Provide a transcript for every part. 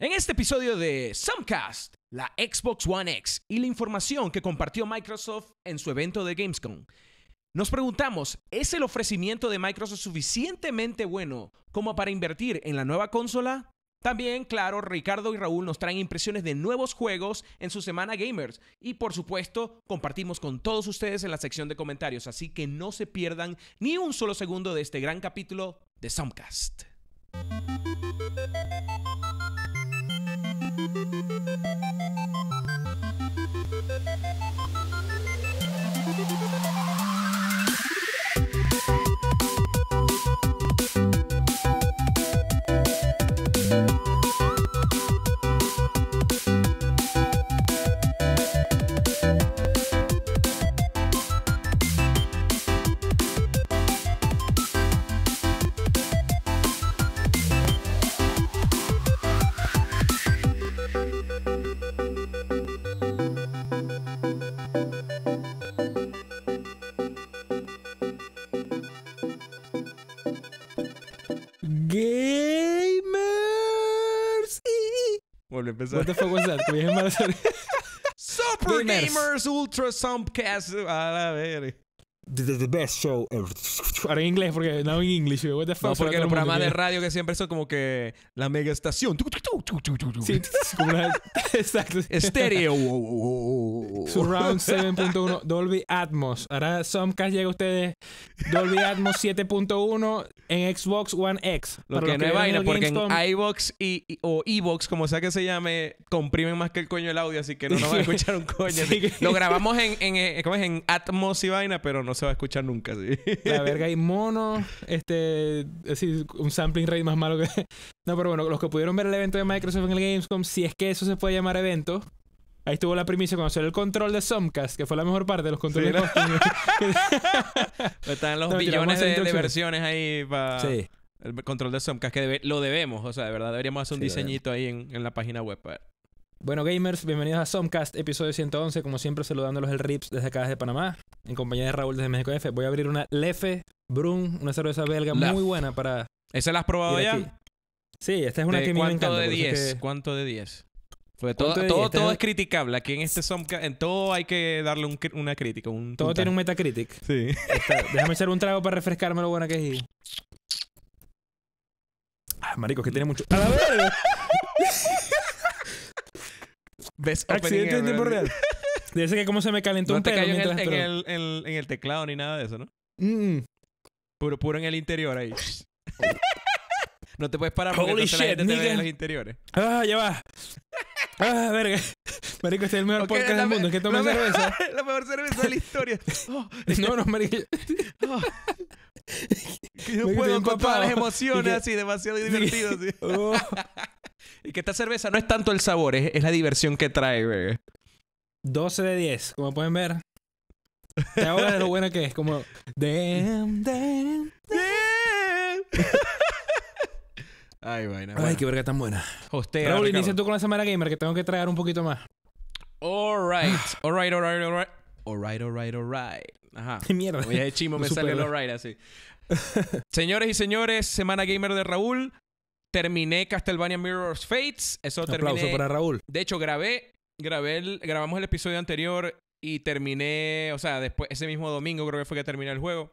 En este episodio de Somecast, la Xbox One X y la información que compartió Microsoft en su evento de Gamescom, nos preguntamos, ¿es el ofrecimiento de Microsoft suficientemente bueno como para invertir en la nueva consola? También, claro, Ricardo y Raúl nos traen impresiones de nuevos juegos en su semana gamers y por supuesto compartimos con todos ustedes en la sección de comentarios, así que no se pierdan ni un solo segundo de este gran capítulo de Somecast. Thank you. What the fuck was that? Super Gamers Ultra Sumpcast. A la verga. The, best show Ahora en inglés, porque no en inglés. No, porque los programas de radio que siempre son como que la mega estación. Sí, una, exacto. Estéreo. Surround 7.1. Dolby Atmos. Ahora Somcast llega a ustedes. Dolby Atmos 7.1 en Xbox One X. Lo que no es vaina, porque en iBox y, o iBox, como sea que se llame, comprimen más que el coño el audio, así que no nos van a escuchar un coño. Lo grabamos en, en, eh, es en Atmos y vaina, pero no se va a escuchar nunca. ¿sí? La verga y mono. Este, decir un sampling rate más malo que. No, pero bueno, los que pudieron ver el evento de Microsoft en el Gamescom, si es que eso se puede llamar evento. Ahí estuvo la primicia conocer el control de Somcast, que fue la mejor parte de los controles. Pues están los billones de, versiones ahí para. El control de Somcast, que lo debemos, o sea, de verdad deberíamos hacer un diseñito ahí en, en la página web. Para bueno, gamers, bienvenidos a Somcast, episodio 111. Como siempre, saludándolos el RIPS desde acá, desde Panamá, en compañía de Raúl desde México F. Voy a abrir una Lefe Brun, una cerveza belga muy buena para. ¿Esa la has probado ya? Sí, esta es una que me encanta. De 10? ¿Cuánto de 10? Pues todo, todo, todo, este es criticable. Aquí en este Somcast, en todo hay que darle una crítica. Un, todo tiene un Metacritic. Sí. Este, déjame echar un trago para refrescarme lo buena que es. Ah, marico, que tiene mucho. ¡A la verga! ¿Ves? Accidente en tiempo real. Dice que cómo se me calentó un te pelo cayó en el, en, el, en- el teclado ni nada de eso, ¿no? Mm. Puro, en el interior ahí. no te puedes parar porque el entonces la te ve en los interiores. Ah, ya va. Ah, verga. Marico, este es el mejor podcast del mundo. Es que toma cerveza. la mejor cerveza de la historia. Oh. No, no, marico. oh. Que no puedo estoy las emociones así, demasiado divertido. así. Oh, y que esta cerveza no es tanto el sabor, es, la diversión que trae, wey. 12 de 10, como pueden ver. Te ahora lo buena que es, como. Ay, Ay, qué verga tan buena. Raúl, inicia tú con la semana gamer, que tengo que traer un poquito más. Alright, ah. alright, alright, alright. Alright, alright, alright. Ajá. Mierda. Oye, chimo, me sale el alright así. Señores y señores, Semana Gamer de Raúl. Terminé Castlevania Mirror's Fates. Eso Un terminé. Aplauso para Raúl. De hecho, grabé, grabé grabamos el episodio anterior y terminé, o sea, después ese mismo domingo creo que fue que terminé el juego.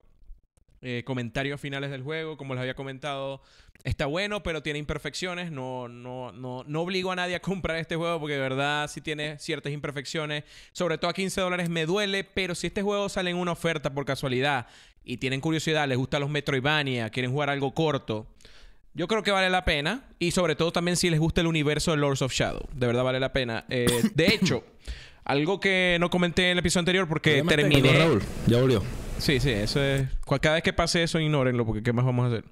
Eh, comentarios finales del juego, como les había comentado, está bueno, pero tiene imperfecciones. No, no, no, no obligo a nadie a comprar este juego porque de verdad sí tiene ciertas imperfecciones. Sobre todo a 15 dólares me duele, pero si este juego sale en una oferta por casualidad y tienen curiosidad, les gustan los Metroidvania, quieren jugar algo corto, yo creo que vale la pena. Y sobre todo también si les gusta el universo de Lords of Shadow. De verdad vale la pena. Eh, de hecho, algo que no comenté en el episodio anterior porque terminé. ya volvió. Sí, sí, eso Cada vez que pase eso, ignórenlo, porque ¿qué más vamos a hacer?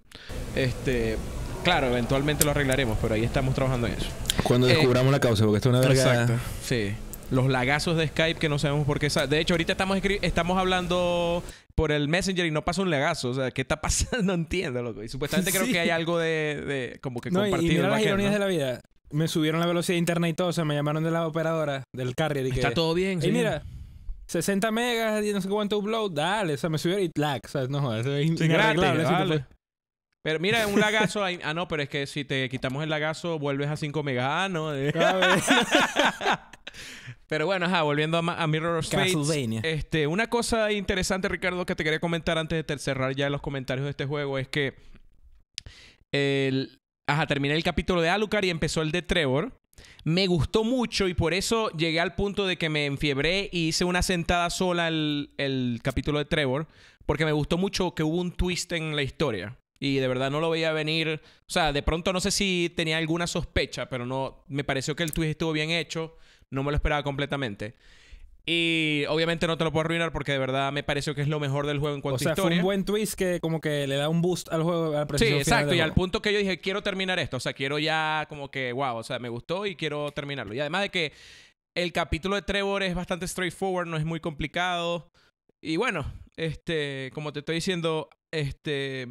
Este. Claro, eventualmente lo arreglaremos, pero ahí estamos trabajando en eso. Cuando eh, descubramos la causa, porque esto es una verga. Exacto. Sí. Los lagazos de Skype que no sabemos por qué. De hecho, ahorita estamos, estamos hablando por el Messenger y no pasa un legazo. O sea, ¿qué está pasando? No entiendo, loco. Y supuestamente creo que hay algo de, como que compartido. las ironías de la vida. Me subieron la velocidad de internet y todo. O sea, me llamaron de la operadora, del carrier. Y que, está todo bien, sí. mira, 60 megas y no sé cuánto upload. Dale, o sea, me subieron y lag. O sea, no eso Es gratis, Pero mira, un lagazo. ah, no, pero es que si te quitamos el lagazo, vuelves a 5 megas. Ah, no. Eh. Pero bueno, ajá, volviendo a, Mirror of Fates, este, una cosa interesante, Ricardo, que te quería comentar antes de cerrar ya los comentarios de este juego es que ajá, terminé el capítulo de Alucard y empezó el de Trevor. Me gustó mucho y por eso llegué al punto de que me enfiebré y hice una sentada sola el, el capítulo de Trevor, porque me gustó mucho que hubo un twist en la historia. Y de verdad no lo veía venir. O sea, de pronto no sé si tenía alguna sospecha, pero no. Me pareció que el twist estuvo bien hecho. No me lo esperaba completamente. Y obviamente no te lo puedo arruinar porque de verdad me pareció que es lo mejor del juego en cuanto o sea, a historia. Fue un buen twist que como que le da un boost al juego Sí, exacto. Y al punto que yo dije, quiero terminar esto. O sea, quiero ya como que, wow, o sea, me gustó y quiero terminarlo. Y además de que el capítulo de Trevor es bastante straightforward, no es muy complicado. Y bueno, este, como te estoy diciendo, este,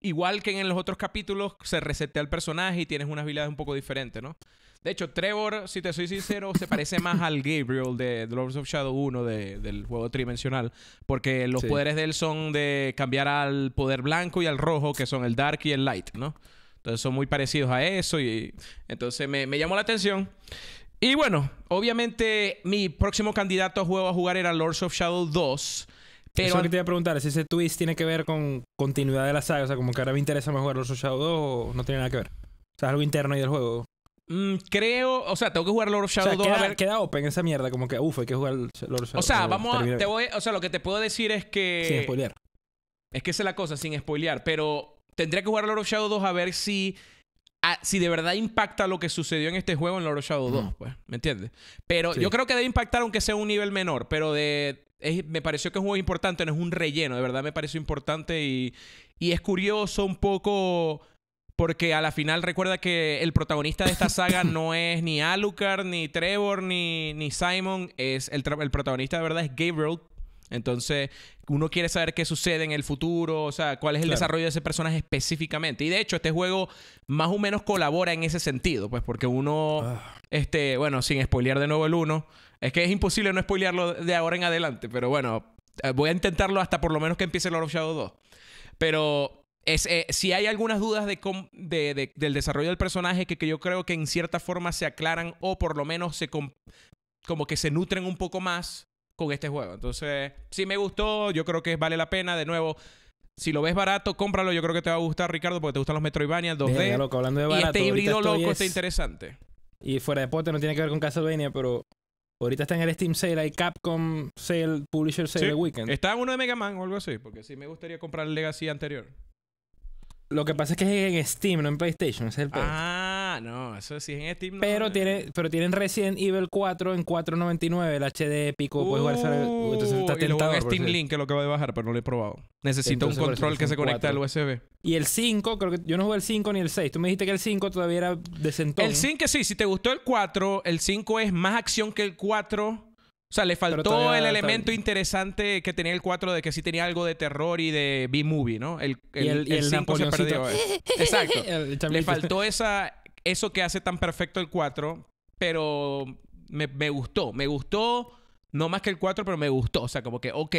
igual que en los otros capítulos, se resetea el personaje y tienes unas habilidades un poco diferentes, ¿no? De hecho, Trevor, si te soy sincero, se parece más al Gabriel de Lords of Shadow 1 del juego tridimensional. Porque los poderes de él son de cambiar al poder blanco y al rojo, que son el Dark y el Light, ¿no? Entonces son muy parecidos a eso y entonces me, me llamó la atención. Y bueno, obviamente mi próximo candidato a juego a jugar era Lords of Shadow 2. Pero Eso que te iba a preguntar, si ese twist tiene que ver con continuidad de la saga, o sea, como que ahora me interesa más jugar los Shadow 2 o no tiene nada que ver. O sea, es algo interno ahí del juego. Mm, creo, o sea, tengo que jugar Lord of Shadow 2 queda, a ver... queda open esa mierda, como que uff, hay que jugar Lord of Shadow. O sea, vamos a, te voy, o sea, lo que te puedo decir es que sin spoilear. Es que esa es la cosa, sin spoilear, pero tendría que jugar Lord of Shadow 2 a ver si si de verdad impacta lo que sucedió en este juego en Lord of Shadow 2, pues, ¿me entiendes? Pero yo creo que debe impactar aunque sea un nivel menor, pero de me pareció que es un juego importante, no es un relleno, de verdad me pareció importante y, es curioso un poco porque a la final recuerda que el protagonista de esta saga no es ni Alucard, ni Trevor, ni, ni Simon, es el, protagonista de verdad es Gabriel. Entonces, uno quiere saber qué sucede en el futuro, o sea, cuál es el desarrollo de ese personaje específicamente. Y de hecho, este juego más o menos colabora en ese sentido, pues porque uno, ah. este, bueno, sin spoilear de nuevo el uno es que es imposible no spoilearlo de ahora en adelante, pero bueno, eh, voy a intentarlo hasta por lo menos que empiece Lord of Shadow 2. Pero eh, si hay algunas dudas de del desarrollo del personaje que, yo creo que en cierta forma se aclaran o por lo menos se como que se nutren un poco más con este juego. Entonces, si me gustó, yo creo que vale la pena. De nuevo, si lo ves barato, cómpralo. Yo creo que te va a gustar, Ricardo, porque te gustan los Metroidvania, 2 y este híbrido loco está interesante. Y fuera de Potter no tiene que ver con Castlevania, pero Ahorita está en el Steam Sale, hay Capcom Sale, Publisher Sale Weekend. Está uno de Mega Man o algo así, porque sí me gustaría comprar el Legacy anterior. Lo que pasa es que es en Steam, no en PlayStation, es el Ah Ah, no, eso sí en Steam. pero, eh. tiene, pero tienen Resident Evil 4 en 4.99, el HD pico. puedes jugar uh, Entonces está y luego Steam Link que lo acabo de bajar, pero no lo he probado. Necesito un control que se conecte al USB. Y el 5, creo que yo no jugué el 5 ni el 6. Tú me dijiste que el 5 todavía era decentón. El 5 sí, si te gustó el 4, el 5 es más acción que el 4. O sea, le faltó el elemento interesante que tenía el 4 de que sí tenía algo de terror y de B-movie, ¿no? el 5 se perdió. Exacto. le faltó esa, eso que hace tan perfecto el 4, pero me, gustó, me gustó. No más que el 4, pero me gustó. O sea, como que, ok.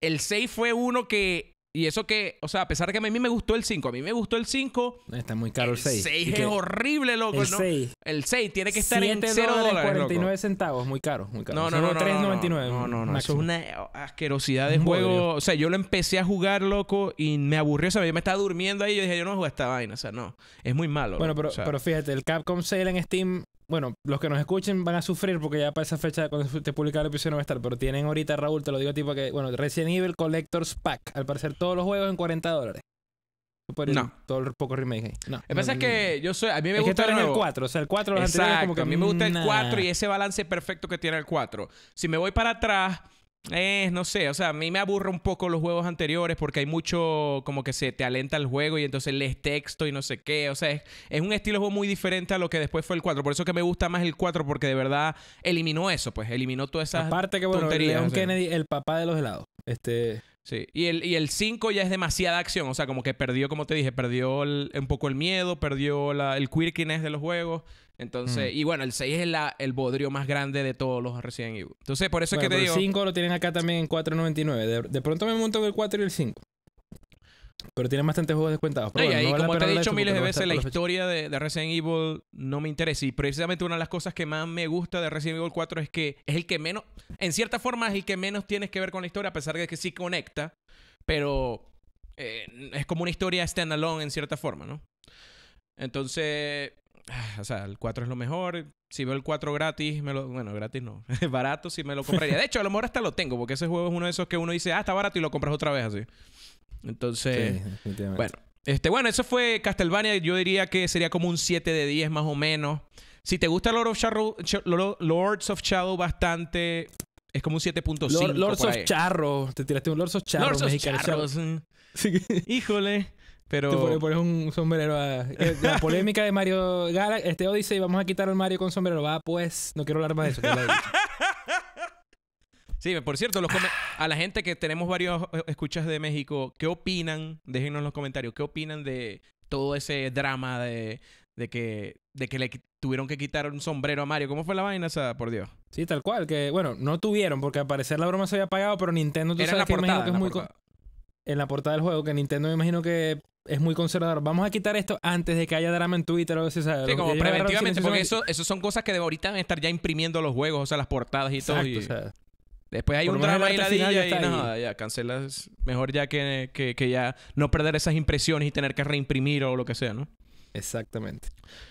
El 6 fue uno que y eso que, o sea, a pesar de que a mí me gustó el 5, a mí me gustó el 5. Está muy caro el 6. El 6 es horrible, loco. El 6. El 6 tiene que estar en 0 49 centavos, muy caro, muy caro. No, no, no. 3.99. Eso es una asquerosidad de juego. O sea, yo lo empecé a jugar, loco, y me aburrió. O sea, yo me estaba durmiendo ahí y yo dije, yo no juego esta vaina. O sea, no. Es muy malo. Bueno, pero fíjate, el Capcom Sale en Steam bueno, los que nos escuchen van a sufrir porque ya para esa fecha cuando te publica el episodio no va a estar, pero tienen ahorita, Raúl, te lo digo tipo que, bueno, Resident Evil Collector's Pack, al parecer todos los juegos en 40 dólares. No. Todo el poco remake No. Lo que es mm. que yo soy. A mí me gusta. el 4. O sea, el 4 los Como que, a mí me gusta el 4 y ese balance perfecto que tiene el 4. Si me voy para atrás, eh, no sé, o sea, a mí me aburre un poco los juegos anteriores porque hay mucho como que se te alenta el juego y entonces lees texto y no sé qué, o sea, es, un estilo juego muy diferente a lo que después fue el 4, por eso que me gusta más el 4 porque de verdad eliminó eso, pues eliminó todas esa. Aparte que Kennedy, el papá de los helados. Este Sí, y el, y el 5 ya es demasiada acción, o sea, como que perdió, como te dije, perdió un poco el miedo, perdió el quirkiness de los juegos, entonces, mm. y bueno, el 6 es el bodrio más grande de todos los Resident Evil. Entonces, por eso es que te digo. El 5 lo tienen acá también en 4.99. De, pronto me monto el 4 y el 5. Pero tiene bastantes juegos descuentados. Pero como te he dicho miles de veces, la historia de, Resident Evil no me interesa. Y precisamente una de las cosas que más me gusta de Resident Evil 4 es que es el que menos, en cierta forma, es el que menos tienes que ver con la historia, a pesar de que sí conecta. Pero eh, es como una historia standalone en cierta forma, ¿no? Entonces, Ah, o sea, el 4 es lo mejor. Si veo el 4 gratis, me lo, bueno, gratis no, es barato, si me lo compraría. De hecho, a lo mejor hasta lo tengo, porque ese juego es uno de esos que uno dice, ah, está barato y lo compras otra vez así. Entonces, bueno. Este, bueno, eso fue Castlevania. Yo diría que sería como un 7 de 10 más o menos. Si te gusta Lord of Shadow, Lords of Shadow bastante, es como un 7.5. Lords of Charro. Te tiraste un Lords of Charro. Lords Híjole. Pero... pones un sombrero a... Eh, la polémica de Mario Galaxy... este Odyssey, vamos a quitar al Mario con sombrero. Va, pues, no quiero hablar más de eso. Sí, por cierto, a la gente que tenemos varios eh, escuchas de México, ¿qué opinan? Déjenos en los comentarios, ¿qué opinan de todo ese drama de, que, de que le tuvieron que quitar un sombrero a Mario? ¿Cómo fue la vaina esa, por Dios? Sí, tal cual, que bueno, no tuvieron, porque al parecer la broma se había apagado, pero Nintendo Era la portada. En la portada del juego, que Nintendo me imagino que es muy conservador. Vamos a quitar esto antes de que haya drama en Twitter o así, Sí, como preventivamente, porque eso, eso son cosas que de ahorita van estar ya imprimiendo los juegos, o sea, las portadas y todo. O sea, Después hay un drama y la dilla y nada, ya cancelas. Mejor ya que, que, ya no perder esas impresiones y tener que reimprimir o lo que sea, ¿no? Exactamente.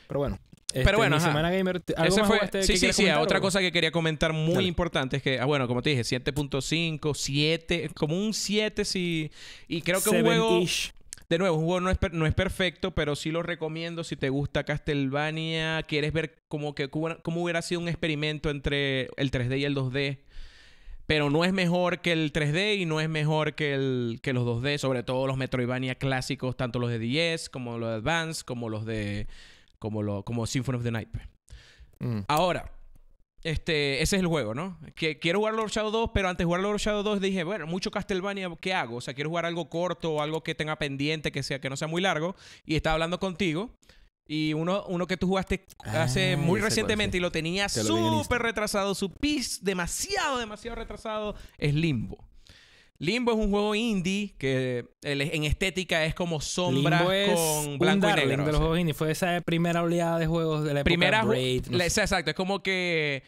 Pero bueno. Pero este, bueno, ajá. Semana Gamer, ¿algo fue, sí, sí, sí. otra cosa que quería comentar muy importante es que, ah, bueno, como te dije, 7.5, 7, como un 7, sí. Y creo que un juego. De nuevo, un juego no es, perfecto, pero sí lo recomiendo si te gusta Castlevania, quieres ver como que cómo hubiera sido un experimento entre el 3D y el 2D. Pero no es mejor que el 3D y no es mejor que, el, que los 2D, sobre todo los Metroidvania clásicos, tanto los de DS como los de Advance, como los de como, como Symphony of the Night. Mm. Ahora, este, ese es el juego, ¿no? Que quiero jugar Lord Shadow 2, pero antes de jugar Lord Shadow 2 dije, bueno, mucho Castlevania, ¿qué hago? O sea, quiero jugar algo corto o algo que tenga pendiente, que sea que no sea muy largo. Y estaba hablando contigo. Y uno, uno que tú jugaste ah, hace muy recientemente y lo tenía súper retrasado, su pis demasiado, demasiado retrasado, es Limbo. Limbo es un juego indie que en estética es como sombra con blanco y negro. de los juegos indie. Fue esa primera oleada de juegos de la época primera Exacto, es como que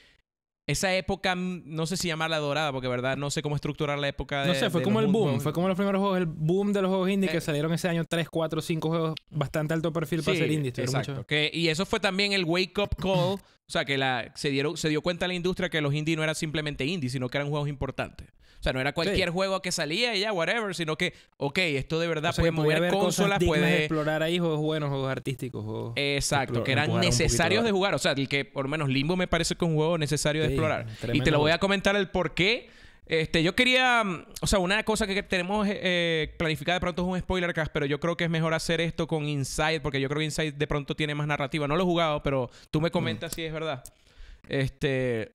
esa época, no sé si llamarla dorada, porque verdad no sé cómo estructurar la época de. No sé, fue como el boom, fue como los primeros juegos, el boom de los juegos indie que eh, salieron ese año, 3, 4, 5 juegos bastante alto perfil para ser indie. Exacto. y eso fue también el wake up call, o sea, que se, dieron, se dio cuenta la industria que los indie no eran simplemente indie, sino que eran juegos importantes. O sea, no era cualquier juego que salía y ya, whatever, sino que, ok, esto de verdad puede mover consolas, puede. explorar ahí juegos buenos, juegos artísticos, Exacto, que eran necesarios de jugar. O sea, el que por lo menos Limbo me parece que es un juego necesario de explorar. Y te lo voy a comentar el por qué. Este, yo quería, o sea, una cosa que tenemos eh, planificada de pronto es un spoiler cast, pero yo creo que es mejor hacer esto con Inside, porque yo creo que Inside de pronto tiene más narrativa. No lo he jugado, pero tú me comentas mm. si es verdad. Este,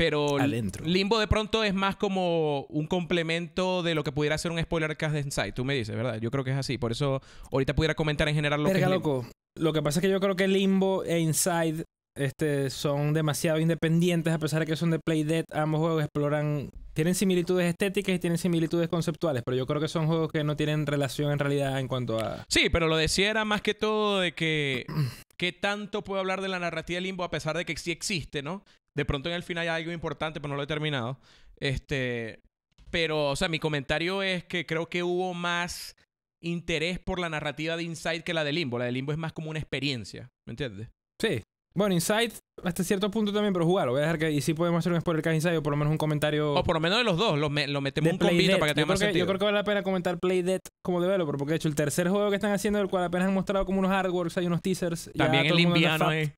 pero Limbo de pronto es más como un complemento de lo que pudiera ser un spoiler cast de Inside. Tú me dices, ¿verdad? Yo creo que es así. Por eso ahorita pudiera comentar en general lo que es loco. Lo que pasa es que yo creo que Limbo e Inside este, son demasiado independientes, a pesar de que son de play Playdead. Ambos juegos exploran. Tienen similitudes estéticas y tienen similitudes conceptuales, pero yo creo que son juegos que no tienen relación en realidad en cuanto a. Sí, pero lo decía era más que todo de que. ¿Qué tanto puedo hablar de la narrativa de Limbo a pesar de que sí existe, no? De pronto en el final hay algo importante, pero no lo he terminado. Este, pero, o sea, mi comentario es que creo que hubo más interés por la narrativa de Inside que la de Limbo. La de Limbo es más como una experiencia, ¿me entiendes? Sí. Bueno, Inside hasta cierto punto también, pero jugarlo. Voy a dejar que. Y si podemos hacer un spoiler que Inside o por lo menos un comentario. O por lo menos de los dos. Lo, metemos un combito para que tenga yo más Yo creo que vale la pena comentar Play Dead como developer, porque de hecho el tercer juego que están haciendo, el cual apenas han mostrado como unos artworks, hay unos teasers. También el limpiano, eh.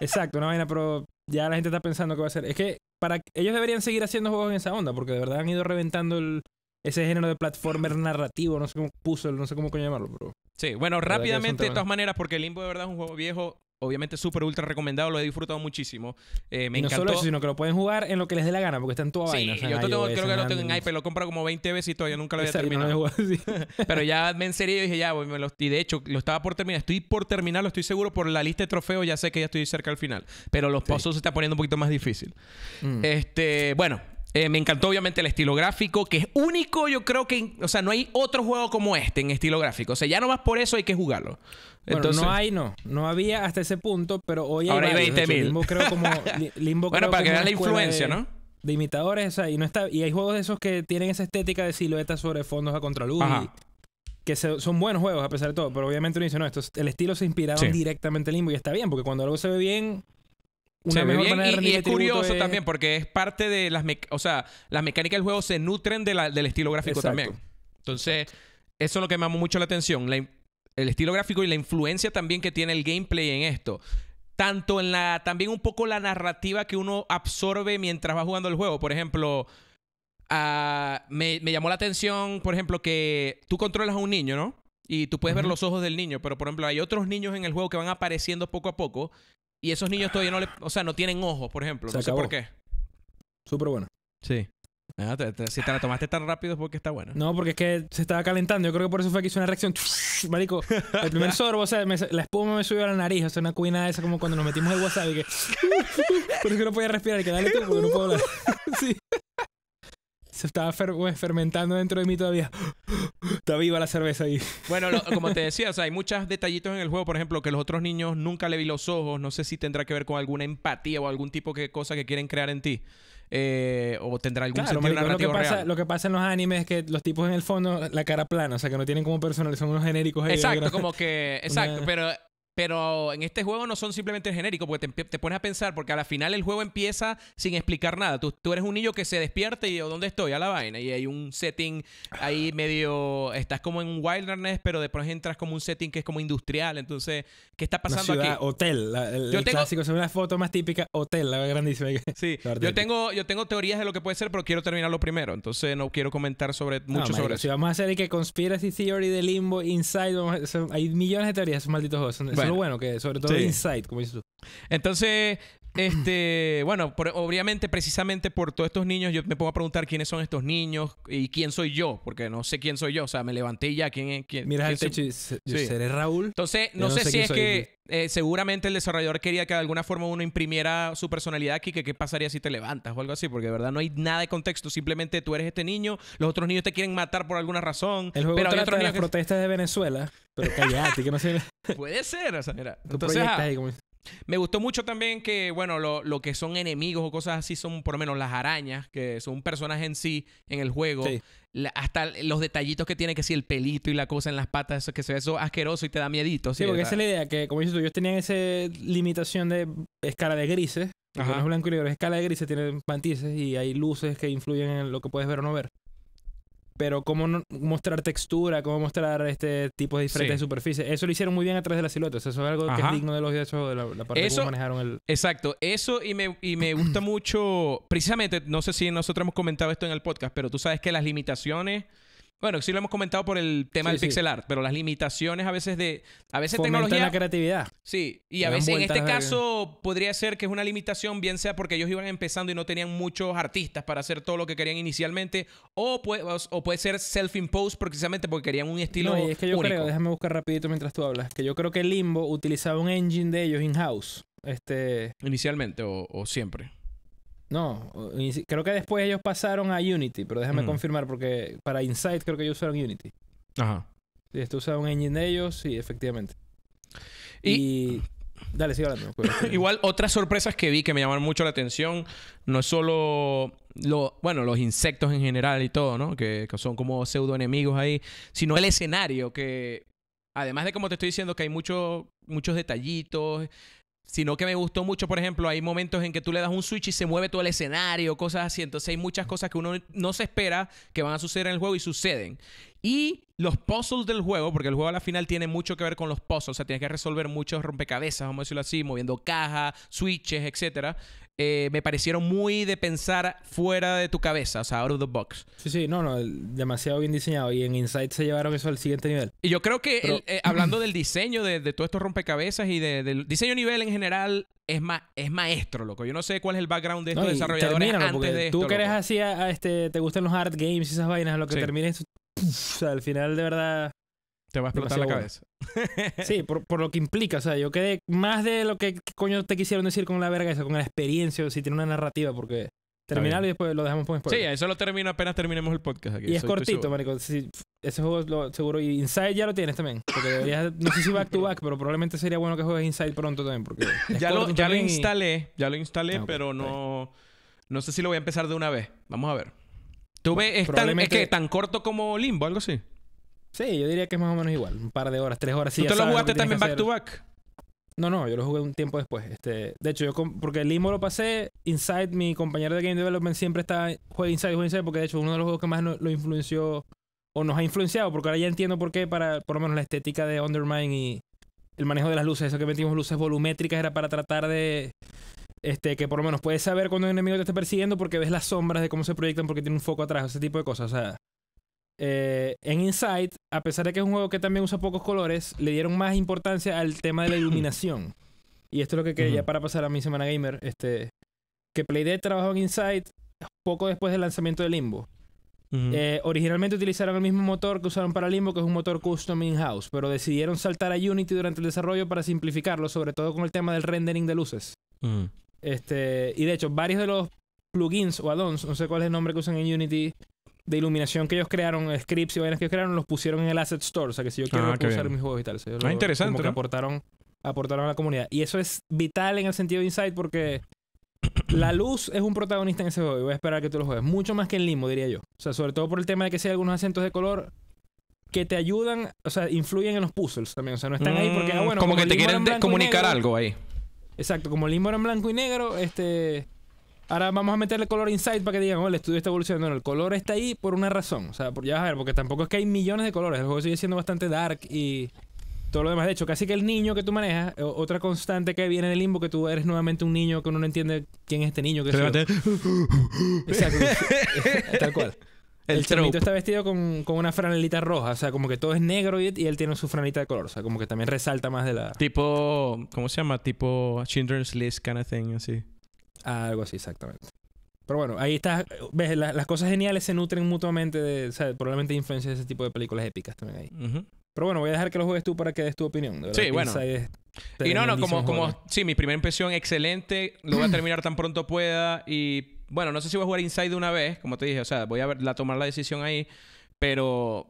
Exacto, una vaina, pero ya la gente está pensando qué va a hacer Es que para ellos deberían seguir haciendo juegos en esa onda, porque de verdad han ido reventando el, ese género de platformer narrativo, no sé cómo puso, no sé cómo coño llamarlo, pero. Sí, bueno, rápidamente de todas maneras, porque Limbo de verdad es un juego viejo, Obviamente súper ultra recomendado, lo he disfrutado muchísimo. Eh, me y eso, sino que lo pueden jugar en lo que les dé la gana, porque está en toda vaina. yo tengo, creo que lo tengo en iPad, lo he como 20 veces y todavía nunca lo había terminado. Pero ya me serio y dije, ya, voy, y de hecho lo estaba por terminar, estoy por terminar, lo estoy seguro, por la lista de trofeos ya sé que ya estoy cerca al final. Pero los pozos se está poniendo un poquito más difícil. Mm. Este, bueno, eh, me encantó obviamente el estilo gráfico, que es único, yo creo que, o sea, no hay otro juego como este en estilo gráfico. O sea, ya no vas por eso hay que jugarlo. Bueno, Entonces, no hay, no. No había hasta ese punto, pero hoy hay, ahora hay 20.000. Limbo creo como... Limbo bueno, para que vean la influencia, ¿no? De imitadores, o sea, y, no está, y hay juegos de esos que tienen esa estética de siluetas sobre fondos a contraluz. que son buenos juegos a pesar de todo, pero obviamente uno dice, no, esto, el estilo se ha directamente en Limbo y está bien, porque cuando algo se ve bien, y, es este curioso también porque es parte de las, o sea, las mecánicas del juego se nutren del estilo gráfico también. Entonces, eso es lo que me llamó mucho la atención, el estilo gráfico y la influencia también que tiene el gameplay en esto. Tanto en la también un poco la narrativa que uno absorbe mientras va jugando el juego, por ejemplo, ah, me, llamó la atención, por ejemplo, que tú controlas a un niño, ¿no? Y tú puedes ver los ojos del niño, pero por ejemplo, hay otros niños en el juego que van apareciendo poco a poco y esos niños todavía no le... O sea, no tienen ojos, por ejemplo. no sé por qué. Súper bueno. Sí. Ah, si te la tomaste tan rápido es porque está buena. No, porque es que se estaba calentando. Yo creo que por eso fue que hizo una reacción. Marico, el primer sorbo, o sea, la espuma me subió a la nariz. O sea, una cuina esa como cuando nos metimos el wasabi. Que, por eso no podía respirar. Que dale tú porque no puedo hablar. sí se estaba pues, fermentando dentro de mí todavía. Está viva la cerveza ahí. Bueno, como te decía, o sea, hay muchos detallitos en el juego, por ejemplo, que los otros niños nunca le vi los ojos, no sé si tendrá que ver con alguna empatía o algún tipo de cosa que quieren crear en ti. Eh, o tendrá algún sentido lo, que pasa, lo que pasa en los animes es que los tipos en el fondo la cara plana, o sea, que no tienen como personal, son unos genéricos. Exacto, como que exacto, pero pero en este juego no son simplemente genéricos, porque te, pones a pensar, porque a la final el juego empieza sin explicar nada. Tú, tú eres un niño que se despierta y yo ¿dónde estoy? A la vaina. Y hay un setting ahí ah. medio. Estás como en un wilderness, pero después entras como un setting que es como industrial. Entonces, ¿qué está pasando una ciudad, aquí? Hotel. el, clásico, es una foto más típica. Hotel, la grandísima. Sí, yo, tengo, yo tengo teorías de lo que puede ser, pero quiero terminarlo primero. Entonces, no quiero comentar sobre mucho sobre eso. vamos a hacer que Conspiracy Theory de Limbo, Inside, hay millones de teorías, esos malditos juegos bueno. lo bueno que sobre todo insight, como dices tú. Entonces, este, bueno, obviamente, precisamente por todos estos niños, yo me pongo a preguntar quiénes son estos niños y quién soy yo, porque no sé quién soy yo. O sea, me levanté y ya, quién es. Quién, Mira, quién este yo seré Raúl. Entonces, no, sé, si es que eh, seguramente el desarrollador quería que de alguna forma uno imprimiera su personalidad aquí, que qué pasaría si te levantas o algo así, porque de verdad no hay nada de contexto. Simplemente tú eres este niño, los otros niños te quieren matar por alguna razón. El juego pero de las protestas de Venezuela, pero callate, que no se. Puede ser, o sea, mira. Entonces, ah, ahí como... Me gustó mucho también que, bueno, lo, que son enemigos o cosas así son por lo menos las arañas, que son un personaje en sí en el juego. hasta los detallitos que tiene, que si el pelito y la cosa en las patas, eso, que se ve eso asqueroso y te da miedito. Sí, porque esa es la idea, que como dices tú, ellos tenían esa limitación de escala de grises. Ajá. No es blanco y negro, escala de grises, tienen matices y hay luces que influyen en lo que puedes ver o no ver pero cómo mostrar textura, cómo mostrar este tipo de diferentes superficies. Eso lo hicieron muy bien a través de las siluetas. Eso es algo que es digno de los de la, parte eso, manejaron el. Exacto. Eso y me, y me gusta mucho. Precisamente, no sé si nosotros hemos comentado esto en el podcast, pero tú sabes que las limitaciones bueno, sí lo hemos comentado por el tema del pixel art, pero las limitaciones a veces de. A veces tecnología. la creatividad. Sí, y a veces en este caso podría ser que es una limitación, bien sea porque ellos iban empezando y no tenían muchos artistas para hacer todo lo que querían inicialmente, o puede, o puede ser self-imposed precisamente porque querían un estilo. No, y es que yo creo, déjame buscar rapidito mientras tú hablas, que yo creo que Limbo utilizaba un engine de ellos in-house. Este... Inicialmente o, o siempre. No, creo que después ellos pasaron a Unity, pero déjame mm. confirmar porque para Insight creo que ellos usaron Unity. Ajá. Si esto usaba un engine de ellos, sí, efectivamente. Y. Dale, sigue hablando. Pues. Igual, otras sorpresas que vi que me llamaron mucho la atención, no es solo. Lo, bueno, los insectos en general y todo, ¿no? Que, son como pseudo enemigos ahí, sino el escenario que. Además de como te estoy diciendo que hay muchos detallitos, sino que me gustó mucho, por ejemplo, hay momentos en que tú le das un switch y se mueve todo el escenario, cosas así. Entonces hay muchas cosas que uno no se espera que van a suceder en el juego y suceden. Y los puzzles del juego, porque el juego a la final tiene mucho que ver con los puzzles, o sea, tienes que resolver muchos rompecabezas, vamos a decirlo así, moviendo cajas, switches, etc. Eh, me parecieron muy de pensar fuera de tu cabeza, o sea, out of the box. Sí, sí, no, no, demasiado bien diseñado. Y en Insight se llevaron eso al siguiente nivel. Y yo creo que eh, hablando del diseño de, de todos estos rompecabezas y del diseño nivel en general, es, ma es maestro, loco. Yo no sé cuál es el background de estos desarrolladores antes Tú que así, este, te gustan los art games y esas vainas, lo que termines o sea, al final de verdad... Te va a explotar la cabeza. sí, por, lo que implica. O sea, yo quedé más de lo que coño te quisieron decir con la verga esa, con la experiencia, si tiene una narrativa, porque terminarlo y después lo dejamos por Sí, eso lo termino apenas terminemos el podcast aquí. Y es cortito, marico. ese juego seguro. Y Inside ya lo tienes también. no sé si back to back, pero probablemente sería bueno que juegues Inside pronto también. Porque ya, lo, instalé, ya, lo, instalé, ya lo instalé, pero no, no sé si lo voy a empezar de una vez. Vamos a ver. Es, tan, que tan corto como Limbo, algo así. Sí, yo diría que es más o menos igual. Un par de horas, tres horas. Sí, ¿Tú lo jugaste también back to back? No, no, yo lo jugué un tiempo después. Este, de hecho, yo porque Limbo lo pasé, Inside, mi compañero de Game Development siempre está juega Inside, juega Inside, porque de hecho uno de los juegos que más lo influenció o nos ha influenciado, porque ahora ya entiendo por qué, para por lo menos la estética de Undermine y el manejo de las luces, eso que metimos luces volumétricas era para tratar de este, que por lo menos puedes saber cuando un enemigo te está persiguiendo porque ves las sombras de cómo se proyectan porque tiene un foco atrás, ese tipo de cosas. Eh, en Inside, a pesar de que es un juego que también usa pocos colores, le dieron más importancia al tema de la iluminación. y esto es lo que quería para pasar a mi semana gamer. Este, que Playdead trabajó en Inside poco después del lanzamiento de Limbo. Eh, originalmente utilizaron el mismo motor que usaron para Limbo, que es un motor custom in-house, pero decidieron saltar a Unity durante el desarrollo para simplificarlo, sobre todo con el tema del rendering de luces. Este, y de hecho, varios de los plugins o add no sé cuál es el nombre que usan en Unity, de iluminación que ellos crearon, scripts y vainas que ellos crearon, los pusieron en el Asset Store. O sea que si yo ah, quiero usar mis juegos y tal. Ah, interesante. aportaron, a la comunidad. Y eso es vital en el sentido de Insight porque la luz es un protagonista en ese juego y voy a esperar que tú lo juegues. Mucho más que en Limo diría yo. O sea, sobre todo por el tema de que si hay algunos acentos de color que te ayudan, o sea, influyen en los puzzles también. O sea, no están ahí porque, ah, mm, bueno. Como, que te quieren comunicar algo ahí. Exacto, como el limbo era en blanco y negro, este. Ahora vamos a meterle color inside para que digan, oh, el estudio está evolucionando. el color está ahí por una razón. O sea, ya vas a ver, porque tampoco es que hay millones de colores. El juego sigue siendo bastante dark y todo lo demás. De hecho, casi que el niño que tú manejas, otra constante que viene en el limbo, que tú eres nuevamente un niño que uno no entiende quién es este niño. Que Exacto. Tal cual. El, el está vestido con, una franelita roja, o sea, como que todo es negro y, él tiene su franelita de color, o sea, como que también resalta más de la... Tipo, ¿cómo se llama? Tipo Children's List kind of thing, así. Ah, algo así, exactamente. Pero bueno, ahí está. ves, las cosas geniales se nutren mutuamente, de, o sea, probablemente influencia de ese tipo de películas épicas también ahí. Pero bueno, voy a dejar que lo juegues tú para que des tu opinión. sí, bueno. y no, no, como, como, sí, mi primera impresión, excelente, lo voy a terminar tan pronto pueda y bueno, no sé si voy a jugar Inside una vez, como te dije, o sea, voy a ver, tomar la decisión ahí, pero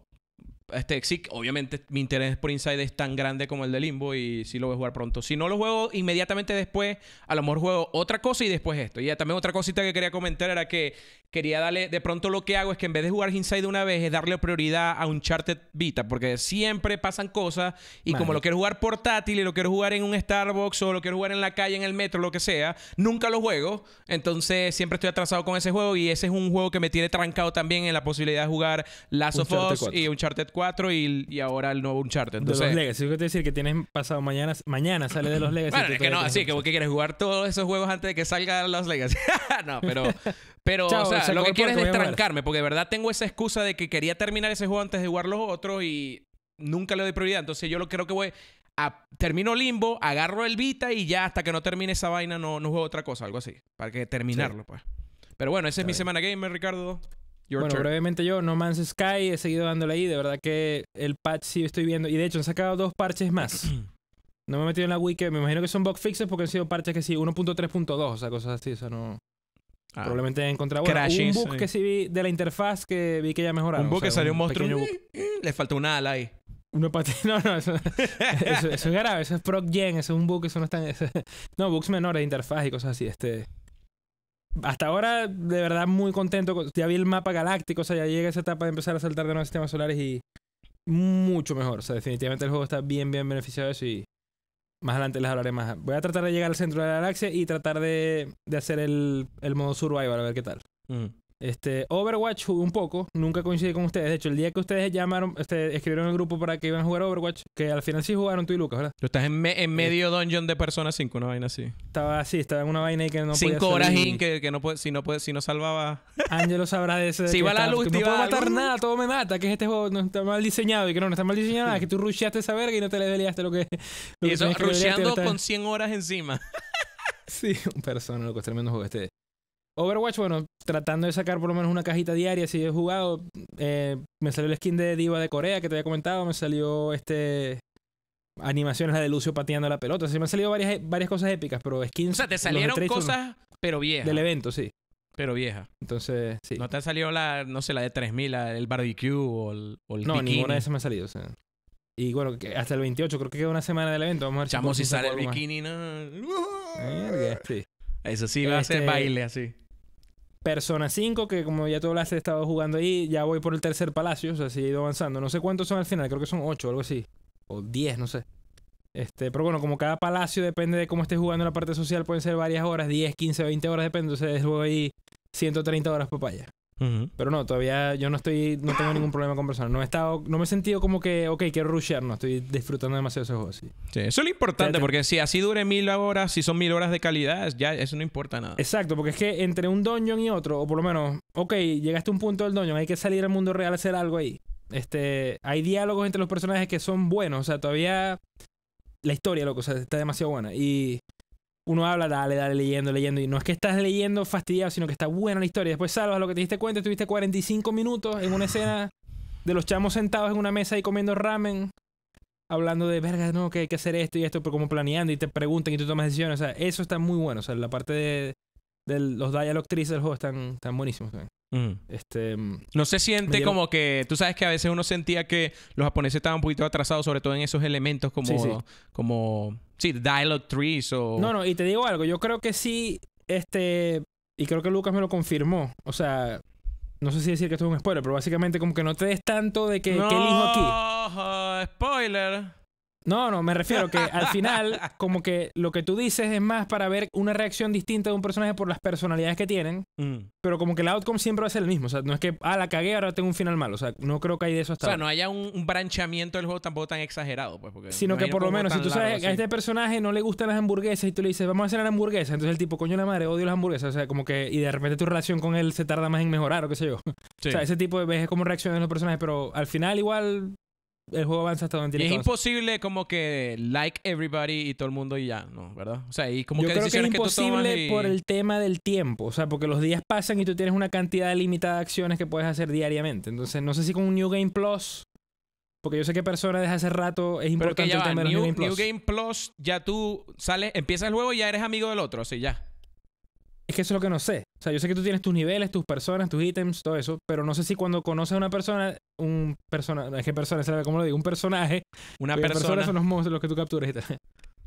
este, sí, obviamente mi interés por Inside es tan grande como el de Limbo y sí lo voy a jugar pronto. Si no lo juego inmediatamente después, a lo mejor juego otra cosa y después esto. Y también otra cosita que quería comentar era que quería darle, de pronto lo que hago es que en vez de jugar Inside de una vez, es darle prioridad a Uncharted Vita, porque siempre pasan cosas y como lo quiero jugar portátil y lo quiero jugar en un Starbucks o lo quiero jugar en la calle, en el metro, lo que sea, nunca lo juego, entonces siempre estoy atrasado con ese juego y ese es un juego que me tiene trancado también en la posibilidad de jugar Last of Us y Uncharted 4 y, y, ahora el nuevo Uncharted. Entonces, de los Legacy, ¿Qué te decir que tienes pasado mañana, mañana sale de los Legacy. Bueno, es que no, así que vos que quieres jugar todos esos juegos antes de que salga los Legacy. no, pero pero, o sea, lo que quiero es destrancarme, porque de verdad tengo esa excusa de que quería terminar ese juego antes de jugar los otros y nunca le doy prioridad. Entonces yo lo creo que voy a, termino Limbo, agarro el Vita y ya hasta que no termine esa vaina no, no juego otra cosa, algo así, para que terminarlo, pues. Pero bueno, esa es mi semana gamer, Ricardo. bueno, brevemente yo, No Man's Sky, he seguido dándole ahí. De verdad que el patch sí estoy viendo. Y de hecho, han sacado dos parches más. no me he metido en la wiki. Me imagino que son bug fixes porque han sido parches que sí, 1.3.2, o sea, cosas así. O sea, no, Ah. Probablemente encontraba un bug que sí vi de la interfaz que vi que ya mejoraba Un bug que salió un, monstruo. Mm, mm, le faltó una ala ahí. No, no, eso, eso, eso, es grave, eso es proc gen, eso es un bug, eso no está en No, bugs menores interfaz y cosas así. Este, hasta ahora, de verdad, muy contento. Ya vi el mapa galáctico, o sea, ya llega esa etapa de empezar a saltar de nuevos sistemas solares y mucho mejor. O sea, definitivamente el juego está bien, bien beneficiado de eso más adelante les hablaré más. Voy a tratar de llegar al centro de la galaxia y tratar de, hacer el, el modo survival, a ver qué tal. Este, Overwatch un poco, nunca coincidí con ustedes. De hecho, el día que ustedes llamaron, escribieron el grupo para que iban a jugar Overwatch, que al final sí jugaron tú y Lucas, ¿verdad? Tú estás en, medio eh. dungeon de Persona 5, una vaina así. Estaba así, estaba en una vaina y que no Cinco podía horas in, que, que, no puede, si no puede, si no salvaba. Ángelo sabrá de ese. si va la luz, No puedo matar nada, todo me mata, que este juego no está mal diseñado y que no, no está mal diseñado, que tú rusheaste esa verga y no te le lo que. y eso, rusheando con 100 horas encima. sí, un persona, loco, es tremendo juego este. Overwatch, bueno, tratando de sacar por lo menos una cajita diaria, si he jugado, eh, me salió el skin de Diva de Corea que te había comentado, me salió este animaciones, la de Lucio pateando la pelota, o me han salido varias, varias cosas épicas, pero skins... O sea, te salieron cosas, pero viejas. Del evento, sí. Pero vieja. Entonces, sí. ¿No te ha salido la, no sé, la de 3000, el barbecue o el, o No, ninguna de esas me ha salido, Y bueno, hasta el 28, creo que queda una semana del evento. Vamos a ver si, sale el bikini, no. Eso sí va a ser este, baile así. Persona 5, que como ya tú hablaste, he estado jugando ahí. Ya voy por el tercer palacio, o sea, he ido avanzando. No sé cuántos son al final, creo que son 8 o algo así. O 10, no sé. Este, pero bueno, como cada palacio depende de cómo estés jugando la parte social, pueden ser varias horas, 10, 15, 20 horas, depende. sea, voy ahí 130 horas papaya. Pero no, todavía yo no estoy, no tengo ningún problema con personal No he estado, no me he sentido como que, ok, quiero rushear, no estoy disfrutando demasiado de ese juego. Sí. eso es lo importante, porque si así dure mil horas, si son mil horas de calidad, ya eso no importa nada. Exacto, porque es que entre un dungeon y otro, o por lo menos, ok, llegaste a un punto del dungeon, hay que salir al mundo real a hacer algo ahí. Este, hay diálogos entre los personajes que son buenos, o sea, todavía la historia, loco, está demasiado buena. Y uno habla, dale, dale, leyendo, leyendo. Y no es que estás leyendo fastidiado, sino que está buena la historia. Después salvas lo que te diste cuenta, estuviste 45 minutos en una escena de los chamos sentados en una mesa y comiendo ramen, hablando de, verga, no, que hay que hacer esto y esto, pero como planeando y te preguntan y tú tomas decisiones. O sea, eso está muy bueno. O sea, la parte de, los dialogue trees del juego están, están buenísimos también. Mm. Este, mm, no se siente como que, tú sabes que a veces uno sentía que los japoneses estaban un poquito atrasados, sobre todo en esos elementos como, sí, como, sí, dialogue trees o... No, no, y te digo algo, yo creo que sí, este, y creo que Lucas me lo confirmó, o sea, no sé si decir que esto es un spoiler, pero básicamente como que no te des tanto de que, el hijo aquí. spoiler. No, no, me refiero que al final, como que lo que tú dices es más para ver una reacción distinta de un personaje por las personalidades que tienen, mm. pero como que el outcome siempre va a ser el mismo. O sea, no es que, ah, la cagué, ahora tengo un final malo. O sea, no creo que haya de eso hasta O sea, no haya un, un, branchamiento del juego tampoco tan exagerado, pues. Sino que por lo menos, si tú sabes, a este personaje no le gustan las hamburguesas y tú le dices, vamos a hacer la hamburguesa. entonces el tipo, coño la madre, odio las hamburguesas. O sea, como que, y de repente tu relación con él se tarda más en mejorar o qué sé yo. O sea, ese tipo de veces cómo reaccionan los personajes, pero al final igual el juego avanza hasta donde es imposible como que like everybody y todo el mundo y ya, ¿no? ¿Verdad? O sea, y como Yo creo que es imposible por el tema del tiempo. O sea, porque los días pasan y tú tienes una cantidad limitada de acciones que puedes hacer diariamente. Entonces, no sé si con un New Game Plus porque yo sé que personas desde hace rato es importante el tema New, Game Plus. New Game Plus, ya tú sales, empiezas el juego y ya eres amigo del otro, así ya. Es que eso es lo que no sé. O sea, yo sé que tú tienes tus niveles, tus personas, tus ítems, todo eso, pero no sé si cuando conoces a una persona, un personaje, ¿qué persona? ¿Cómo lo digo? Un personaje. Una persona. son los monstruos los que tú capturas.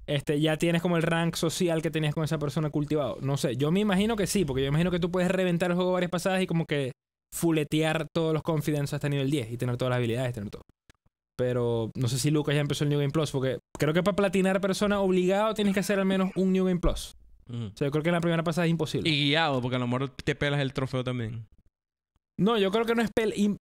Este, ya tienes como el rank social que tenías con esa persona cultivado. No sé, yo me imagino que sí, porque yo imagino que tú puedes reventar el juego varias pasadas y como que fuletear todos los confidence hasta nivel 10 y tener todas las habilidades, tener todo. Pero no sé si Lucas ya empezó el New Game Plus, porque creo que para platinar persona obligado tienes que hacer al menos un New Game Plus. O sea, yo creo que en la primera pasada es imposible. Y guiado, porque a lo mejor te pelas el trofeo también. No, yo creo que no es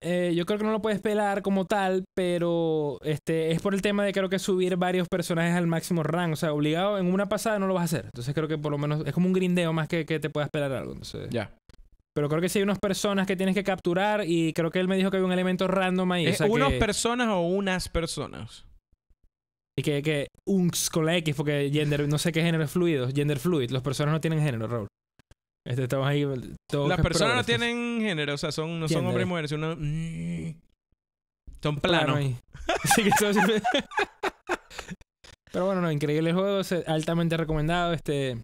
eh, yo creo que no lo puedes pelar como tal, pero este es por el tema de creo que subir varios personajes al máximo rank, o sea, obligado en una pasada no lo vas a hacer. Entonces creo que por lo menos es como un grindeo más que, que te puedas pelar algo, entonces. Ya. Pero creo que sí hay unas personas que tienes que capturar y creo que él me dijo que hay un elemento random ahí. ¿Es eh, personas o unas personas? Y que, que x con la X, porque gender, no sé qué género es fluido, gender fluid. los personas no tienen género, Raúl. Este, estamos ahí. Las personas no tienen género, o sea, son, no son hombres y mujeres, mm, Son planos. Plano Pero bueno, no, increíble el juego, altamente recomendado. Este.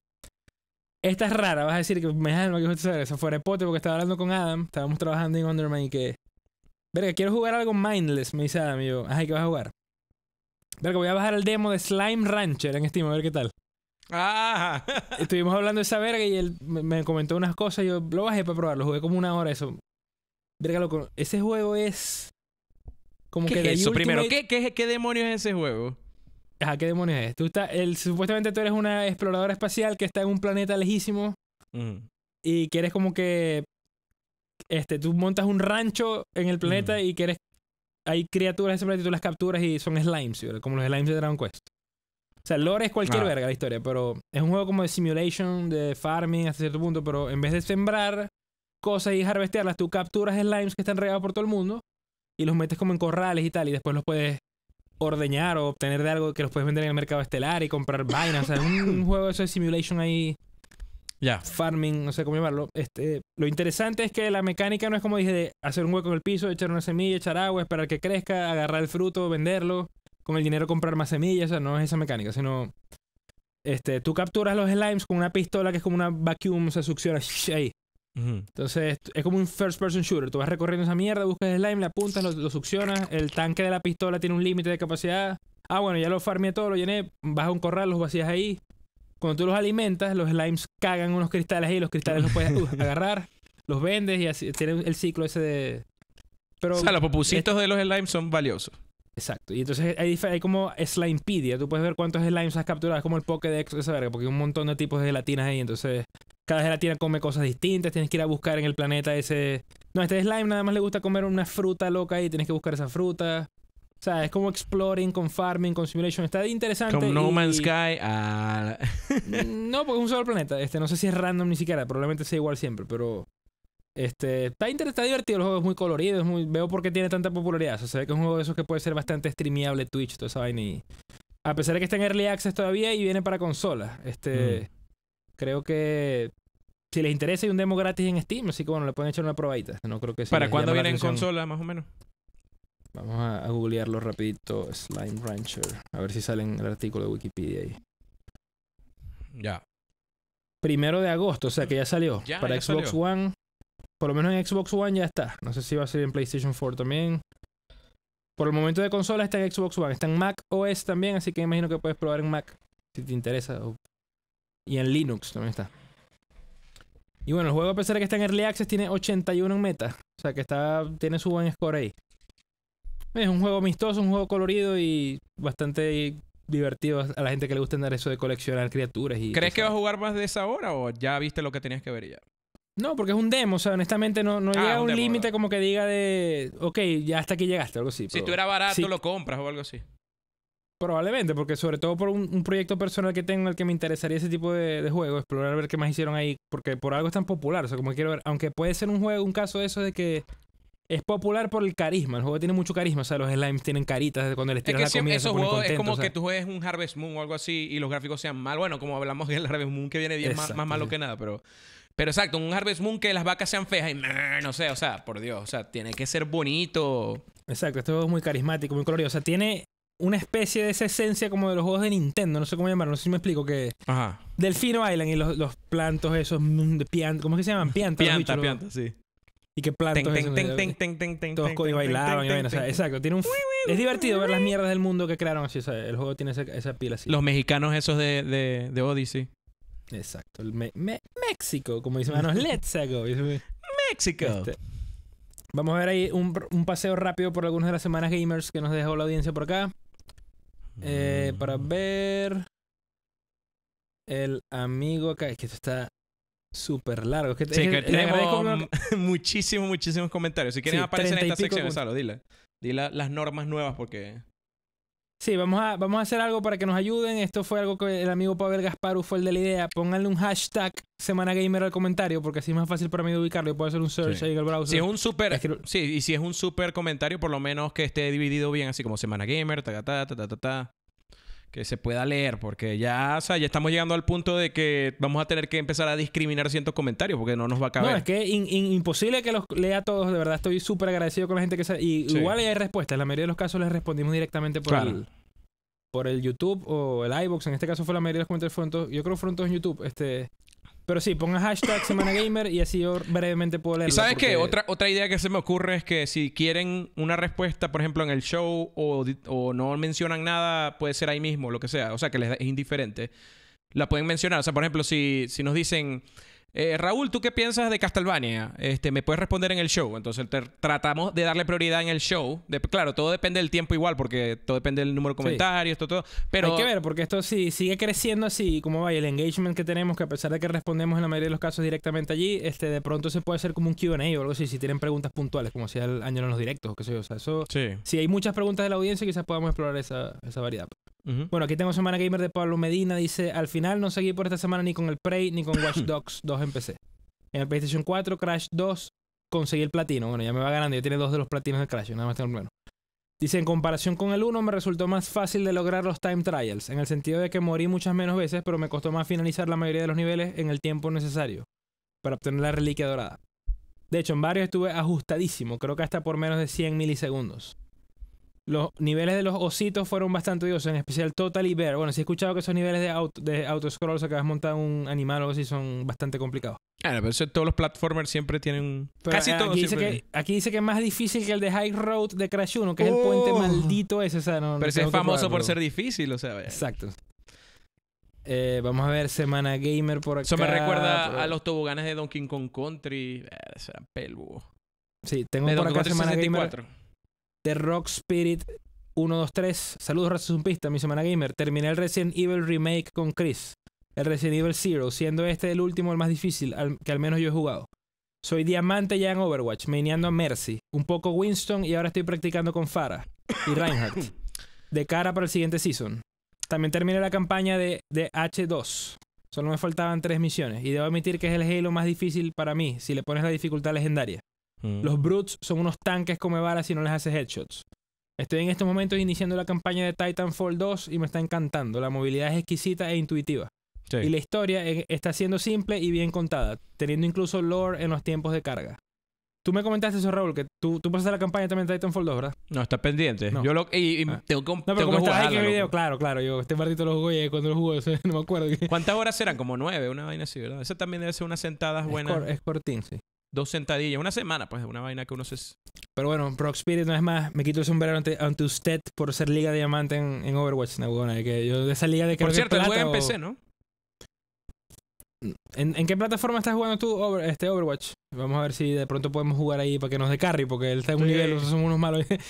Esta es rara, vas a decir que me dejan no que eso fuera de pote porque estaba hablando con Adam, estábamos trabajando en Underman y que. Verga, quiero jugar algo mindless, me dice Adam y yo, ay, ¿qué vas a jugar? Verga, voy a bajar el demo de Slime Rancher en Steam, a ver qué tal. Ah. Estuvimos hablando de esa verga y él me comentó unas cosas. Yo lo bajé para probarlo, jugué como una hora eso. Verga, loco, ese juego es. Como ¿Qué que qué, qué demonios es ese juego? Ajá, ¿qué demonios es? supuestamente tú eres una exploradora espacial que está en un planeta lejísimo y quieres como que. Este, tú montas un rancho en el planeta y quieres hay criaturas en ese planeta y tú las capturas y son slimes, como los slimes de Dragon Quest. O sea, lore es cualquier ah. verga la historia, pero es un juego como de simulation, de farming hasta cierto punto, pero en vez de sembrar cosas y harvestearlas, tú capturas slimes que están regados por todo el mundo y los metes como en corrales y tal, y después los puedes ordeñar o obtener de algo que los puedes vender en el mercado estelar y comprar vainas. O sea, es un juego eso de simulation ahí ya. Farming, no sé cómo llamarlo. Este, lo interesante es que la mecánica no es como dije de hacer un hueco en el piso, echar una semilla, echar agua, esperar que crezca, agarrar el fruto, venderlo, con el dinero comprar más semillas, no es esa mecánica, sino este, tú capturas los slimes con una pistola que es como una vacuum, se succiona ahí. Entonces es como un first person shooter. Tú vas recorriendo esa mierda, buscas el slime, le apuntas, lo, succionas. El tanque de la pistola tiene un límite de capacidad. Ah, bueno, ya lo farme todo, lo llené. Vas a un corral, los vacías ahí. Cuando tú los alimentas, los slimes cagan unos cristales y los cristales los puedes uh, agarrar, los vendes y así tienen el ciclo ese de. Pero o sea, los popucitos de los slimes son valiosos. Exacto. Y entonces hay, hay como Slimepedia. Tú puedes ver cuántos slimes has capturado. Es como el Pokédex, esa verga, porque hay un montón de tipos de gelatinas ahí. Entonces, cada gelatina come cosas distintas. Tienes que ir a buscar en el planeta ese. No, este slime nada más le gusta comer una fruta loca y tienes que buscar esa fruta. O sea, es como exploring con farming, con simulation. Está interesante. Con No Man's Sky no, porque es un solo planeta. Este, no sé si es random ni siquiera. Probablemente sea igual siempre, pero... Este, está, está divertido el juego, es muy colorido, veo por qué tiene tanta popularidad. O sea, se ve que es un juego de esos que puede ser bastante streameable Twitch, toda esa vaina. a pesar de que está en Early Access todavía y viene para consola Este, mm. Creo que si les interesa hay un demo gratis en Steam, así que bueno, le pueden echar una probadita. No creo que sea. ¿Para cuándo viene en consola, más o menos? Vamos a, googlearlo rapidito, Slime Rancher. A ver si sale en el artículo de Wikipedia ahí. Ya. Primero de agosto, o sea que ya salió. para Xbox One. Por lo menos en Xbox One ya está. No sé si va a ser en PlayStation 4 también. Por el momento de consola está en Xbox One. Está en Mac OS también, así que imagino que puedes probar en Mac si te interesa. Y en Linux también está. Y bueno, el juego, a pesar de que está en Early Access, tiene 81 en meta. O sea que está, tiene su buen score ahí. Es un juego amistoso, un juego colorido y bastante divertido a la gente que le gusta andar eso de coleccionar criaturas. Y ¿Crees que va a jugar más de esa hora o ya viste lo que tenías que ver ya? No, porque es un demo, o sea, honestamente no, no ah, llega a un, límite como que diga de, ok, ya hasta aquí llegaste, algo así. Si tú eras barato, lo compras o algo así. Probablemente, porque sobre todo por un, proyecto personal que tengo en el que me interesaría ese tipo de, juego, explorar, ver qué más hicieron ahí, porque por algo es tan popular, o sea, como quiero ver, aunque puede ser un juego, un caso de eso de que es popular por el carisma. El juego tiene mucho carisma. O sea, los slimes tienen caritas cuando les tiras es la comida. Esos juegos es como que tú juegues un Harvest Moon o algo así y los gráficos sean mal. Bueno, como hablamos del Harvest Moon que viene bien más, malo que nada, pero. Pero exacto, un Harvest Moon que las vacas sean feas y no sé, o sea, por Dios, o sea, tiene que ser bonito. Exacto, este juego es muy carismático, muy colorido. O sea, tiene una especie de esa esencia como de los juegos de Nintendo, no sé cómo llamarlo, no sé si me explico, que Ajá. Delfino Island y los, plantos esos, mm, ¿cómo es que se llaman? Pianta, pianta, sí. Y que plata Todos y bailaban. exacto. Tiene un... Es divertido ver las mierdas del mundo que crearon así. El juego tiene esa, pila así. Los mexicanos esos de, Odyssey. Exacto. México, como dicen manos. Let's go. México. Este, vamos a ver ahí un, paseo rápido por algunas de las semanas gamers que nos dejó la audiencia por acá. Eh, para mm. ver. El amigo acá. Es que esto está súper largo. que, sí, tenemos muchísimos, muchísimos comentarios. Si quieren aparecer en esta sección, Salo, dile. Dile las normas nuevas porque... Sí, vamos a, vamos a hacer algo para que nos ayuden. Esto fue algo que el amigo Pavel Gasparu fue el de la idea. Pónganle un hashtag Semana Gamer al comentario, porque así es más fácil para mí ubicarlo. Yo puedo hacer un search ahí en el browser. Si es un super, y si es un super comentario, por lo menos que esté dividido bien, así como Semana Gamer, ta, ta, ta, ta, ta, ta que se pueda leer, porque ya, ya estamos llegando al punto de que vamos a tener que empezar a discriminar ciertos comentarios, porque no nos va a caber. No, es que imposible que los lea todos, de verdad estoy súper agradecido con la gente que se Y igual hay respuestas, la mayoría de los casos les respondimos directamente por el por el YouTube o el iBox, en este caso fue la mayoría de los comentarios fueron todos, yo creo que fueron todos en YouTube, este pero sí, pongan hashtag Semana Gamer y así yo brevemente puedo leerlo. ¿Y sabes qué? Otra, otra idea que se me ocurre es que si quieren una respuesta, por ejemplo, en el show o, no mencionan nada, puede ser ahí mismo, lo que sea. O sea, que les es indiferente. La pueden mencionar. O sea, por ejemplo, si, si nos dicen... Eh, Raúl, ¿tú qué piensas de Castlevania? Este, me puedes responder en el show. Entonces tratamos de darle prioridad en el show. De, claro, todo depende del tiempo igual, porque todo depende del número de comentarios, todo, Pero... Hay que ver, porque esto sí, sigue creciendo así, como vaya, el engagement que tenemos, que a pesar de que respondemos en la mayoría de los casos directamente allí, este, de pronto se puede hacer como un QA o algo así, si tienen preguntas puntuales, como si el año en los directos, o qué sé yo. O sea, eso, sí. si hay muchas preguntas de la audiencia, quizás podamos explorar esa variedad. Bueno, aquí tengo Semana Gamer de Pablo Medina. Dice: Al final no seguí por esta semana ni con el Prey ni con Watch Dogs 2 en PC. En el PlayStation 4, Crash 2, conseguí el platino. Bueno, ya me va ganando. Ya tiene dos de los platinos de Crash. Nada más tengo el Dice, en comparación con el 1 me resultó más fácil de lograr los time trials, en el sentido de que morí muchas menos veces, pero me costó más finalizar la mayoría de los niveles en el tiempo necesario para obtener la reliquia dorada. De hecho, en varios estuve ajustadísimo, creo que hasta por menos de 100 milisegundos. Los niveles de los ositos fueron bastante odiosos, en especial Total y Bear. Bueno, si he escuchado que esos niveles de, auto, de autoscroll, o sea, que has montado un animal o algo así, son bastante complicados. Claro, ah, pero todos los platformers siempre tienen. casi todos. Dice que, aquí dice que es más difícil que el de High Road de Crash 1, que es el puente oh. maldito ese. pero es famoso por ser difícil, o sea, Exacto. Eh, vamos a ver Semana Gamer por acá. Eso me recuerda a los toboganes de Donkey Kong Country. O sea, pelvo. Sí, tengo por Semana Gamer. The Rock Spirit 123. Saludos, Razas un Pista, mi semana gamer. Terminé el Resident Evil Remake con Chris. El Resident Evil Zero, siendo este el último, el más difícil, que al menos yo he jugado. Soy diamante ya en Overwatch, meneando a Mercy, un poco Winston y ahora estoy practicando con Farah y Reinhardt. De cara para el siguiente season. También terminé la campaña de, de H2. Solo me faltaban tres misiones y debo admitir que es el Halo más difícil para mí si le pones la dificultad legendaria. Mm. Los Brutes son unos tanques como balas si no les haces headshots. Estoy en estos momentos iniciando la campaña de Titanfall 2 y me está encantando. La movilidad es exquisita e intuitiva. Y la historia eh, está siendo simple y bien contada, teniendo incluso lore en los tiempos de carga. Tú me comentaste eso, Raúl, que tú, tú pasaste la campaña también de Titanfall 2, ¿verdad? No, está pendiente. Yo lo... Y, ah. tengo que No, pero como en el video, claro, claro. Yo este partito lo jugué cuando lo jugué, no me acuerdo. ¿Cuántas horas eran? Como nueve, una vaina así, ¿verdad? Esa también debe ser unas sentadas buenas. es cortín, sí dos sentadillas, una semana, pues, es una vaina que uno se... Pero bueno, Brock Spirit, no es más, me quito el sombrero ante, ante usted por ser Liga de Diamante en, en Overwatch, Por cierto, juega en PC, ¿no? ¿En, qué plataforma estás jugando tú este Overwatch? Vamos a ver si de pronto podemos jugar ahí para que nos dé carry, porque él está en un nivel, nosotros somos unos malos.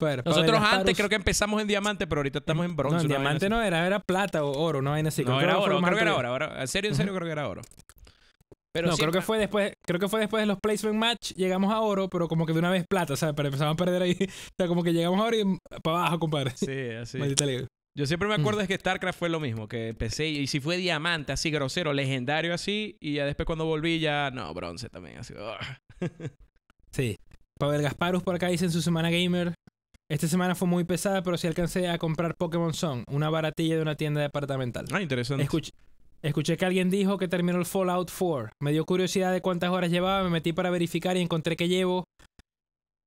Nosotros antes creo que empezamos en diamante, pero ahorita estamos en bronce. No, en diamante no era, era plata o oro, no vaina así. era oro, creo que era oro. en serio, en serio, creo que era oro no, creo que fue después, creo que fue después de los placement match, llegamos a oro, pero como que de una vez plata, ¿sabes? Pero empezamos a perder ahí. O sea, como que llegamos a oro y para abajo, compadre. Sí, así. Yo siempre me mm. acuerdo es que StarCraft fue lo mismo, que empecé y si fue diamante, así grosero, legendario así, y ya después cuando volví ya, no, bronce también, así. sí. Pavel Gasparus por acá dice en su semana gamer, esta semana fue muy pesada, pero sí alcancé a comprar Pokémon Song, una baratilla de una tienda departamental. Ah, interesante. Escuche Escuché que alguien dijo que terminó el Fallout 4. Me dio curiosidad de cuántas horas llevaba, me metí para verificar y encontré que llevo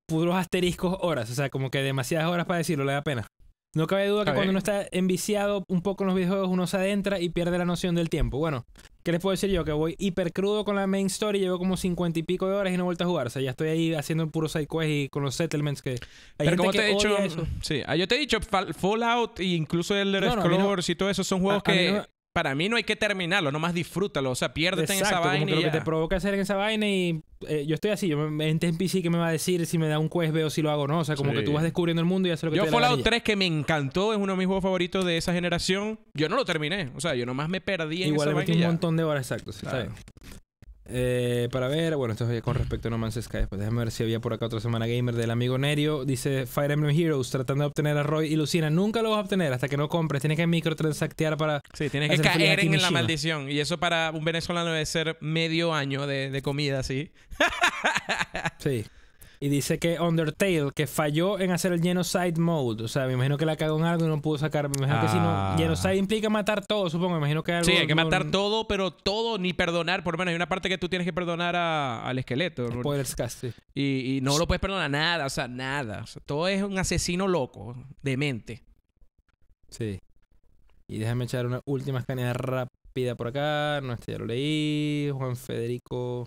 puros asteriscos horas. O sea, como que demasiadas horas para decirlo, le da pena. No cabe duda que cuando uno está enviciado un poco en los videojuegos, uno se adentra y pierde la noción del tiempo. Bueno, ¿qué les puedo decir yo? Que voy hiper crudo con la main story, llevo como cincuenta y pico de horas y no he vuelto a jugar. O sea, ya estoy ahí haciendo el puro side quest y con los settlements que. Hay que te he dicho. Sí, ah, yo te he dicho, Fallout e incluso el no, y todo eso son juegos que para mí no hay que terminarlo, nomás disfrútalo, o sea, piérdete en esa vaina. que te provoca hacer en esa vaina y eh, yo estoy así, yo me, en PC. que me va a decir si me da un quest veo si lo hago o no, o sea, como que tú vas descubriendo el mundo y haces lo que yo Yo Fallout 3 que me encantó, es uno de mis juegos favoritos de esa generación, yo no lo terminé, o sea, yo nomás me perdí en Igual esa metí un montón de horas, exacto, ¿sabes? Eh, para ver, bueno, esto es con respecto a No Man's Sky. Pues déjame ver si había por acá otra semana gamer del amigo Nerio. Dice Fire Emblem Heroes tratando de obtener a Roy y Lucina. Nunca lo vas a obtener hasta que no compres. Tienes que microtransactear para. Sí, caer en, la maldición. Y eso para un venezolano debe ser medio año de, de comida, sí. sí. Y dice que Undertale, que falló en hacer el Genocide Mode. O sea, me imagino que la cagó en algo y no pudo sacar. Me imagino que si no. Ah. Genocide implica matar todo, supongo. Me imagino que algo, Sí, hay que matar todo, pero todo, ni perdonar. Por lo menos hay una parte que tú tienes que perdonar al esqueleto. Spoilers cast Y, y, no lo puedes perdonar nada, o sea, nada. todo es un asesino loco, demente. Sí. Y déjame echar una última escaneada rápida por acá. No, este ya lo leí. Juan Federico.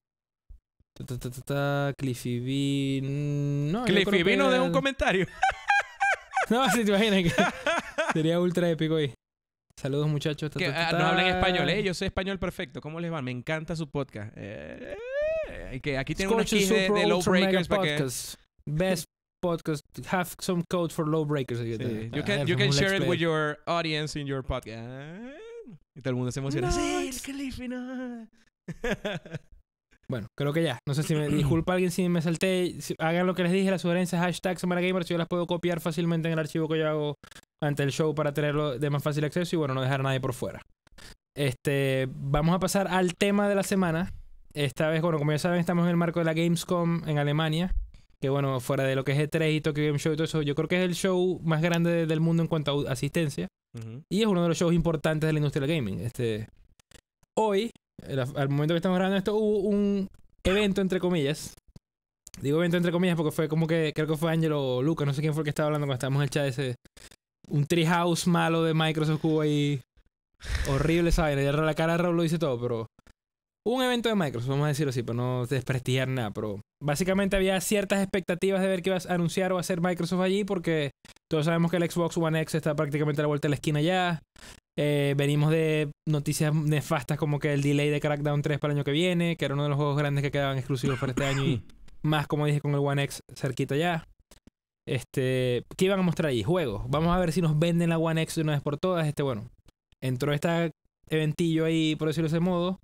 Cliffy vino mm, de un comentario. no, si te imaginas sería ultra épico ahí. Saludos, muchachos. Ah, no hablen español, ¿eh? Yo sé español perfecto. ¿Cómo les va? Me encanta su podcast. Eh, eh aquí tengo un de, de Low Breakers para que... Best podcast. Have some code for Low Breakers. You can, share it with your audience in your podcast. Y todo el mundo se emociona. No, sí, el Cliffy, Bueno, creo que ya. No sé si me disculpa alguien si me salté. hagan lo que les dije, las sugerencias hashtag Semana Gamers. Yo las puedo copiar fácilmente en el archivo que yo hago ante el show para tenerlo de más fácil acceso y bueno, no dejar a nadie por fuera. Este, vamos a pasar al tema de la semana. Esta vez, bueno, como ya saben, estamos en el marco de la Gamescom en Alemania. Que bueno, fuera de lo que es E3 y Tokyo Game Show y todo eso, yo creo que es el show más grande del mundo en cuanto a asistencia. Y es uno de los shows importantes de la industria del gaming. Este, hoy al momento que estamos grabando esto, hubo un evento, entre comillas. Digo evento, entre comillas, porque fue como que, creo que fue Angelo o Lucas, no sé quién fue el que estaba hablando cuando estábamos en el chat ese. Un treehouse malo de Microsoft Cuba ahí. Horrible esa vaina. La cara de Raúl lo dice todo, pero un evento de Microsoft, vamos a decirlo así, para no desprestigiar nada, pero básicamente había ciertas expectativas de ver qué iba a anunciar o hacer Microsoft allí, porque todos sabemos que el Xbox One X está prácticamente a la vuelta de la esquina ya, eh, venimos de noticias nefastas como que el delay de Crackdown 3 para el año que viene, que era uno de los juegos grandes que quedaban exclusivos para este año y más, como dije, con el One X cerquita ya. Este, ¿Qué iban a mostrar ahí? Juegos. Vamos a ver si nos venden la One X de una vez por todas. Este, bueno, entró este eventillo ahí, por decirlo de ese modo.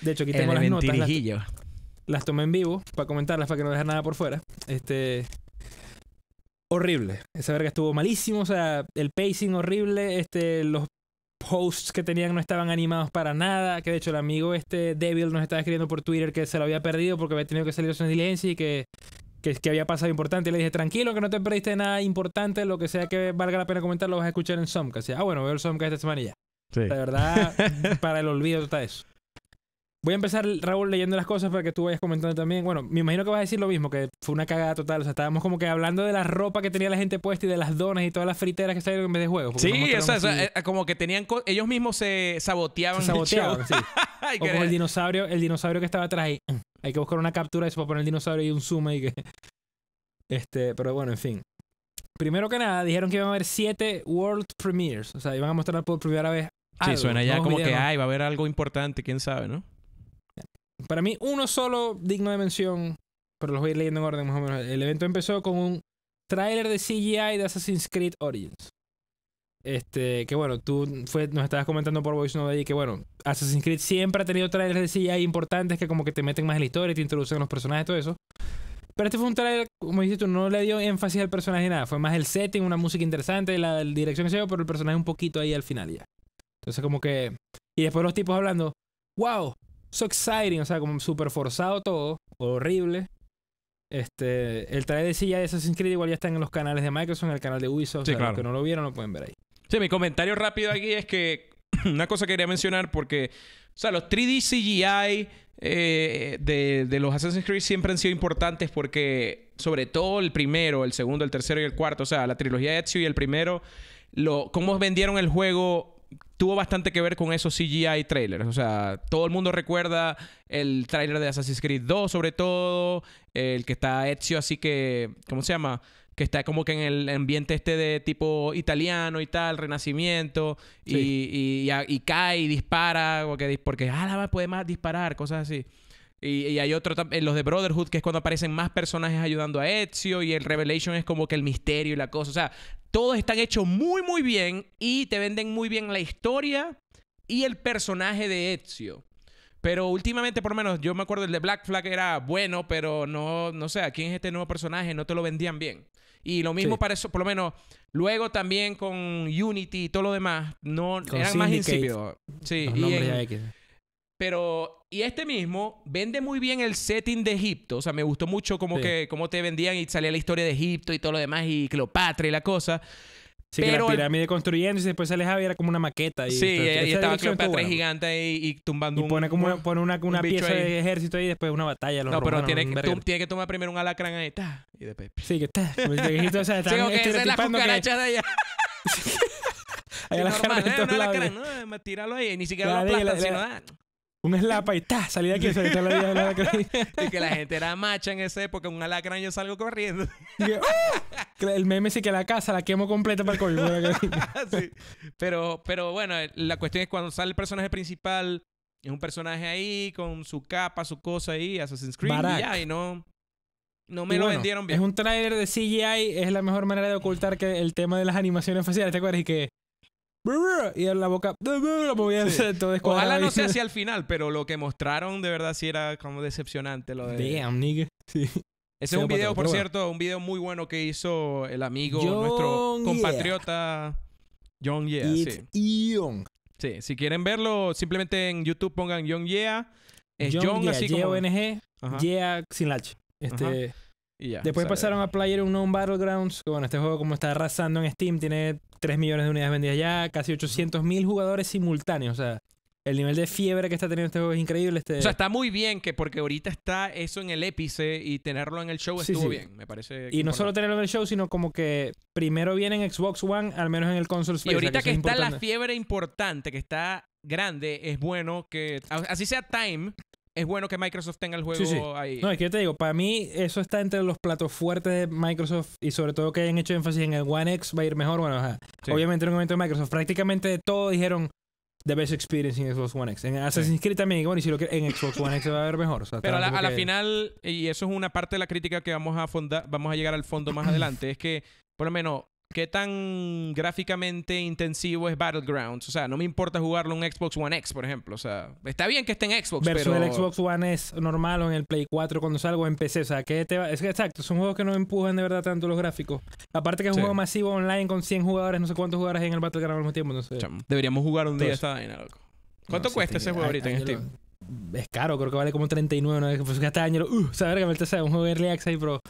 De hecho, aquí tengo las notas. Las, tomé en vivo para comentarlas, para que no dejar nada por fuera. Este, horrible. Esa verga estuvo malísimo. O sea, el pacing horrible. Este, los hosts que tenían no estaban animados para nada, que de hecho el amigo este Devil nos estaba escribiendo por Twitter que se lo había perdido porque había tenido que salir a su diligencia y que, que, había pasado importante. Y le dije, tranquilo, que no te perdiste nada importante, lo que sea que valga la pena comentar, lo vas a escuchar en Somcast. ah, bueno, veo el Somcast esta semana ya. La verdad, para el olvido está eso. Voy a empezar, Raúl, leyendo las cosas para que tú vayas comentando también. Bueno, me imagino que vas a decir lo mismo, que fue una cagada total. O sea, estábamos como que hablando de la ropa que tenía la gente puesta y de las donas y todas las friteras que salieron en vez de juegos. Sí, o eh, como que tenían... Ellos mismos se saboteaban. saboteaban, sí. o como el dinosaurio, el dinosaurio que estaba atrás ahí. Hay que buscar una captura y eso para poner el dinosaurio y un zoom ahí que... Este, pero bueno, en fin. Primero que nada, dijeron que iban a haber siete world premiers. O sea, iban a mostrar por primera vez Sí, suena ya como que, va a haber algo importante, quién sabe, ¿no? Para mí, uno solo digno de mención, pero los voy a ir leyendo en orden más o menos. El evento empezó con un tráiler de CGI de Assassin's Creed Origins. Este, que bueno, tú nos estabas comentando por Voice Note ahí que bueno, Assassin's Creed siempre ha tenido trailers de CGI importantes que como que te meten más en la historia y te introducen los personajes, todo eso. Pero este fue un trailer, como dices tú, no le dio énfasis al personaje nada. Fue más el setting, una música interesante, la, la dirección que pero el personaje un poquito ahí al final ya. Entonces como que... Y después los tipos hablando, wow, so exciting, o sea, como súper forzado todo, horrible. Este, el trailer de ya de Assassin's Creed igual ya están en los canales de Microsoft, en el canal de Ubisoft, sí, que no lo vieron lo pueden ver ahí. Sí, mi comentario rápido aquí es que una cosa quería mencionar porque, o sea, los 3D CGI eh, de, los Assassin's Creed siempre han sido importantes porque, sobre todo el primero, el segundo, el tercero y el cuarto, o sea, la trilogía de Ezio y el primero, lo, cómo vendieron el juego tuvo bastante que ver con esos CGI trailers. O sea, todo el mundo recuerda el trailer de Assassin's Creed 2, sobre todo, el que está Ezio, así que, ¿cómo se llama? Que está como que en el ambiente este de tipo italiano y tal, renacimiento, y, y, cae y dispara, porque, porque ah, la puede más disparar, cosas así. Y, hay otro, los de Brotherhood, que es cuando aparecen más personajes ayudando a Ezio. Y el Revelation es como que el misterio y la cosa. O sea, todos están hechos muy, muy bien. Y te venden muy bien la historia y el personaje de Ezio. Pero últimamente, por lo menos, yo me acuerdo el de Black Flag era bueno, pero no, no sé, ¿quién es este nuevo personaje? No te lo vendían bien. Y lo mismo para eso, por lo menos, luego también con Unity y todo lo demás, no, eran más insípidos. Sí, y pero, y este mismo vende muy bien el setting de Egipto. O sea, me gustó mucho como que cómo te vendían y salía la historia de Egipto y todo lo demás, y Cleopatra y la cosa. Sí, pero la pirámide construyendo y después sale y era como una maqueta. Y sí, y, estaba Cleopatra gigante y tumbando y pone como pone una, pieza de ejército ahí y después una batalla. no, pero tiene, que, tomar primero un alacrán ahí. y Sí, que pues, está. de allá. ahí alacrán, ahí. Ni siquiera lo ah, un eslapa y ¡ta! salí de aquí. Salí de la y que la gente era macha en esa época, un alacrán yo salgo corriendo. ¡ah! El meme sí que la casa la quemo completa para el pero, pero bueno, la cuestión es cuando sale el personaje principal, es un personaje ahí con su capa, su cosa ahí, Assassin's Creed y ya, y no... No me lo vendieron bien. Es un tráiler de CGI, es la mejor manera de ocultar que el tema de las animaciones faciales, ¿te acuerdas? Y que y en la boca Ojalá no se hacía al final, pero lo que mostraron de verdad sí era como decepcionante lo de. Damn, nigga. Sí. Ese es un video, por cierto, un video muy bueno que hizo el amigo, nuestro compatriota John Yeah. sí. si quieren verlo, simplemente en YouTube pongan John Yeah. Es John, así como... sin lache este, Y ya, Después pasaron a Player Unknown Battlegrounds. bueno, este juego como está arrasando en Steam, tiene 3 millones de unidades vendidas ya, casi 800 mil jugadores simultáneos. O sea, el nivel de fiebre que está teniendo este juego es increíble. Este o sea, está muy bien que porque ahorita está eso en el épice y tenerlo en el show estuvo bien, me parece. Y no solo tenerlo en el show, sino como que primero viene en Xbox One, al menos en el console Y ahorita que, está la fiebre importante, que está grande, es bueno que así sea Time, es bueno que Microsoft tenga el juego ahí. No, es que yo te digo, para mí eso está entre los platos fuertes de Microsoft y sobre todo que hayan hecho énfasis en el One X va a ir mejor. Bueno, obviamente en un momento de Microsoft prácticamente todos dijeron The Best Experience en Xbox One X. En Assassin's Creed también, bueno, y si lo que en Xbox One X se va a ver mejor. Pero a la, final, y eso es una parte de la crítica que vamos a, vamos a llegar al fondo más adelante, es que por lo menos ¿Qué tan gráficamente intensivo es Battlegrounds? O sea, no me importa jugarlo en Xbox One X, por ejemplo. O sea, está bien que esté en Xbox, Versus pero... el Xbox One es normal o en el Play 4 cuando salgo en PC. O sea, que te va... Es exacto, son juegos que no empujan de verdad tanto los gráficos. Aparte que es un juego masivo online con 100 jugadores, no sé cuántos jugadores en el Battlegrounds al mismo tiempo. No sé. deberíamos jugar un día esta ¿Cuánto cuesta este ese juego ahorita en Steam? es caro, creo que vale como 39, ¿no? Pues que hasta año, uh, saber que me un juego de Early Access, pero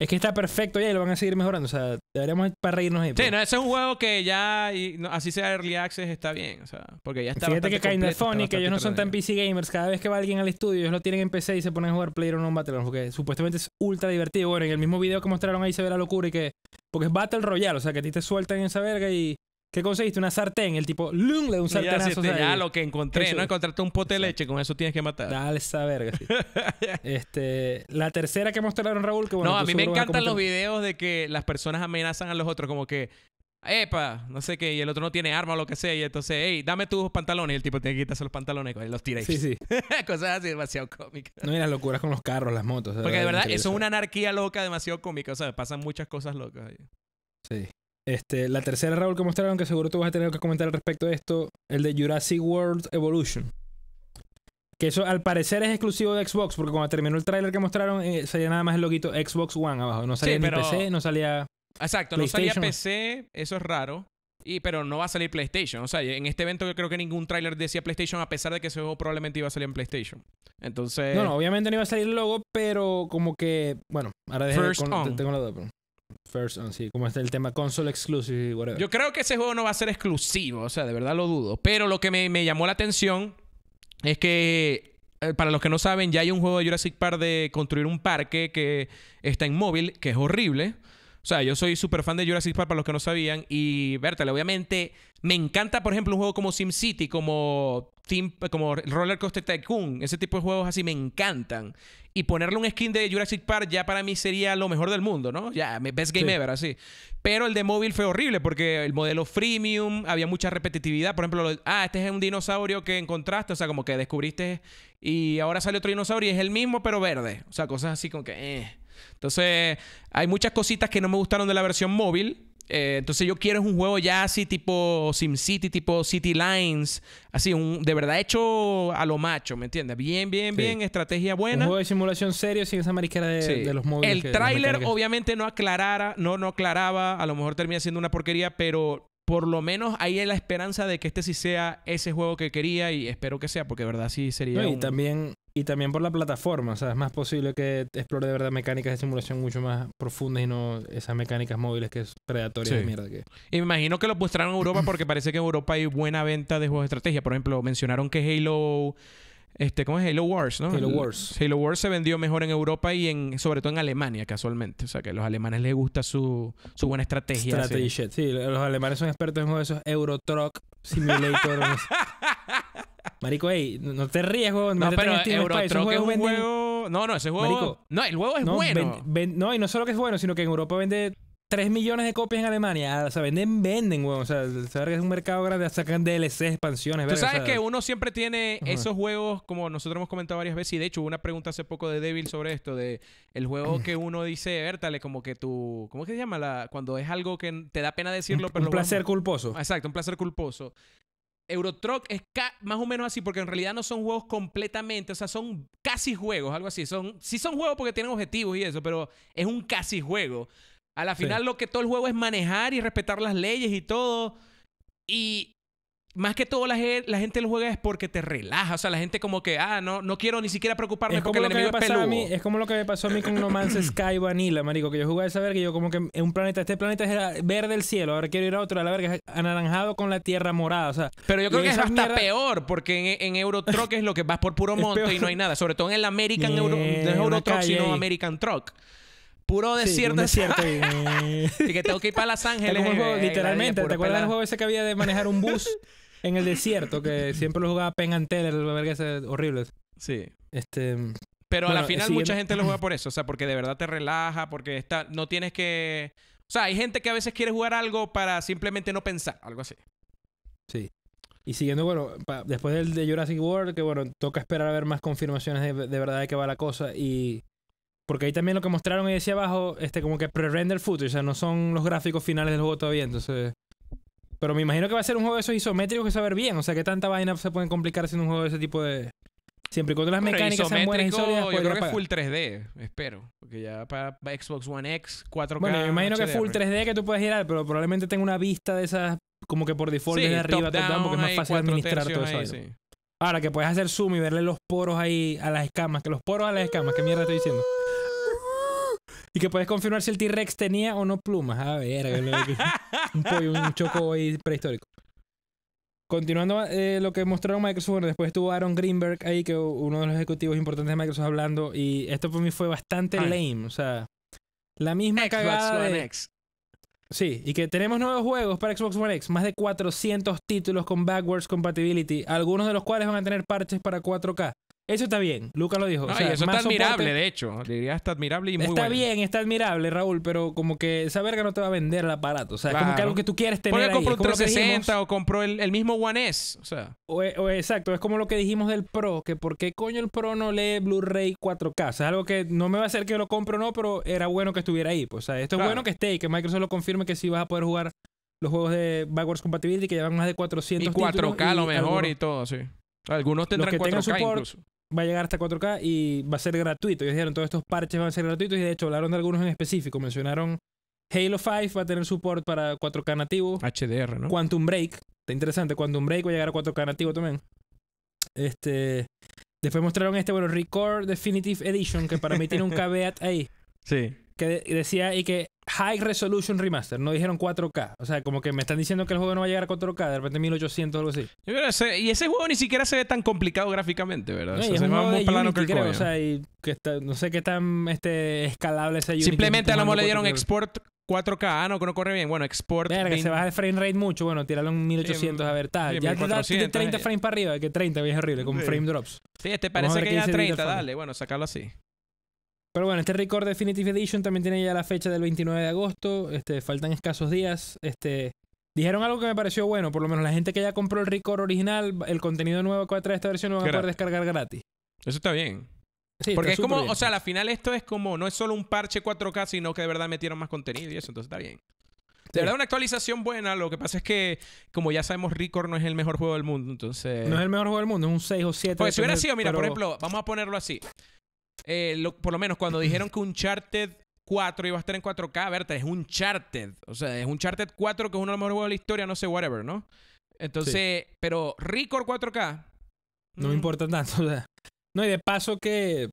es que está perfecto ya y lo van a seguir mejorando. O sea, deberíamos para reírnos ahí. Sí, pues. no, ese es un juego que ya, así sea Early Access, está bien. O sea, porque ya está Fíjate que Funny, que ellos no son tan PC gamers, cada vez que va alguien al estudio, ellos lo tienen en PC y se ponen a jugar Player PlayerUnknown's Battlegrounds, porque supuestamente es ultra divertido. Bueno, en el mismo video que mostraron ahí se ve la locura y que... Porque es Battle Royale, o sea, que a ti te sueltan en esa verga y ¿Qué conseguiste? Una sartén. El tipo, lum, le un sartén. Ya, eh, lo que encontré, ¿no? Encontraste un pote de leche, con eso tienes que matar. Dale esa verga. este, la tercera que mostraron, Raúl, que bueno. No, a mí me encantan los videos de que las personas amenazan a los otros, como que, epa, no sé qué, y el otro no tiene arma o lo que sea, y entonces, Ey, dame tus pantalones, y el tipo tiene que quitarse los pantalones y los tira. Sí, sí. Cosas así demasiado cómicas. No, y las locuras con los carros, las motos. Porque de verdad, eso es una anarquía loca demasiado cómica, o sea, pasan muchas cosas locas. Ahí. Sí. Este, la tercera, Raúl, que mostraron, que seguro tú vas a tener que comentar al respecto de esto, el de Jurassic World Evolution. Que eso al parecer es exclusivo de Xbox, porque cuando terminó el tráiler que mostraron, eh, salía nada más el loguito Xbox One abajo. No salía en PC, no salía. Exacto, no salía PC, eso es raro. Y, pero no va a salir PlayStation. O sea, en este evento yo creo que ningún tráiler decía PlayStation, a pesar de que ese juego probablemente iba a salir en PlayStation. Entonces. No, obviamente no iba a salir el logo, pero como que. Bueno, ahora dejé, tengo la duda. First on, sí. Como está el tema console exclusive, whatever. Yo creo que ese juego no va a ser exclusivo, o sea, de verdad lo dudo. Pero lo que me, llamó la atención es que, eh, para los que no saben, ya hay un juego de Jurassic Park de construir un parque que está en móvil, que es horrible. O sea, yo soy súper fan de Jurassic Park para los que no sabían. Y vértale, obviamente, me encanta, por ejemplo, un juego como SimCity, como, como Roller Coaster Tycoon. Ese tipo de juegos así me encantan. Y ponerle un skin de Jurassic Park ya para mí sería lo mejor del mundo, ¿no? Ya, best game ever, así. Pero el de móvil fue horrible porque el modelo freemium, había mucha repetitividad. Por ejemplo, ah, este es un dinosaurio que encontraste, o sea, como que descubriste y ahora sale otro dinosaurio y es el mismo pero verde. O sea, cosas así como que... Eh. Entonces, hay muchas cositas que no me gustaron de la versión móvil. Eh, entonces yo quiero un juego ya así tipo SimCity, tipo City Lines, así, un, de verdad hecho a lo macho, ¿me entiendes? Bien, bien, bien, estrategia buena. Un juego de simulación serio sin esa mariquera de, los móviles. El tráiler obviamente no aclarara, no, no aclaraba, a lo mejor termina siendo una porquería, pero por lo menos ahí hay la esperanza de que este sí sea ese juego que quería y espero que sea, porque de verdad sí sería. bueno. y también y también por la plataforma. O sea, es más posible que explore de verdad mecánicas de simulación mucho más profundas y no esas mecánicas móviles que es predatoria de mierda. Que... me imagino que lo mostraron en Europa porque parece que en Europa hay buena venta de juegos de estrategia. Por ejemplo, mencionaron que Halo. Este, ¿cómo es? Halo Wars, ¿no? Halo Wars. Halo Wars se vendió mejor en Europa y en, sobre todo en Alemania, casualmente. O sea, que a los alemanes les gusta su, su buena estrategia. estrategia sí. Los alemanes son expertos en juegos de esos Euro Truck Simulator. Marico, ey, no te riesgo. No, pero este eh, es un juego... No, no, ese juego... no, el juego es bueno. no, y no solo que es bueno, sino que en Europa vende 3 millones de copias en Alemania. Ah, o sea, venden, venden, weón. O sea, que es un mercado grande. Sacan DLC, expansiones. Tú sabes que uno siempre tiene esos juegos, como nosotros hemos comentado varias veces. Y de hecho, hubo una pregunta hace poco de Devil sobre esto: de el juego que uno dice, Vértale, como que tú. ¿Cómo es que se llama? La, cuando es algo que te da pena decirlo, pero. Un placer culposo. Exacto, un placer culposo. Eurotruck es más o menos así, porque en realidad no son juegos completamente, o sea, son casi juegos, algo así. Son, sí son juegos porque tienen objetivos y eso, pero es un casi juego. A la final lo que todo el juego es manejar y respetar las leyes y todo. Y más que todo la, la, gente lo juega es porque te relaja. O sea, la gente como que, ah, no, no quiero ni siquiera preocuparme es porque el enemigo es es como lo que me pasó a mí con No Man's Sky Vanilla, marico. Que yo jugaba esa verga y yo como que en un planeta... Este planeta era verde el cielo. Ahora quiero ir a otro. A la verga anaranjado con la tierra morada. O sea... Pero yo creo que es hasta peor. Porque en, en Eurotruck es lo que vas por puro monte y no hay nada. Sobre todo en el American Euro, no sino American Truck puro desierto. Sí, que tengo que ir para Los Ángeles. Eh, literalmente, ¿te acuerdas del juego ese que había de manejar un bus? en el desierto, que siempre lo jugaba Pen and Teller, verga horribles. Sí. Este. Pero a la final mucha gente lo juega por eso, o sea, porque de verdad te relaja, porque está, no tienes que. O sea, hay gente que a veces quiere jugar algo para simplemente no pensar, algo así. Sí. Y siguiendo, bueno, después del de Jurassic World, que bueno, toca esperar a ver más confirmaciones de, verdad de qué va la cosa. Y. Porque ahí también lo que mostraron ahí decía abajo, este, como que pre-render footage, o sea, no son los gráficos finales del juego todavía, entonces. Pero me imagino que va a ser un juego de esos isométricos que saber bien. O sea, qué tanta vaina se pueden complicar haciendo un juego de ese tipo de. Siempre y cuando las mecánicas sean buenas y sólidas, pues, creo que es full 3D, espero. Porque ya para Xbox One X, 4K. Bueno, me imagino que full 3D pues. que tú puedes girar, pero probablemente tenga una vista de esas como que por default desde arriba, porque es más fácil administrar todo eso. Ahora que puedes hacer zoom y verle los poros ahí a las escamas, que los poros a las escamas, ¿qué mierda estoy diciendo? Y que puedes confirmar si el T-Rex tenía o no plumas. A ah, ver, un pollo, un choco ahí prehistórico. Continuando eh, lo que mostraron Microsoft, después estuvo Aaron Greenberg ahí, que uno de los ejecutivos importantes de Microsoft hablando, y esto para mí fue bastante lame, o sea, la misma Xbox cagada One X. Sí, y que tenemos nuevos juegos para Xbox One X, más de 400 títulos con backwards compatibility, algunos de los cuales van a tener parches para 4K. Eso está bien, Luca lo dijo. eso está admirable, de hecho. Diría está admirable y muy Está bien, está admirable, Raúl, pero como que esa verga no te va a vender el aparato. O sea, como que algo que tú quieres tener. Porque compró un 360 o compró el, mismo One S. O sea. E, exacto, es como lo que dijimos del Pro, que por qué coño el Pro no lee Blu-ray 4K. O sea, es algo que no me va a hacer que lo compro o no, pero era bueno que estuviera ahí. Pues, o sea, esto es bueno que esté y que Microsoft lo confirme que sí vas a poder jugar los juegos de backwards compatibility que llevan más de 400 y 4K lo mejor y todo, sí. Algunos tendrán 4K incluso va a llegar hasta 4K y va a ser gratuito. Ellos dijeron, todos estos parches van a ser gratuitos y de hecho hablaron de algunos en específico. Mencionaron Halo 5 va a tener support para 4K nativo. HDR, ¿no? Quantum Break. Está interesante. Quantum Break va a llegar a 4K nativo también. Este... Después mostraron este, bueno, Record Definitive Edition, que para mí tiene un caveat ahí. Sí. Que decía y que High Resolution Remaster, no dijeron 4K. O sea, como que me están diciendo que el juego no va a llegar a 4K, de repente 1800 o algo así. y ese juego ni siquiera se ve tan complicado gráficamente, ¿verdad? No, es se plano que creo, O sea, no sé qué tan este, escalable sea Unity. Simplemente a lo mejor le dieron export 4K, ah, no, que no corre bien. Bueno, export. se baja el frame rate mucho. Bueno, tíralo en 1800, a ver, tal. Ya ya 1400, 30 frames para arriba, que 30 es horrible, con frame drops. Sí, este parece que ya 30, dale. Bueno, sacarlo así. Pero bueno, este Record Definitive Edition también tiene ya la fecha del 29 de agosto. Este, faltan escasos días. Este, dijeron algo que me pareció bueno. Por lo menos la gente que ya compró el Record original, el contenido nuevo que va a traer esta versión lo van a poder descargar gratis. Eso está bien. Porque es como, o sea, al final esto es como, no es solo un parche 4K, sino que de verdad metieron más contenido y eso, entonces está bien. De verdad, una actualización buena. Lo que pasa es que, como ya sabemos, Record no es el mejor juego del mundo. Entonces. No es el mejor juego del mundo, es un 6 o 7. pues si hubiera sido, mira, por ejemplo, vamos a ponerlo así. Eh, por lo menos cuando dijeron que Uncharted 4 iba a estar en 4K, a ver, es Uncharted. O sea, es un Uncharted 4 que es uno de los mejores juegos de la historia, no sé, whatever, ¿no? Entonces, pero Record 4K. No me mm. importa tanto, o sea. No, y de paso que.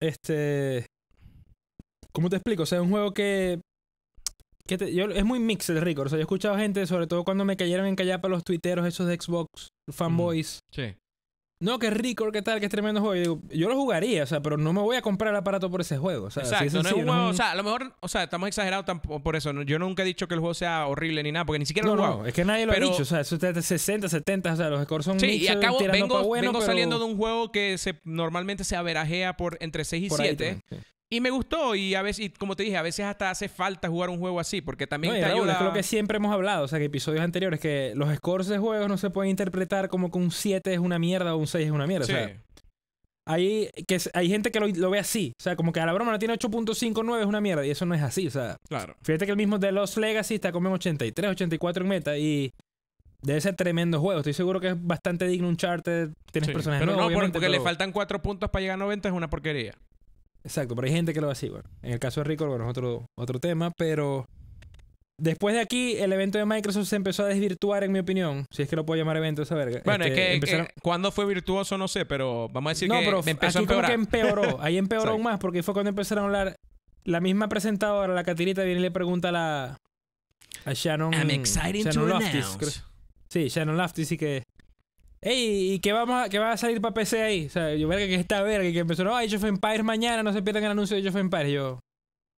Este. ¿Cómo te explico? O sea, es un juego que. es muy mix el Record. O sea, yo he escuchado gente, sobre todo cuando me cayeron en callapa los tuiteros esos de Xbox, mm. fanboys. Sí no, qué rico, qué tal, qué tremendo juego. Yo, lo jugaría, o sea, pero no me voy a comprar el aparato por ese juego. O sea, Exacto, no es un juego, o sea, a lo mejor, o sea, estamos exagerados tampoco por eso. Yo nunca he dicho que el juego sea horrible ni nada, porque ni siquiera lo he jugado. es que nadie lo ha dicho, o sea, eso de 60, 70, o sea, los scores son Sí, y acabo, vengo, vengo saliendo de un juego que se, normalmente se averajea por entre 6 y 7. Y me gustó y a veces, como te dije, a veces hasta hace falta jugar un juego así, porque también te Es lo que siempre hemos hablado, o sea, que episodios anteriores, que los scores de juegos no se pueden interpretar como que un 7 es una mierda o un 6 es una mierda. O sea, hay, que, hay gente que lo, ve así, o sea, como que a la broma no tiene 8.59 es una mierda y eso no es así, o sea... Claro. Fíjate que el mismo de los Legacy está como 83, 84 en meta y... Debe ser tremendo juego. Estoy seguro que es bastante digno un charter. Tienes personajes Pero no, porque, le faltan 4 puntos para llegar a 90 es una porquería. Exacto, pero hay gente que lo hace así, bueno. En el caso de Rico, bueno, es otro, tema, pero Después de aquí, el evento de Microsoft se empezó a desvirtuar, en mi opinión. Si es que lo puedo llamar evento esa verga. Bueno, es este, que eh, empezaron... cuando fue virtuoso no sé, pero vamos a decir no, pero empezó aquí creo que empeoró. Ahí empeoró aún más porque fue cuando empezaron a hablar. La misma presentadora, la Catirita, viene y le pregunta a la... Shannon... I'm Sí, Shannon Loftis y que... Ey, ¿y qué, vamos a, qué va a salir para PC ahí? O sea, yo verga que esta verga que empezó, no, Age of Empires mañana, no se pierdan el anuncio de Age of Empires. Yo,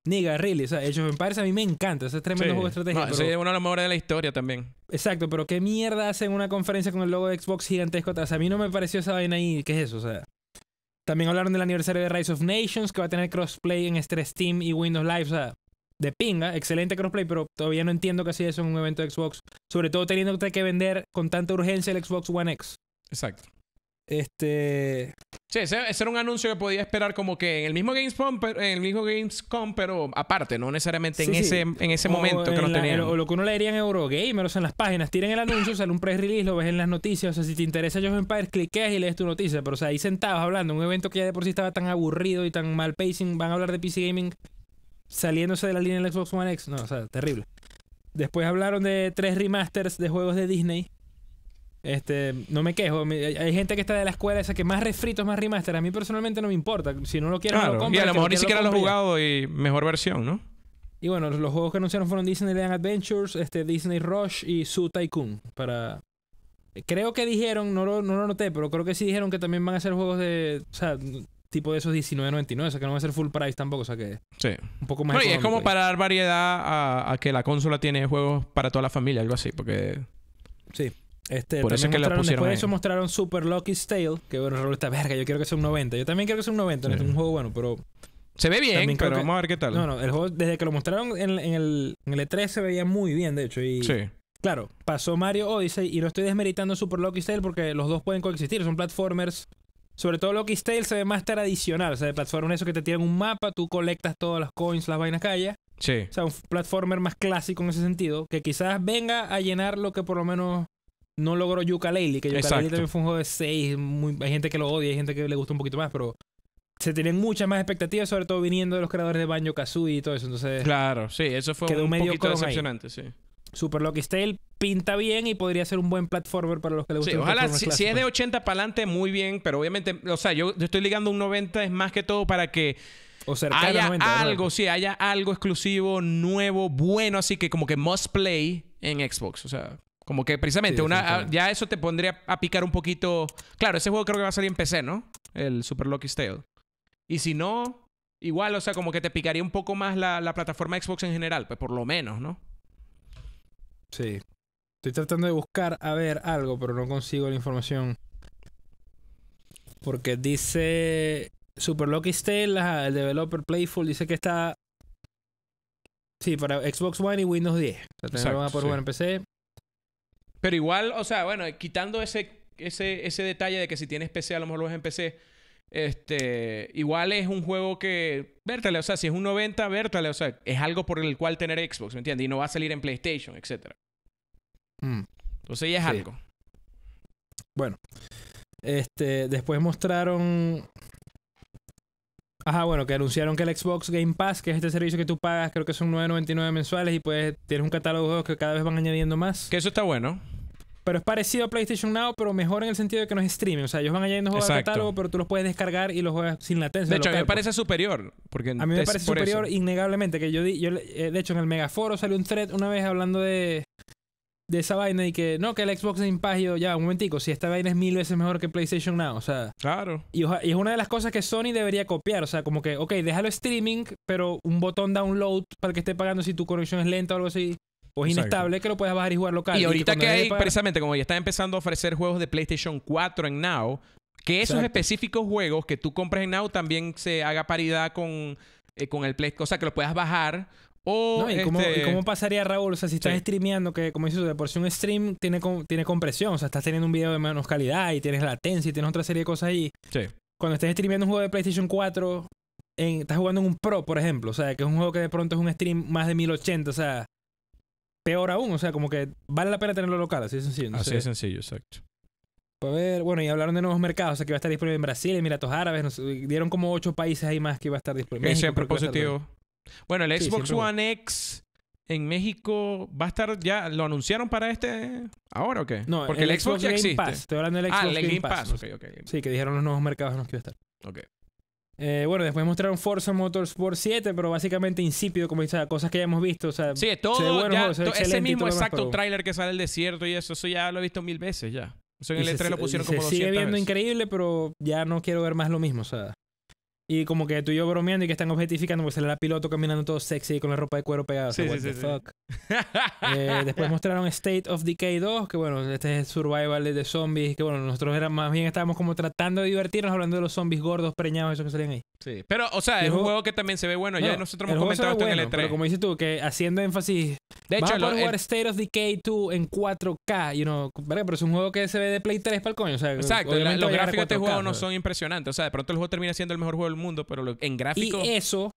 Nigga, really. O sea, Age of Empires a mí me encanta. Ese es tremendo juego estratégico estrategia. No, pero... es uno de los mejores de la historia también. Exacto, pero qué mierda hacen una conferencia con el logo de Xbox gigantesco. atrás? a mí no me pareció esa vaina ahí. ¿Qué es eso? O sea. También hablaron del aniversario de Rise of Nations, que va a tener crossplay en este Steam y Windows Live. O sea, de pinga, excelente crossplay, pero todavía no entiendo que así eso en un evento de Xbox. Sobre todo teniendo que vender con tanta urgencia el Xbox One X. Exacto. Este. Sí, ese, era un anuncio que podía esperar como que en el mismo Gamescom, pero, en el mismo Gamescom, pero aparte, no necesariamente en, Ese, en ese momento que lo tenían. O lo que uno leería en Eurogamer, o sea, en las páginas, tiren el anuncio, sale un pre release lo ves en las noticias. O sea, si te interesa me Empire, cliqueas y lees tu noticia. Pero, o sea, ahí sentados hablando, un evento que ya de por sí estaba tan aburrido y tan mal pacing, van a hablar de PC Gaming saliéndose de la línea del Xbox One X. No, o sea, terrible. Después hablaron de tres remasters de juegos de Disney. Este, no me quejo. Hay gente que está de la escuela esa que más refritos, más remaster. A mí personalmente no me importa. Si no lo quiero, lo compro. Y a lo mejor ni siquiera lo he jugado y mejor versión, ¿no? Y bueno, los juegos que anunciaron fueron Disneyland Adventures, este, Disney Rush y Zoo Tycoon. Para... Creo que dijeron, no lo, no noté, pero creo que sí dijeron que también van a ser juegos de. O sea, tipo de esos 19.99, o sea que no va a ser full price tampoco, o sea que sí. un poco más. Bueno, y es como para dar variedad a, que la consola tiene juegos para toda la familia, algo así, porque sí. Este, Por eso que la pusieron después eso mostraron Super Lucky Tale, que bueno, rol está verga, yo quiero que sea un 90. Yo también quiero que sea un 90, es un juego bueno, pero se ve bien, pero vamos a ver qué tal. No, no, el juego desde que lo mostraron en, el, en el E3 se veía muy bien, de hecho, y Sí. Claro, pasó Mario Odyssey y no estoy desmeritando Super Lucky Tale porque los dos pueden coexistir, son platformers sobre todo Loki Tale se ve más tradicional, o sea, de plataforma eso que te tiran un mapa, tú colectas todas las coins, las vainas calla. Sí. O sea, un platformer más clásico en ese sentido, que quizás venga a llenar lo que por lo menos no logró Yuka Laylee, que Yuka Laylee también fue un juego de 6, hay gente que lo odia, hay gente que le gusta un poquito más, pero se tienen muchas más expectativas, sobre todo viniendo de los creadores de Banjo Kazooie y todo eso. Entonces, claro, sí, eso fue un, poquito decepcionante, sí. Super Lucky Tale pinta bien y podría ser un buen platformer para los que le gustan. ojalá, si, es de 80 para adelante, muy bien, pero obviamente, o sea, yo, estoy ligando un 90, es más que todo para que haya algo, sí, haya algo exclusivo, nuevo, bueno, así que como que must play en Xbox, o sea. Como que precisamente una, ah, ya eso te pondría a picar un poquito. Claro, ese juego creo que va a salir en PC, ¿no? El Super Lucky Tale. Y si no, igual, o sea, como que te picaría un poco más la plataforma Xbox en general, pues por lo menos, ¿no? Sí. Estoy tratando de buscar a ver algo, pero no consigo la información. Porque dice Super Lucky Stella, el developer Playful, dice que está. Sí, para Xbox One y Windows 10. O van en PC. Pero igual, o sea, bueno, quitando ese, ese, ese detalle de que si tienes PC, a lo mejor lo ves en PC este, igual es un juego que, vértale, o sea, si es un 90, vértale, o sea, es algo por el cual tener Xbox, ¿me entiendes? Y no va a salir en PlayStation, etc. o mm. Entonces ya es algo. Bueno, este, después mostraron... Ajá, bueno, que anunciaron que el Xbox Game Pass, que es este servicio que tú pagas, creo que son 9.99 mensuales y pues tienes un catálogo de juegos que cada vez van añadiendo más. Que eso está bueno. Pero es parecido a PlayStation Now, pero mejor en el sentido de que no es streaming. O sea, ellos van añadiendo juegos al catálogo, pero tú los puedes descargar y los juegas sin latencia. De hecho, a mí me parece superior. Porque a mí me parece superior innegablemente. Que yo, yo, eh, de hecho, en el Megaforo salió un thread una vez hablando de, esa vaina y que no, que el Xbox es impagio. Ya, un momentico, si esta vaina es mil veces mejor que PlayStation Now, o sea. Claro. Y, es una de las cosas que Sony debería copiar, o sea, como que, ok, déjalo streaming, pero un botón download para que esté pagando si tu conexión es lenta o algo así o pues, es inestable que lo puedas bajar y jugar local. Y ahorita que, hay, precisamente, como ya estás empezando a ofrecer juegos de PlayStation 4 en Now, que esos específicos juegos que tú compras en Now también se haga paridad con, eh, con el PlayStation, o sea, que lo puedas bajar. O ¿y, este, cómo, pasaría, Raúl? O sea, si estás streameando, que como dices, de por sí un stream tiene, tiene compresión, o sea, estás teniendo un video de menos calidad y tienes latencia y tienes otra serie de cosas ahí. Sí. Cuando estés streameando un juego de PlayStation 4, estás jugando en un Pro, por ejemplo, o sea, que es un juego que de pronto es un stream más de 1080, o sea, peor aún. O sea, como que vale la pena tenerlo local, así de sencillo. así de sencillo, exacto. Pues a ver, bueno, y hablaron de nuevos mercados, o sea, que va a estar disponible en Brasil, Miratos Árabes, dieron como ocho países ahí más que iba a estar disponible. México, siempre positivo. Bueno, el Xbox One X en México va a estar ya, ¿lo anunciaron para este ahora o qué? No, Porque el, Xbox, ya existe. Pass. hablando ah, Xbox ah, el Game, Pass. Sí, que dijeron los nuevos mercados en los que iba a estar. Ok. Eh, bueno, después mostraron Forza Motorsport 7, pero básicamente insípido, como dice cosas que ya hemos visto. O sea, sí, todo. ya, ese mismo exacto trailer tráiler que sale del desierto y eso, eso ya lo he visto mil veces ya. sea, en el E3 e lo pusieron como se sigue viendo increíble, pero ya no quiero ver más lo mismo, o sea. Y como que tú y yo bromeando y que están objetificando pues sale la piloto caminando todo sexy con la ropa de cuero pegada. Sí, fuck? Eh, después mostraron State of Decay 2, que bueno, este es survival de zombies, que bueno, nosotros era más bien estábamos como tratando de divertirnos hablando de los zombies gordos, preñados, esos que salían ahí. Sí, pero o sea, es un juego que también se ve bueno, ya nosotros hemos comentado esto en el e Pero como dices tú, que haciendo énfasis, de hecho, a el... State of Decay 2 en 4K, you know, pero es un juego que se ve de Play 3 para el coño, Exacto, los gráficos de este juego no son impresionantes, o sea, de pronto el juego termina siendo el mejor juego del mundo, pero en gráfico. Y eso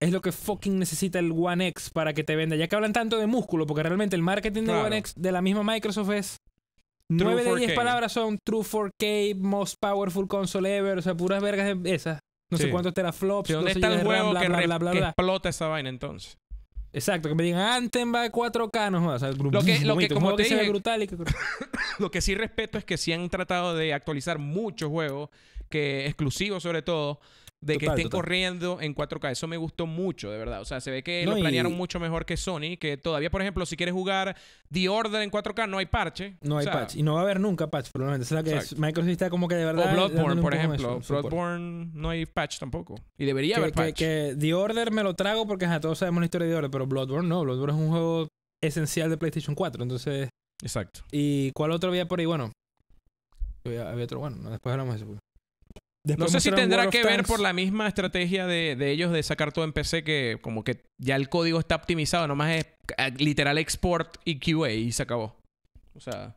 es lo que fucking necesita el One X para que te venda. Ya que hablan tanto de músculo, porque realmente el marketing de One X de la misma Microsoft es. 9 de 10 palabras son True 4K, Most Powerful Console Ever, o sea, puras vergas de esas. No sé cuántos teraflops. ¿Dónde está el juego que, bla, bla, bla, explota esa vaina entonces? Exacto, que me digan en va de 4K, no o lo que, como te, dije, lo que sí respeto es que sí han tratado de actualizar muchos juegos que exclusivos sobre todo de que estén corriendo en 4K. Eso me gustó mucho, de verdad. O sea, se ve que lo planearon mucho mejor que Sony, que todavía, por ejemplo, si quieres jugar The Order en 4K, no hay parche. No hay parche. Y no va a haber nunca patch, probablemente. O sea, que Microsoft está como que de verdad... O Bloodborne, por ejemplo. Bloodborne no hay patch tampoco. Y debería haber patch. Que, The Order me lo trago porque todos sabemos la historia de The Order, pero Bloodborne no. Bloodborne es un juego esencial de PlayStation 4, entonces... Exacto. ¿Y cuál otro había por ahí? Bueno, otro, bueno, después hablamos de eso. Pues no sé si tendrá que ver por la misma estrategia de, ellos de sacar todo en PC que como que ya el código está optimizado, nomás es eh, literal export y QA y se acabó. O sea...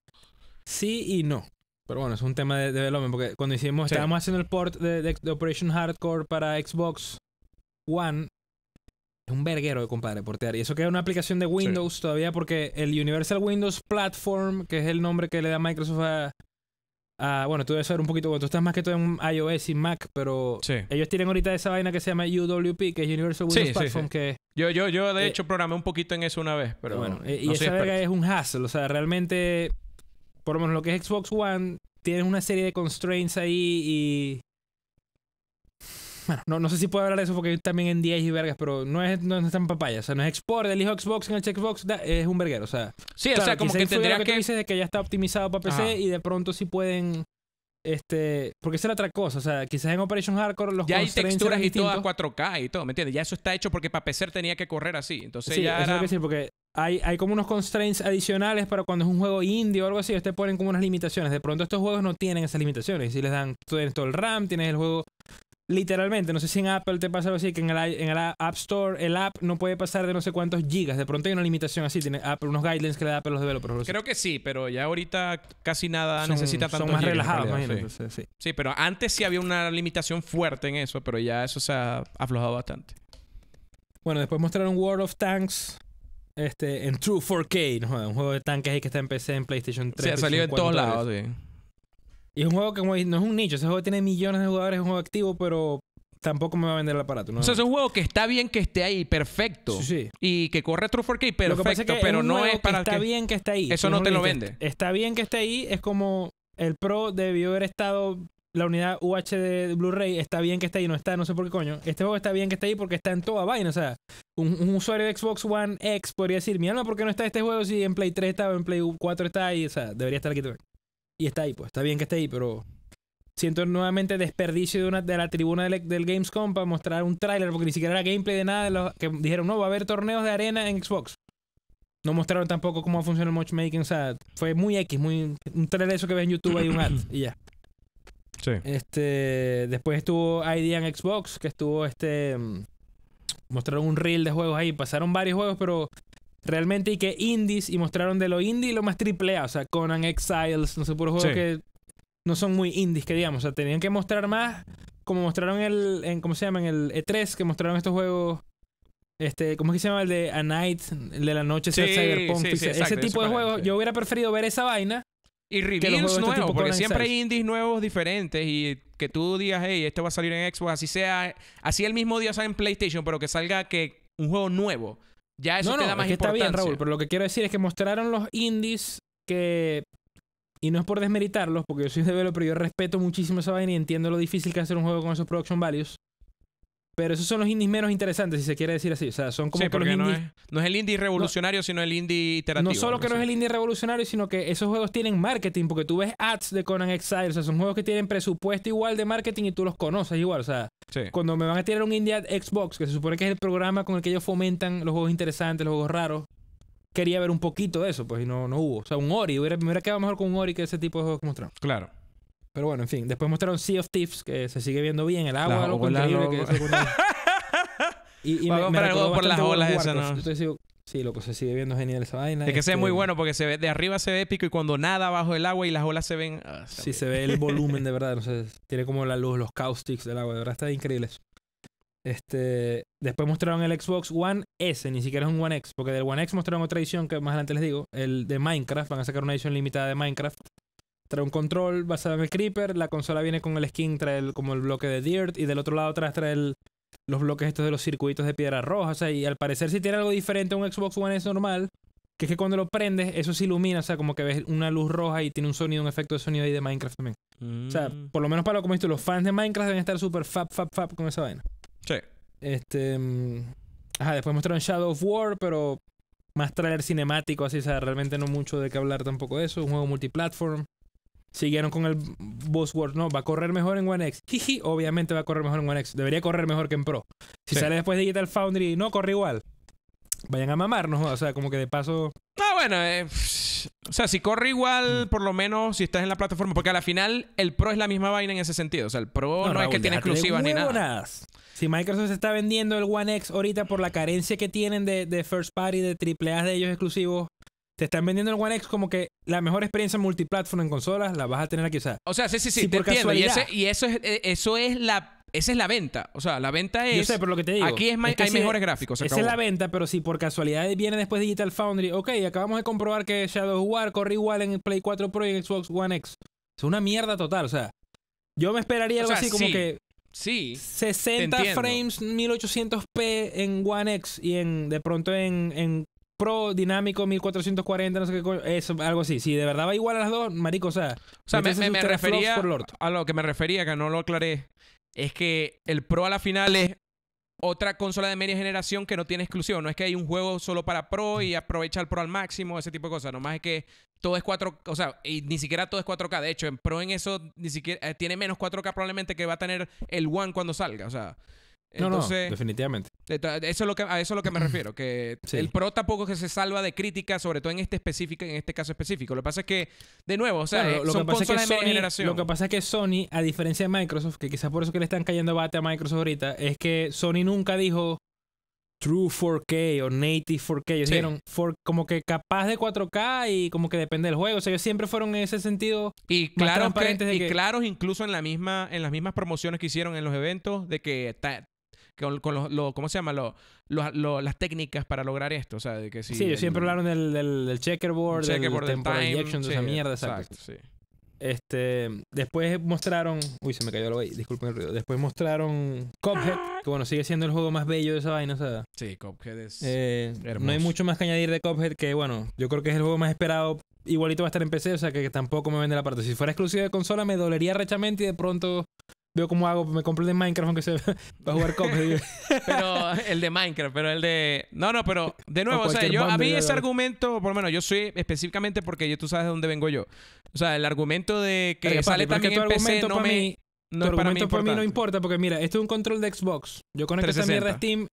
Sí y no. Pero bueno, es un tema de, development porque cuando hicimos, estábamos haciendo el port de, Operation Hardcore para Xbox One, es un verguero de compadre portear. Y eso que una aplicación de Windows todavía porque el Universal Windows Platform, que es el nombre que le da Microsoft a, Ah, bueno, tú debes saber un poquito, tú estás más que todo en iOS y Mac, pero ellos tienen ahorita esa vaina que se llama UWP, que es Universal Windows Platform, Yo, yo, yo de eh, hecho programé un poquito en eso una vez, pero bueno. Eh, y, esa verga es un hassle, o sea, realmente, por lo menos lo que es Xbox One, tienes una serie de constraints ahí y bueno, no, no sé si puedo hablar de eso porque también en 10 y vergas, pero no es, no, es tan papaya. O sea, no es export, hijo Xbox en el Xbox, es un verguero. O sea, sí, o sea, como que tendría que. tú dices de que ya está optimizado para PC y de pronto sí pueden. Este, porque es la otra cosa, o sea, quizás en Operation Hardcore los Ya hay texturas y todo a 4K y todo, ¿me entiendes? Ya eso está hecho porque para PC tenía que correr así, entonces sí, eso es lo que sí, porque hay, hay, como unos constraints adicionales para cuando es un juego indie o algo así, ustedes ponen como unas limitaciones. De pronto estos juegos no tienen esas limitaciones. Si les dan, todo el RAM, tienes el juego literalmente, no sé si en Apple te pasa algo así, que en el, App Store el app no puede pasar de no sé cuántos gigas. De pronto hay una limitación así, tiene unos guidelines que le da Apple los developers. Creo que sí, pero ya ahorita casi nada necesita tanto. Son más relajados, imagínate. Sí. pero antes sí había una limitación fuerte en eso, pero ya eso se ha aflojado bastante. Bueno, después mostraron World of Tanks. Este, en True 4K, un juego de tanques ahí que está en PC, en PlayStation 3. se ha salido en todos lados, sí. Y es un juego que no es un nicho, ese juego tiene millones de jugadores, es un juego activo, pero tampoco me va a vender el aparato. ¿no? O sea, es un juego que está bien que esté ahí, perfecto. Sí, sí. Y que corre True 4K, perfecto, es que pero no es para. Que está bien que esté ahí. Eso no, te lo vende. Está bien que esté ahí, es como el Pro debió haber estado. La unidad uh de Blu-ray está bien que esté ahí, no está, no sé por qué coño. Este juego está bien que esté ahí porque está en toda vaina. O sea, un, usuario de Xbox One X podría decir: mira no, ¿por qué no está este juego si en Play 3 estaba, en Play 4 está ahí? O sea, debería estar aquí también. Y está ahí, pues está bien que esté ahí, pero siento nuevamente desperdicio de, una, de la tribuna del, Gamescom para mostrar un tráiler, porque ni siquiera era gameplay de nada que dijeron, no, va a haber torneos de arena en Xbox. No mostraron tampoco cómo funciona el matchmaking, o fue muy X, muy un tráiler de eso que ve en YouTube y un ad y ya. Sí. Este, después estuvo ID en Xbox, que estuvo este mm, mostraron un reel de juegos ahí, pasaron varios juegos, pero realmente y que indies y mostraron de lo indie y lo más triple A, o sea, Conan Exiles, no sé, puro juegos que no son muy indies, que digamos, o sea, tenían que mostrar más como mostraron el en cómo se llama en el E3 que mostraron estos juegos este, ¿cómo es que se llama el de A Night, el de la noche, sí, Cyberpunk? ese tipo de juegos, yo hubiera preferido ver esa vaina. Y reviews este nuevos, porque siempre hay indies nuevos diferentes y que tú digas, hey, esto va a salir en Xbox, así sea, así el mismo día sale en PlayStation, pero que salga que un juego nuevo ya eso más Está bien, Raúl, pero lo que quiero decir es que mostraron los indies que. Y no es por desmeritarlos, porque yo soy developer, pero yo respeto muchísimo esa vaina y entiendo lo difícil que es hacer un juego con esos production values. Pero esos son los indies menos interesantes, si se quiere decir así. O sea, son como sí, no, es, el indie revolucionario, sino el indie iterativo. No solo que no es el indie revolucionario, sino que esos juegos tienen marketing, porque tú ves ads de Conan Exile. O sea, son juegos que tienen presupuesto igual de marketing y tú los conoces igual. O sea, cuando me van a tirar un indie ad Xbox, que se supone que es el programa con el que ellos fomentan los juegos interesantes, los juegos raros, quería ver un poquito de eso, pues, y no, no hubo. O sea, un Ori, hubiera, me hubiera quedado mejor con un Ori que ese tipo de juegos que mostramos. Claro. Pero bueno, en fin. Después mostraron Sea of Thieves, que se sigue viendo bien. El agua, lo increíble que es. Y, y me, me por las olas esas, ¿no? sí, se sigue viendo genial esa vaina. Es que se ve muy este, bueno porque se ve, de arriba se ve épico y cuando nada bajo el agua y las olas se ven... Ah, sí, se ve el volumen de verdad. tiene como la luz, los caustics del agua. De verdad está increíble Este, después mostraron el Xbox One S, ni siquiera es un One X, porque del One X mostraron otra edición que más adelante les digo, el de Minecraft, van a sacar una edición limitada de Minecraft, trae un control basado en el Creeper, la consola viene con el skin, trae como el bloque de Dirt, y del otro lado atrás trae los bloques estos de los circuitos de piedra roja, o sea, y al parecer si tiene algo diferente a un Xbox One es normal, que es que cuando lo prendes, eso se ilumina, o sea, como que ves una luz roja y tiene un sonido, un efecto de sonido ahí de Minecraft también. O sea, mm. por lo menos para lo como visto, los fans de Minecraft deben estar súper fab, fab, fab con esa vaina. Sí. Este... Mm, ajá, después mostraron Shadow of War, pero más trailer cinemático, así, o sea, realmente no mucho de qué hablar tampoco de eso. Un juego multiplatform siguieron con el buzzword, no, va a correr mejor en One X. Jiji, obviamente va a correr mejor en One X. Debería correr mejor que en Pro. Si sale después de Digital Foundry no corre igual, vayan a mamarnos, o sea, como que de paso... Ah, bueno, eh, o sea, si corre igual, mm. por lo menos si estás en la plataforma, porque a la final el Pro es la misma vaina en ese sentido, o sea, el Pro no, es que tiene exclusivas ni nada. Si Microsoft se está vendiendo el One X ahorita por la carencia que tienen de, de first party, de A de ellos exclusivos, te están vendiendo el One X como que la mejor experiencia multiplataforma en consolas la vas a tener aquí. O sea, o sea sí, sí, sí, te entiendo. Y, eso es, eh, eso es la. Esa es la venta. O sea, la venta es. Yo sé, pero lo que te digo. Aquí hay mejores gráficos. Esa es la venta, pero si por casualidad viene después Digital Foundry, ok, acabamos de comprobar que Shadow War corre igual en el Play 4 Pro y en Xbox One X. Es una mierda total. O sea, yo me esperaría algo así como que. Sí. 60 frames, 1800p en One X y en de pronto en Pro dinámico 1440, no sé qué eso, algo así. Si de verdad va igual a las dos, marico, o sea. O sea, me, refería a lo que me refería, que no lo aclaré. Es que el Pro a la final es otra consola de media generación que no tiene exclusión. No es que hay un juego solo para Pro y aprovecha el Pro al máximo, ese tipo de cosas. Nomás es que todo es 4K, o sea, y ni siquiera todo es 4K. De hecho, en Pro en eso ni siquiera eh, tiene menos 4K probablemente que va a tener el One cuando salga. O sea, no, no, definitivamente. Eso es lo que, a eso es lo que me refiero, que el pro tampoco es que se salva de crítica, sobre todo en este específico, en este caso específico. Lo que pasa es que, de nuevo, o sea, lo, que pasa es que Sony, a diferencia de Microsoft, que quizás por eso que le están cayendo bate a Microsoft ahorita, es que Sony nunca dijo True 4K o Native 4K. Ellos dijeron como que capaz de 4K y como que depende del juego. O sea, ellos siempre fueron en ese sentido. Y claros, claros incluso en, la misma, en las mismas promociones que hicieron en los eventos de que con, los, lo, ¿cómo se llama? las técnicas para lograr esto. que sí, siempre hablaron del, checkerboard, del, temporal injection, de esa mierda, exacto. sí. Este, después mostraron, uy, se me cayó ahí. disculpen el ruido. Después mostraron Cophead, ah. que bueno, sigue siendo el juego más bello de esa vaina, o Sí, Cophead es eh, No hay mucho más que añadir de Cophead, que bueno, yo creo que es el juego más esperado. Igualito va a estar en PC, o sea que, tampoco me vende la parte. Si fuera exclusiva de consola me dolería rechamente y de pronto veo cómo hago, me compro el de Minecraft aunque sea para jugar COP. pero el de Minecraft, pero el de... No, no, pero de nuevo, o, sea, yo, a mí ese argumento, por lo menos yo soy específicamente porque tú sabes de dónde vengo yo. O sea, el argumento de que sale también en PC no me... no argumento para mí, no importa porque mira, esto es un control de Xbox. Yo conecto esa Steam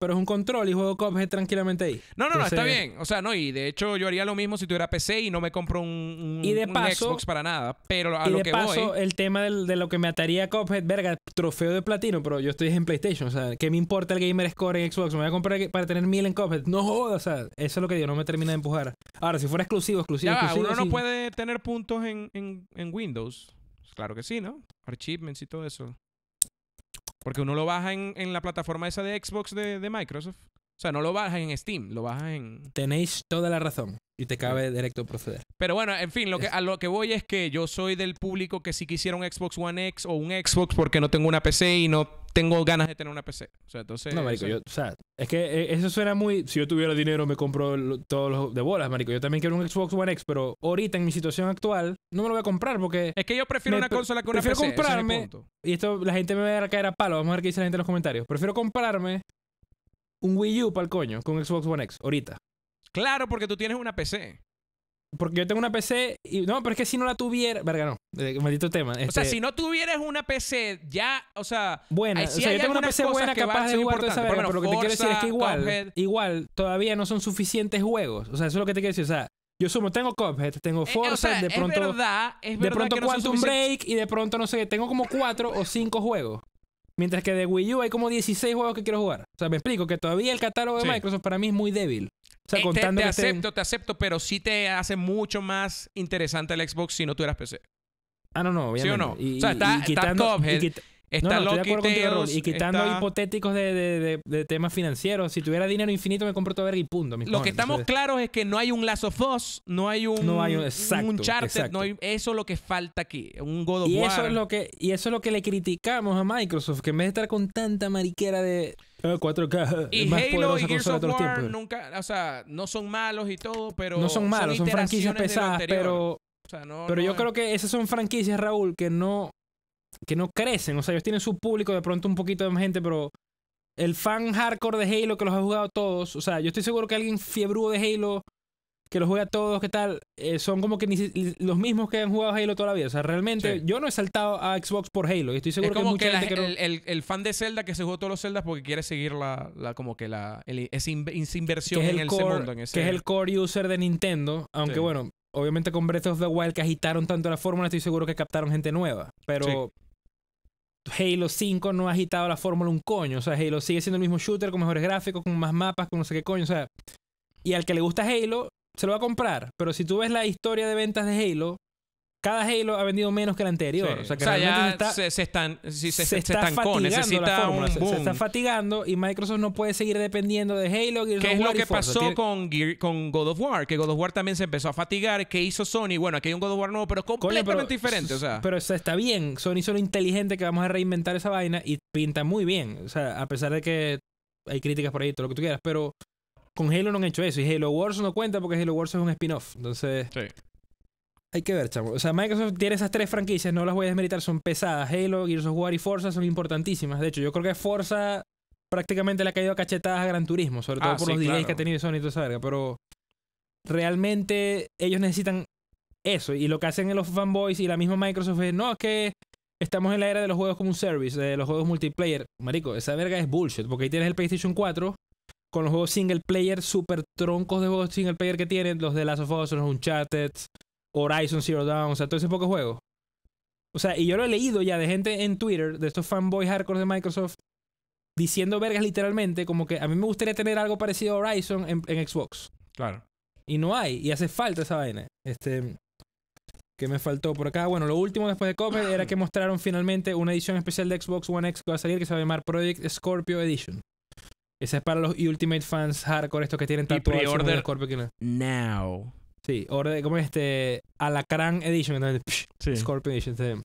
pero es un control y juego cophead tranquilamente ahí. No, no, no, está bien. O sea, no, y de hecho yo haría lo mismo si tuviera PC y no me compro un, Xbox para nada. Pero a y lo de que paso, el tema de lo que me ataría Cophead, verga, trofeo de platino, pero yo estoy en PlayStation. O sea, ¿qué me importa el gamer score en Xbox? Me voy a comprar para tener mil en Cophead. No jodas, o sea, eso es lo que digo, no me termina de empujar. Ahora, si fuera exclusivo, exclusivo. Ya uno no puede tener puntos en, Windows. Pues claro que sí, ¿no? Archivements y todo eso. Porque uno lo baja en, la plataforma esa de Xbox de, Microsoft. O sea, no lo baja en Steam, lo baja en. Tenéis toda la razón y te cabe directo proceder. Pero bueno, en fin, lo que, a lo que voy es que yo soy del público que si quisiera un Xbox One X o un Xbox porque no tengo una PC y no tengo ganas de tener una PC. O sea, entonces. No, marico, o sea, es que eh, eso suena muy. Si yo tuviera dinero, me compro todos los de bolas, marico. Yo también quiero un Xbox One X, pero ahorita en mi situación actual, no me lo voy a comprar porque. Es que yo prefiero una consola que una PC. Prefiero comprarme. y esto la gente me va a caer a palo. Vamos a ver qué dice la gente en los comentarios. Prefiero comprarme un Wii U para el coño con Xbox One X ahorita. Claro, porque tú tienes una PC. Porque yo tengo una PC y. No, pero es que si no la tuviera. Verga, no. Eh, maldito tema. o sea, este si no tuvieras una PC ya. O sea. Buena. o sea, yo tengo una PC buena capaz de jugar toda esa verga. Pero lo que te quiero decir es que igual. Igual, todavía no son suficientes juegos. O sea, eso es lo que te quiero decir. O sea, yo sumo, tengo Cuphead, tengo eh, Forza, de pronto. es verdad de pronto que no Quantum Break y de pronto, no sé, tengo como cuatro o cinco juegos. Mientras que de Wii U hay como 16 juegos que quiero jugar. O sea, me explico que todavía el catálogo de Microsoft para mí es muy débil. Eh, te, este acepto, te acepto, pero sí te hace mucho más interesante el Xbox si no tuvieras PC. Ah, no, no, obviamente. ¿Sí o no? o sea, está, y, quitando, está y quitando hipotéticos de, temas financieros. Si tuviera dinero infinito, me compro todo verga y punto. Lo que estamos claros es que no hay un lazo of no hay un, no hay un, Charter, eso es lo que falta aquí, un God of y Eso es lo que, y eso es lo que le criticamos a Microsoft, que en vez de estar con tanta mariquera de 4K. Ah, y más Halo y Gears nunca, o sea, no son malos y todo, pero. No son malos, son, franquicias pesadas, pero. pero yo creo que esas son franquicias, Raúl, que no. Que no crecen. O sea, ellos tienen su público, de pronto un poquito de gente, pero. El fan hardcore de Halo que los ha jugado todos. O sea, yo estoy seguro que alguien fiebrudo de Halo que los juega todos, ¿qué tal? Eh, son como que los mismos que han jugado Halo toda la vida. O sea, realmente yo no he saltado a Xbox por Halo. Y estoy seguro es como que, gente que el, fan de Zelda que se jugó todos los Zeldas porque quiere seguir la, como que la esa, inversión en el core, Que es el core user de Nintendo. Aunque bueno, obviamente con Breath of the Wild que agitaron tanto la fórmula, estoy seguro que captaron gente nueva. Pero... Halo 5 no ha agitado la fórmula un coño. O sea, Halo sigue siendo el mismo shooter, con mejores gráficos, con más mapas, con no sé qué coño. O sea, y al que le gusta Halo, se lo va a comprar. Pero si tú ves la historia de ventas de Halo, cada Halo ha vendido menos que el anterior. O sea, se, está, se, están, está Se, está fatigando y Microsoft no puede seguir dependiendo de Halo. Gears ¿Qué es lo que pasó con, God of War? Que God of War también se empezó a fatigar. ¿Qué hizo Sony? Bueno, aquí hay un God of War nuevo, pero completamente diferente. O Pero está bien. Sony hizo lo inteligente que vamos a reinventar esa vaina y pinta muy bien. O sea, a pesar de que hay críticas por ahí, todo lo que tú quieras, pero con Halo no han hecho eso. Y Halo Wars no cuenta porque Halo Wars es un spin-off. Entonces. Hay que ver, chamo. O sea, Microsoft tiene esas tres franquicias, no las voy a desmeritar, son pesadas. Halo, Gears of War y Forza son importantísimas. De hecho, yo creo que Forza prácticamente le ha caído cachetadas a Gran Turismo, sobre ah, todo por los DJs que ha tenido Sony y toda esa verga. Pero realmente ellos necesitan eso. Y lo que hacen en los fanboys y la misma Microsoft es, no, es que estamos en la era de los juegos como un service, de los juegos multiplayer. Marico, esa verga es bullshit, porque ahí tienes el PlayStation 4 con los juegos single player, super troncos de juegos single player que tienen, los de Last of Us, los Uncharted, Horizon Zero Dawn, o sea, todos esos pocos juegos. O sea, y yo lo he leído ya de gente en Twitter, de estos fanboys hardcore de Microsoft, diciendo vergas literalmente, como que a mí me gustaría tener algo parecido a Horizon en, Xbox. Claro. Y no hay, y hace falta esa vaina. Este. Que me faltó por acá. Bueno, lo último después de comer era que mostraron finalmente una edición especial de Xbox One X que va a salir, que se va a llamar Project Scorpio Edition. Ese es para los Ultimate fans hardcore, estos que tienen tatuajes. Scorpio Scorpion Now. Sí, order, como este, Alacrán Edition, entonces, sí. Scorpion Edition.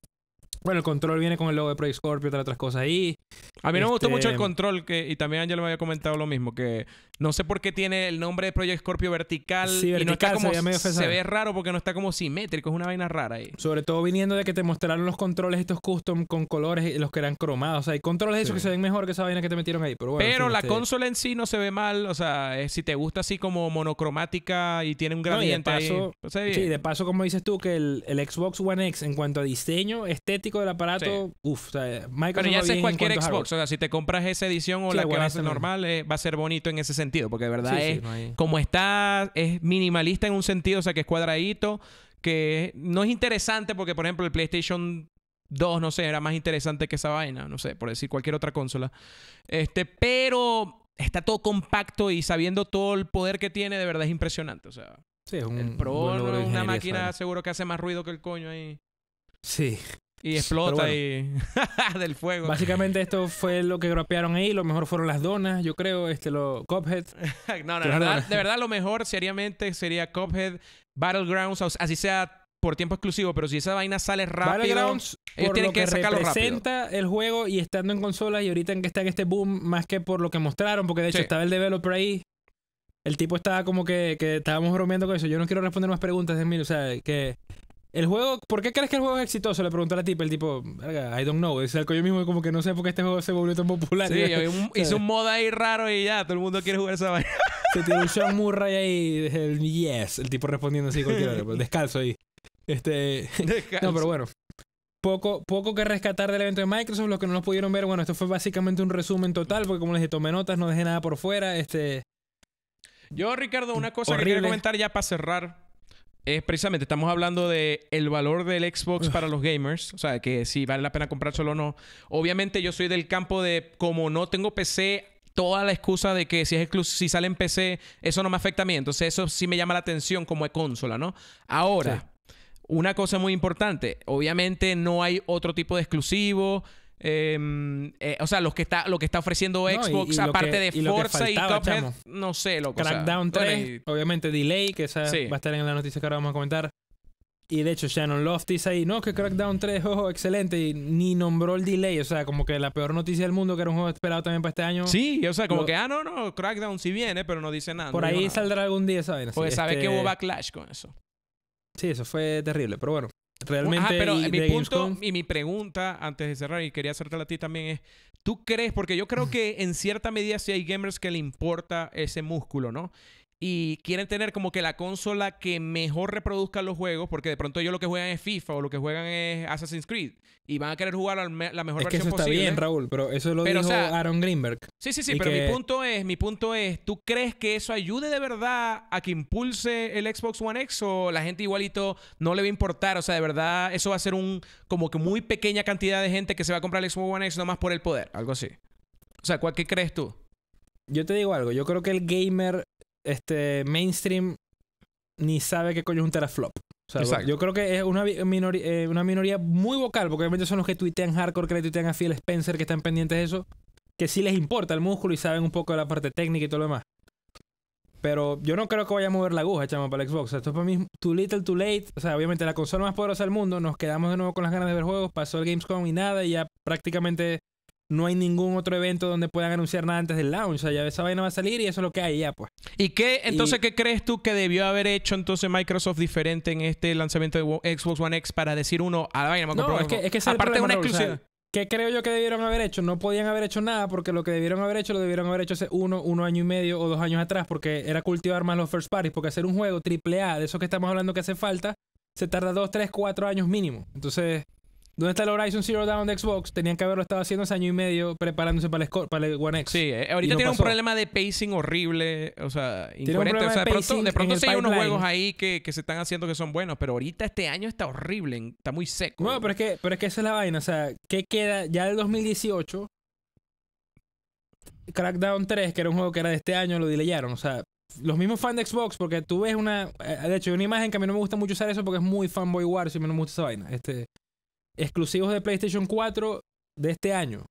Bueno, el control viene con el logo de Project Scorpio, otras cosas ahí. A mí no me gustó este, mucho el control, que, y también Ángel me había comentado lo mismo, que no sé por qué tiene el nombre de Project Scorpio vertical. y no está como, se, ve raro porque no está como simétrico, es una vaina rara ahí. Sobre todo viniendo de que te mostraron los controles estos custom con colores, y los que eran cromados. O sea, hay controles esos que se ven mejor que esa vaina que te metieron ahí. Pero, bueno, pero la este consola en sí no se ve mal. O sea, eh, si te gusta así como monocromática y tiene un gradiente pues, Sí, de paso, como dices tú, que el, Xbox One X en cuanto a diseño estético del aparato, uff. O sea, Microsoft pero ya sé cualquier Xbox. O sea, si te compras esa edición o la que va a ser normal, eh, va a ser bonito en ese sentido porque de verdad es como está, es minimalista en un sentido, o sea, que es cuadradito, que no es interesante porque, por ejemplo, el PlayStation 2, no sé, era más interesante que esa vaina, no sé, por decir cualquier otra consola. Este, pero está todo compacto y sabiendo todo el poder que tiene, de verdad es impresionante, o sea. es un, el Pro, una máquina seguro que hace más ruido que el coño ahí. Sí. Y explota y del fuego. Básicamente esto fue lo que grapearon ahí. Lo mejor fueron las donas, yo creo. Este, lo Cophead. no, de verdad, lo mejor seriamente sería Cophead, Battlegrounds, así sea por tiempo exclusivo, pero si esa vaina sale rápido, battlegrounds tienen que, sacarlo representa el juego y estando en consolas y ahorita en que está en este boom, más que por lo que mostraron, porque de hecho estaba el developer ahí. El tipo estaba como que, estábamos bromeando con eso. Yo no quiero responder más preguntas de mí, o sea, que el juego, ¿por qué crees que el juego es exitoso? Le preguntó a la tipa, el tipo, I don't know. Es algo yo mismo como que no sé por qué este juego se volvió tan popular. Sí, un, moda ahí raro y ya, todo el mundo quiere jugar esa vaina. Se tiró un Sean Murray ahí, el yes, el tipo respondiendo así pues, descalzo ahí. Este, descalzo. No, pero bueno. Poco, poco que rescatar del evento de Microsoft, los que no lo pudieron ver, bueno, esto fue básicamente un resumen total, porque como les dije, tomé notas, no dejé nada por fuera, este... Yo, Ricardo, una cosa que quería comentar ya para cerrar es precisamente, estamos hablando de el valor del Xbox para los gamers, o sea, que si vale la pena comprárselo o no. Obviamente yo soy del campo de como no tengo PC, toda la excusa de que si es si sale en PC, eso no me afecta a mí, entonces eso sí me llama la atención como es consola, ¿no? Ahora, una cosa muy importante, obviamente no hay otro tipo de exclusivo Em, eh, o sea, lo que está, lo que está ofreciendo Xbox, aparte de Forza y, faltaba, no sé, lo Crackdown 3, obviamente Delay, que esa va a estar en la noticia que ahora vamos a comentar. Y de hecho, Shannon Loft dice ahí, no, que Crackdown 3, ojo, excelente. Y ni nombró el delay. O sea, como que la peor noticia del mundo, que era un juego esperado también para este año. Sí, o sea, como que, ah, no, no, Crackdown sí viene, pero no dice nada. Por ahí saldrá algún día, sabes Porque sabe que hubo este, backlash con eso. Sí, eso fue terrible, pero bueno. Realmente. pero mi punto y mi pregunta antes de cerrar, y quería hacértela a ti también, es: ¿tú crees? Porque yo creo que en cierta medida sí hay gamers que le importa ese músculo, ¿no? y quieren tener como que la consola que mejor reproduzca los juegos, porque de pronto ellos lo que juegan es FIFA o lo que juegan es Assassin's Creed y van a querer jugar la, mejor es que eso está bien, Raúl, pero eso lo que dijo Aaron Greenberg. Sí, sí, sí, pero mi punto es, mi punto es, ¿tú crees que eso ayude de verdad a que impulse el Xbox One X o la gente igualito no le va a importar? O sea, de verdad eso va a ser un como que muy pequeña cantidad de gente que se va a comprar el Xbox One X nomás por el poder, algo así. O sea, qué crees tú? Yo te digo algo, yo creo que el gamer este, mainstream ni sabe qué coño es un teraflop. yo creo que es una minoría, eh, una minoría muy vocal, porque obviamente son los que tuitean hardcore, que le tuitean a Phil Spencer, que están pendientes de eso, que sí les importa el músculo y saben un poco de la parte técnica y todo lo demás. Pero yo no creo que vaya a mover la aguja, chamo, para el Xbox. esto es para mí too little, too late. O sea, obviamente la consola más poderosa del mundo. Nos quedamos de nuevo con las ganas de ver juegos. Pasó el Gamescom y nada. Y ya prácticamente no hay ningún otro evento donde puedan anunciar nada antes del launch. O sea, ya esa vaina va a salir y eso es lo que hay ya, pues. ¿Y qué, entonces, qué crees tú que debió haber hecho entonces Microsoft diferente en este lanzamiento de Xbox One X para decir uno, a ah, la vaina, me no, es que, es Aparte de una ¿Qué creo yo que debieron haber hecho? No podían haber hecho nada porque lo que debieron haber hecho lo debieron haber hecho hace uno, uno año y medio o dos años atrás porque era cultivar más los first parties, porque hacer un juego triple A, de eso que estamos hablando que hace falta, se tarda dos, tres, cuatro años mínimo. Entonces, ¿Dónde está el Horizon Zero Dawn de Xbox? Tenían que haberlo estado haciendo hace año y medio preparándose para el, One X. Sí, eh, ahorita tiene un problema de pacing horrible, o sea, de, pronto, de pronto hay unos juegos ahí que, se están haciendo que son buenos, pero ahorita este año está horrible, está muy seco. No, pero es que, pero es esa es la vaina, o sea, ¿qué queda? Ya del 2018, Crackdown 3, que era un juego que era de este año, lo delayaron. o sea, los mismos fans de Xbox, porque tú ves una. Eh, de hecho, hay una imagen que a mí no me gusta mucho usar eso porque es muy fanboy war, si no me gusta esa vaina. Este, exclusivos de PlayStation 4 de este año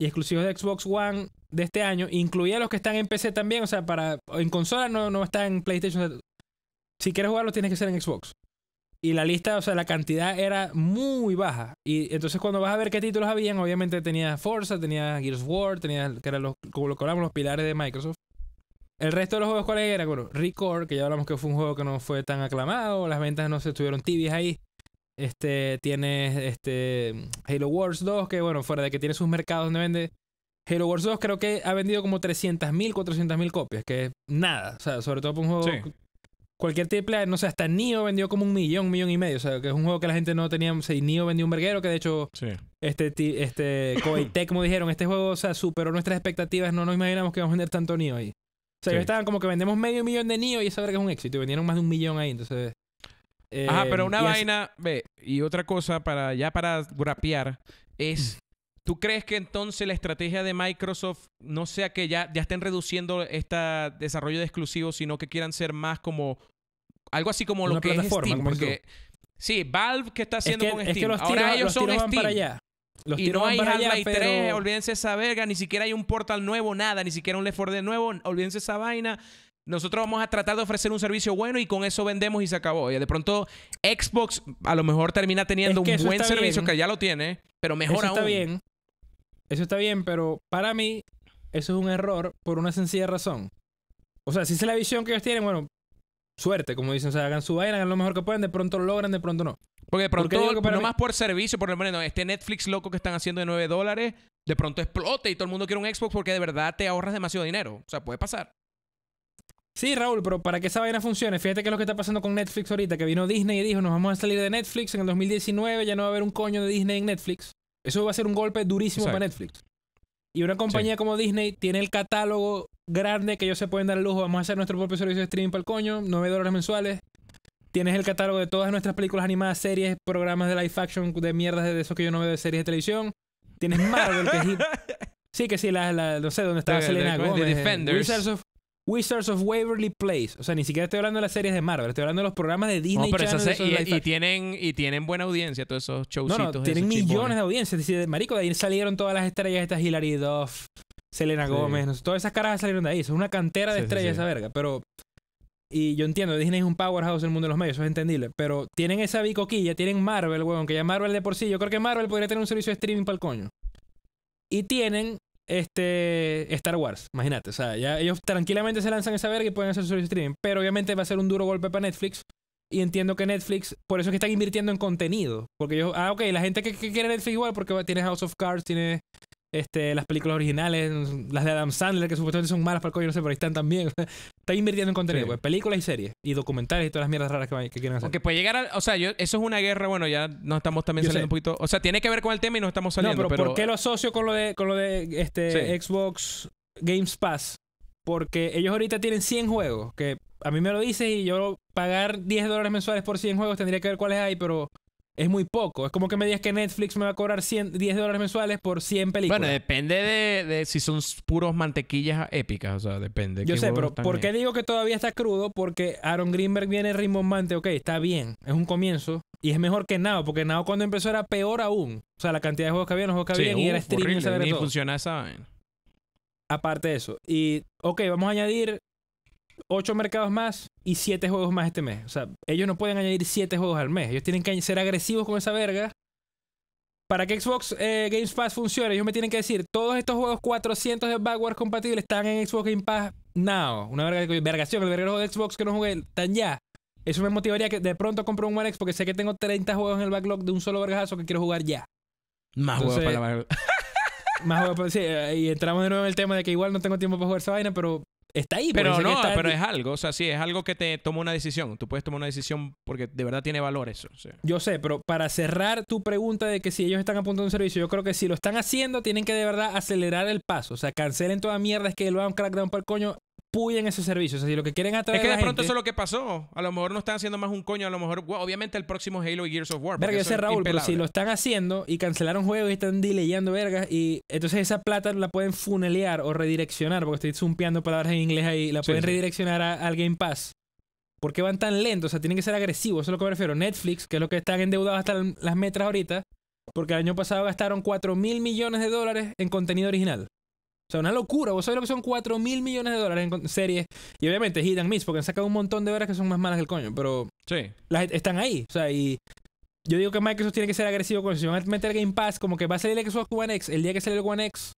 y exclusivos de Xbox One de este año, incluía los que están en PC también, o sea, para en consola no, no está en PlayStation. Si quieres jugarlo tienes que ser en Xbox. Y la lista, o sea, la cantidad era muy baja. Y entonces cuando vas a ver qué títulos habían, obviamente tenía Forza, tenía Gears of War, tenía, que eran los, como lo que los pilares de Microsoft. El resto de los juegos, ¿cuáles eran? Bueno, Record, que ya hablamos que fue un juego que no fue tan aclamado, las ventas no se estuvieron tibias ahí. Este, tiene este, Halo Wars 2, que bueno, fuera de que tiene sus mercados donde vende. Halo Wars 2 creo que ha vendido como 300.000, 400.000 copias, que es nada. O sea, sobre todo por un juego... Cualquier tipo no sé, hasta Nio vendió como un millón, un millón y medio. O sea, que es un juego que la gente no tenía. y Nio vendió un verguero, que de hecho, este, este, como dijeron, este juego, o sea, superó nuestras expectativas. No nos imaginamos que vamos a vender tanto Nio ahí. O sea, estaban como que vendemos medio millón de Nio y esa que es un éxito. Y vendieron más de un millón ahí, entonces. Ajá, pero em, una vaina, ve, y otra cosa para ya para grapear es ¿Tú crees que entonces la estrategia de Microsoft no sea que ya, ya estén reduciendo este desarrollo de exclusivos, sino que quieran ser más como algo así como lo que es sí, Valve que está haciendo con Steam. Ahora ellos son Steam. y no hay half 3, olvídense esa verga, ni siquiera hay un Portal nuevo, nada, ni siquiera un Left 4 nuevo, olvídense esa vaina. Nosotros vamos a tratar de ofrecer un servicio bueno y con eso vendemos y se acabó. Y de pronto Xbox a lo mejor termina teniendo un buen servicio que ya lo tiene, pero mejor eso Está bien. Eso está bien, pero para mí eso es un error por una sencilla razón. O sea, si es la visión que ellos tienen, bueno, suerte, como dicen, o sea, hagan su vaina, hagan lo mejor que pueden, de pronto logran, de pronto no. Porque de pronto, no más por servicio, por lo menos este Netflix loco que están haciendo de 9 dólares, de pronto explote y todo el mundo quiere un Xbox porque de verdad te ahorras demasiado dinero. O sea, puede pasar. Sí, Raúl, pero para que esa vaina funcione, fíjate que es lo que está pasando con Netflix ahorita, que vino Disney y dijo, nos vamos a salir de Netflix en el 2019, ya no va a haber un coño de Disney en Netflix. Eso va a ser un golpe durísimo para Netflix. Y una compañía como Disney tiene el catálogo grande que ellos se pueden dar el lujo, vamos a hacer nuestro propio servicio de streaming para el coño, 9 dólares mensuales. Tienes el catálogo de todas nuestras películas animadas, series, programas de live action, de mierdas de eso que yo no veo de series de televisión. Tienes Marvel, que es... Sí, que sí, la, no sé dónde está Selena Gomez. The Defenders. Wizards of Waverly Place. O sea, ni siquiera estoy hablando de las series de Marvel, estoy hablando de los programas de Disney. Channel, y, tienen, y tienen buena audiencia todos esos showcitos. No, no tienen millones de audiencias. marico, de ahí salieron todas las estrellas estas Hilary Duff, Selena Gómez, todas esas caras salieron de ahí. es una cantera de estrellas esa verga. Pero, y yo entiendo, Disney es un powerhouse el mundo de los medios, eso es entendible. Pero tienen esa bicoquilla, tienen Marvel, weón, que ya Marvel de por sí. Yo creo que Marvel podría tener un servicio de streaming para el coño. Y tienen este Star Wars, imagínate, o sea, ellos tranquilamente se lanzan esa verga y pueden hacer su streaming, pero obviamente va a ser un duro golpe para Netflix y entiendo que Netflix, por eso es que están invirtiendo en contenido, porque ellos, ah, ok, la gente que, que quiere Netflix igual, porque tiene House of Cards, tiene este, las películas originales, las de Adam Sandler, que supuestamente son malas para el coño, no sé, pero ahí están también. Está invirtiendo en contenido, pues, películas y series, y documentales y todas las mierdas raras que, quieren hacer. Porque puede llegar a, O sea, yo, eso es una guerra, bueno, ya nos estamos también saliendo un poquito. O sea, tiene que ver con el tema y nos estamos saliendo. No, pero, ¿por qué lo asocio con lo de, con lo de este, Xbox Games Pass? Porque ellos ahorita tienen 100 juegos, que a mí me lo dices y yo pagar 10 dólares mensuales por 100 juegos tendría que ver cuáles hay, pero es muy poco. Es como que me digas que Netflix me va a cobrar 10 dólares mensuales por 100 películas. Bueno, depende de, si son puros mantequillas épicas. O sea, depende. Yo sé, pero ¿por qué digo que todavía está crudo? Porque Aaron Greenberg viene rimbombante. Ok, está bien. Es un comienzo. Y es mejor que Nao, porque Nao cuando empezó era peor aún. O sea, la cantidad de juegos que había, no juegos que y era streaming, y funciona esa Aparte de eso. Y, ok, vamos a añadir 8 mercados más y 7 juegos más este mes. O sea, ellos no pueden añadir 7 juegos al mes. Ellos tienen que ser agresivos con esa verga. Para que Xbox eh, Games Pass funcione, ellos me tienen que decir, todos estos juegos 400 de backwards compatibles están en Xbox Game Pass now. Una verga, vergación, el verguero de Xbox que no jugué, están ya. Eso me motivaría que de pronto compro un One X porque sé que tengo 30 juegos en el backlog de un solo vergazo que quiero jugar ya. Más juegos para la Más juegos para... Sí, eh, y entramos de nuevo en el tema de que igual no tengo tiempo para jugar esa vaina, pero está ahí. Pero no, pero es algo, o sea, sí, es algo que te toma una decisión. Tú puedes tomar una decisión porque de verdad tiene valor eso. Yo sé, pero para cerrar tu pregunta de que si ellos están a punto un servicio, yo creo que si lo están haciendo, tienen que de verdad acelerar el paso. O sea, cancelen toda mierda, es que lo hagan crackdown para el coño, puyen ese servicio. O sea, si lo que quieren atraer. Es que de pronto eso es lo que pasó. A lo mejor no están haciendo más un coño. A lo mejor, obviamente, el próximo Halo y Gears of War. Verga, yo sé, Raúl, pero si lo están haciendo y cancelaron juegos y están delayando, vergas, y entonces esa plata la pueden funelear o redireccionar, porque estoy zumpeando palabras en inglés ahí, la pueden redireccionar a, al Game Pass. ¿Por qué van tan lentos? O sea, tienen que ser agresivos. Eso es lo que me refiero. Netflix, que es lo que están endeudados hasta las metras ahorita, porque el año pasado gastaron 4 mil millones de dólares en contenido original. O sea, una locura. Vos sabés lo que son 4 mil millones de dólares en series. Y obviamente hit and miss, porque han sacado un montón de horas que son más malas que el coño. Pero sí. están ahí. O sea, y yo digo que Microsoft tiene que ser agresivo con eso. Si van a meter Game Pass, como que va a salir el Xbox One X. El día que sale el One X,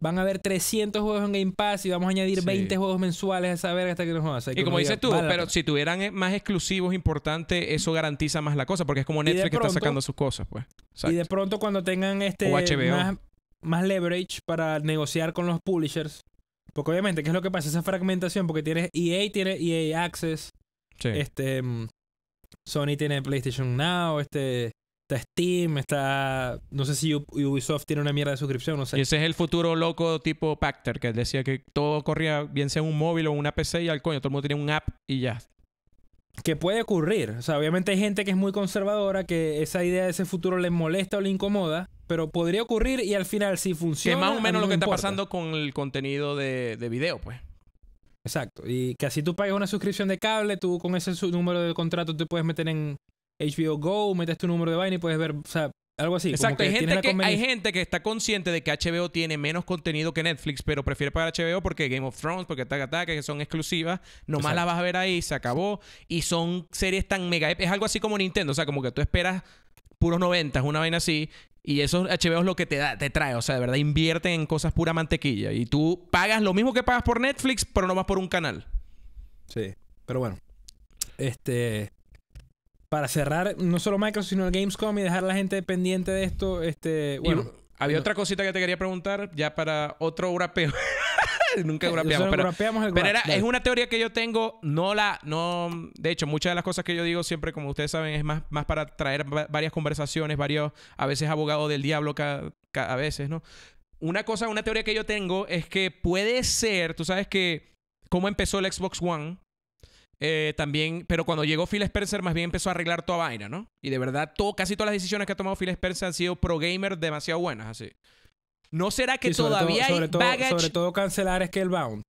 van a haber 300 juegos en Game Pass y vamos a añadir 20 juegos mensuales a esa verga hasta que nos jodas. Y como dices tú, pero si tuvieran eh, más exclusivos importantes, eso garantiza más la cosa, porque es como Netflix que está sacando sus cosas, pues. Y de pronto cuando tengan este más leverage para negociar con los publishers. Porque obviamente, ¿qué es lo que pasa? Esa fragmentación, porque tienes EA, tiene EA Access. Este, mm, Sony tiene PlayStation Now, este, está Steam, está... No sé si Ubisoft tiene una mierda de suscripción, no sé. Y ese es el futuro loco tipo Pacter, que decía que todo corría, bien sea un móvil o una PC y al coño, todo el mundo tiene un app y ya. Que puede ocurrir. O sea, obviamente hay gente que es muy conservadora, que esa idea de ese futuro les molesta o le incomoda pero podría ocurrir y al final si funciona. Que más o menos lo que está pasando con el contenido de, de, video, pues. Exacto. Y que así tú pagues una suscripción de cable, tú con ese número de contrato te puedes meter en HBO Go, metes tu número de vaina y puedes ver, o sea, algo así. Exacto. Hay gente, que, está consciente de que HBO tiene menos contenido que Netflix, pero prefiere pagar HBO porque Game of Thrones, porque está Taca, que son exclusivas, nomás la vas a ver ahí, se acabó. Y son series tan mega. Es algo así como Nintendo, o sea, como que tú esperas puros 90, una vaina así. Y esos HBO es lo que te da, te trae. O sea, de verdad invierten en cosas pura mantequilla. Y tú pagas lo mismo que pagas por Netflix, pero no vas por un canal. Sí. Pero bueno. Este. Para cerrar, no solo Microsoft, sino el Gamescom y dejar a la gente pendiente de esto. Este. Bueno. Había otra cosita que te quería preguntar, ya para otro europeo. Nunca urapeamos pero, era, es una teoría que yo tengo, no la, no, de hecho, muchas de las cosas que yo digo siempre, como ustedes saben, es más, más para traer varias conversaciones, varios, a veces abogados del diablo, a veces, ¿no? Una cosa, una teoría que yo tengo es que puede ser, tú sabes que, cómo empezó el Xbox One, eh, también, pero cuando llegó Phil Spencer, más bien empezó a arreglar toda vaina, ¿no? Y de verdad, todo, casi todas las decisiones que ha tomado Phil Spencer han sido pro gamer demasiado buenas, así. ¿No será que todavía sobre Sobre todo cancelar es que el Bound.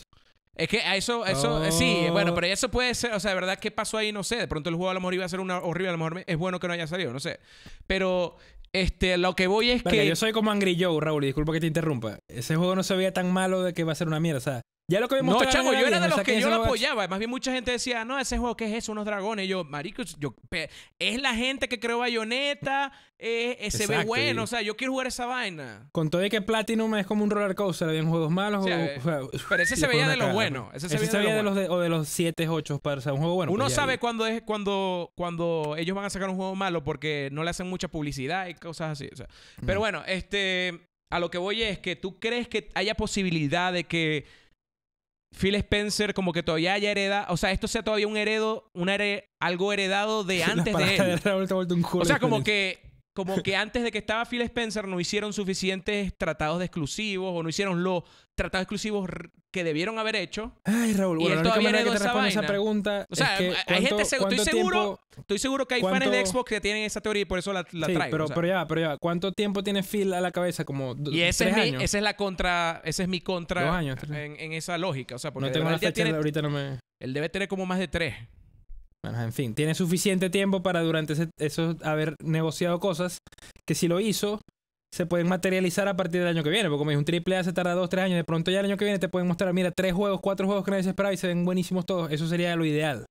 Es que a eso, eso, eh, sí, oh. bueno, pero eso puede ser, o sea, de verdad, ¿qué pasó ahí? No sé, de pronto el juego a lo mejor iba a ser una horrible, a lo mejor es bueno que no haya salido, no sé. Pero, este, lo que voy es que... Yo soy como Angry Joe, Raúl, y disculpa que te interrumpa. Ese juego no se veía tan malo de que va a ser una mierda, o sea, ya lo que No, chamo, yo era de los que yo lo apoyaba. Más bien mucha gente decía, no, ese juego, ¿qué es eso? Unos dragones. Y yo, marico, es la gente que creó Bayonetta, eh, eh se ve bueno. O sea, yo quiero jugar esa vaina. Con todo y que Platinum es como un roller coaster, ¿Habían juegos malos. Eh, pero ese se veía de los buenos. Ese se veía, de, los de, los 7, 8, para ser un juego bueno. Uno pues, sabe cuando, es, cuando, cuando ellos van a sacar un juego malo porque no le hacen mucha publicidad y cosas así. Pero mm. bueno, este, a lo que voy es que tú crees que haya posibilidad de que Phil Spencer como que todavía haya hereda, o sea, esto sea todavía un heredo, algo heredado de antes de él. o sea, como que como que antes de que estaba Phil Spencer no hicieron suficientes tratados de exclusivos o no hicieron los tratados exclusivos que debieron haber hecho. Ay, Raúl, bueno, y él todavía que esa, esa pregunta. O sea, hay gente, estoy seguro, estoy seguro que hay fans de Xbox que tienen esa teoría y por eso la, la sí, Pero, pero ya, pero ya, ¿cuánto tiempo tiene Phil a la cabeza? Como tres es mi, años. esa es la contra, ese es mi contra en, esa lógica. O sea, porque no tengo la fecha, tiene, ahorita no me. Él debe tener como más de tres en fin, tiene suficiente tiempo para durante ese, eso haber negociado cosas que si lo hizo se pueden materializar a partir del año que viene. Porque como es un triple A se tarda dos, tres años, de pronto ya el año que viene te pueden mostrar, mira, tres juegos, cuatro juegos que nadie se esperaba y se ven buenísimos todos. Eso sería lo ideal.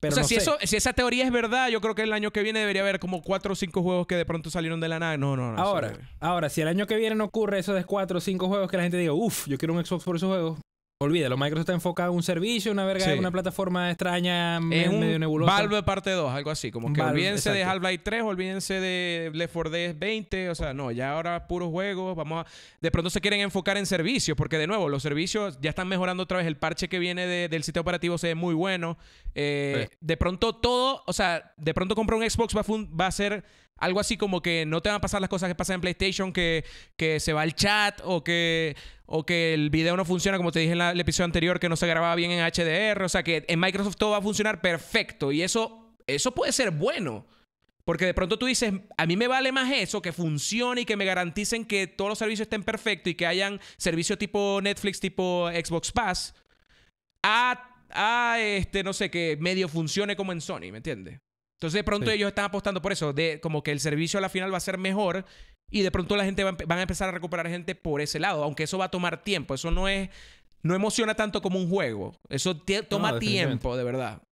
Pero o sea, si, eso, si esa teoría es verdad, yo creo que el año que viene debería haber como cuatro o cinco juegos que de pronto salieron de la nada. No, no, no. Ahora, ahora si el año que viene no ocurre eso de cuatro o cinco juegos que la gente diga, uff, yo quiero un Xbox por esos juegos, Olvídalo, Microsoft está enfocado en un servicio, una verga, una plataforma extraña, un medio nebulosa. Valve parte 2, algo así. Como que olvídense de Half-Life 3, olvídense de Left 4 Dead 20. O sea, no, ya ahora puros juegos. Vamos a. De pronto se quieren enfocar en servicios, porque de nuevo, los servicios ya están mejorando otra vez. El parche que viene del sistema operativo se ve muy bueno. Eh, de pronto todo, o sea, de pronto comprar un Xbox va a ser algo así como que no te van a pasar las cosas que pasan en PlayStation, que, se va el chat o que, el video no funciona, como te dije en el episodio anterior, que no se grababa bien en HDR. O sea, que en Microsoft todo va a funcionar perfecto y eso, eso puede ser bueno. Porque de pronto tú dices, a mí me vale más eso, que funcione y que me garanticen que todos los servicios estén perfectos y que hayan servicios tipo Netflix, tipo Xbox Pass, a, a este, no sé, que medio funcione como en Sony, ¿me entiendes? Entonces, de pronto ellos están apostando por eso, de como que el servicio a la final va a ser mejor y de pronto la gente va, van a empezar a recuperar gente por ese lado, aunque eso va a tomar tiempo, eso no es no emociona tanto como un juego, eso toma tiempo, de verdad.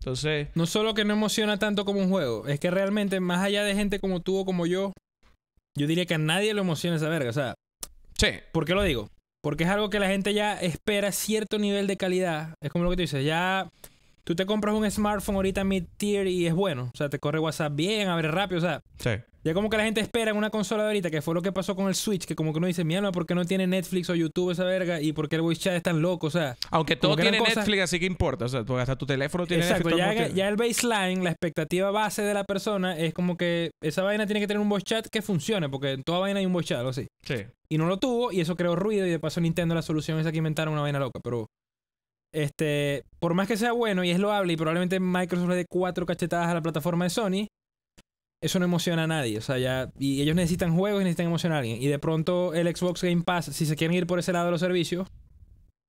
Entonces, no solo que no emociona tanto como un juego, es que realmente más allá de gente como tú o como yo, yo diría que a nadie lo emociona esa verga, o sea, sí, ¿por qué lo digo? Porque es algo que la gente ya espera cierto nivel de calidad, es como lo que tú dices, ya tú te compras un smartphone ahorita mid-tier y es bueno. O sea, te corre WhatsApp bien, abre rápido. O sea, sí. ya como que la gente espera en una consola ahorita, que fue lo que pasó con el Switch, que como que uno dice, mira, ¿por qué no tiene Netflix o YouTube esa verga? ¿Y por qué el voice chat es tan loco? O sea, aunque todo tiene Netflix, así que importa. O sea, hasta tu teléfono tiene Exacto, Exacto, ya, el baseline, la expectativa base de la persona es como que esa vaina tiene que tener un voice chat que funcione, porque en toda vaina hay un voice chat, algo así. Sí. Y no lo tuvo, y eso creó ruido, y de paso Nintendo la solución es que inventaron una vaina loca, pero. Este, por más que sea bueno y es loable, y probablemente Microsoft le dé cuatro cachetadas a la plataforma de Sony, eso no emociona a nadie. O sea, ya. Y ellos necesitan juegos y necesitan emocionar a alguien. Y de pronto el Xbox Game Pass, si se quieren ir por ese lado de los servicios,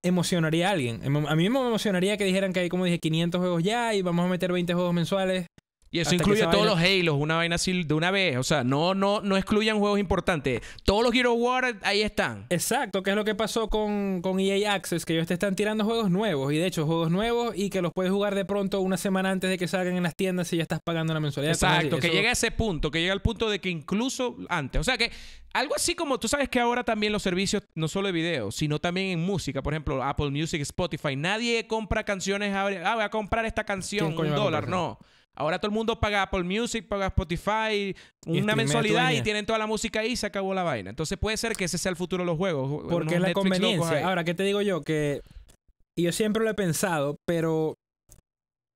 emocionaría a alguien. Em, a mí mismo me emocionaría que dijeran que hay, como dije, 500 juegos ya y vamos a meter 20 juegos mensuales y eso incluye todos los Halos, una vaina así de una vez. O sea, no, no, no excluyan juegos importantes. Todos los Hero wars ahí están. Exacto, que es lo que pasó con, con EA Access, que ellos te están tirando juegos nuevos. Y de hecho, juegos nuevos y que los puedes jugar de pronto una semana antes de que salgan en las tiendas si ya estás pagando la mensualidad. Exacto, que llega a ese punto, que llega al punto de que incluso antes. O sea que algo así como tú sabes que ahora también los servicios, no solo de video, sino también en música, por ejemplo, Apple Music, Spotify, nadie compra canciones, ah, voy a comprar esta canción, un dólar, no. Ahora todo el mundo paga Apple Music, paga Spotify, una mensualidad y tienen toda la música ahí y se acabó la vaina. Entonces puede ser que ese sea el futuro de los juegos. Porque es la conveniencia. Ahora, ¿qué te digo yo? Que yo siempre lo he pensado, pero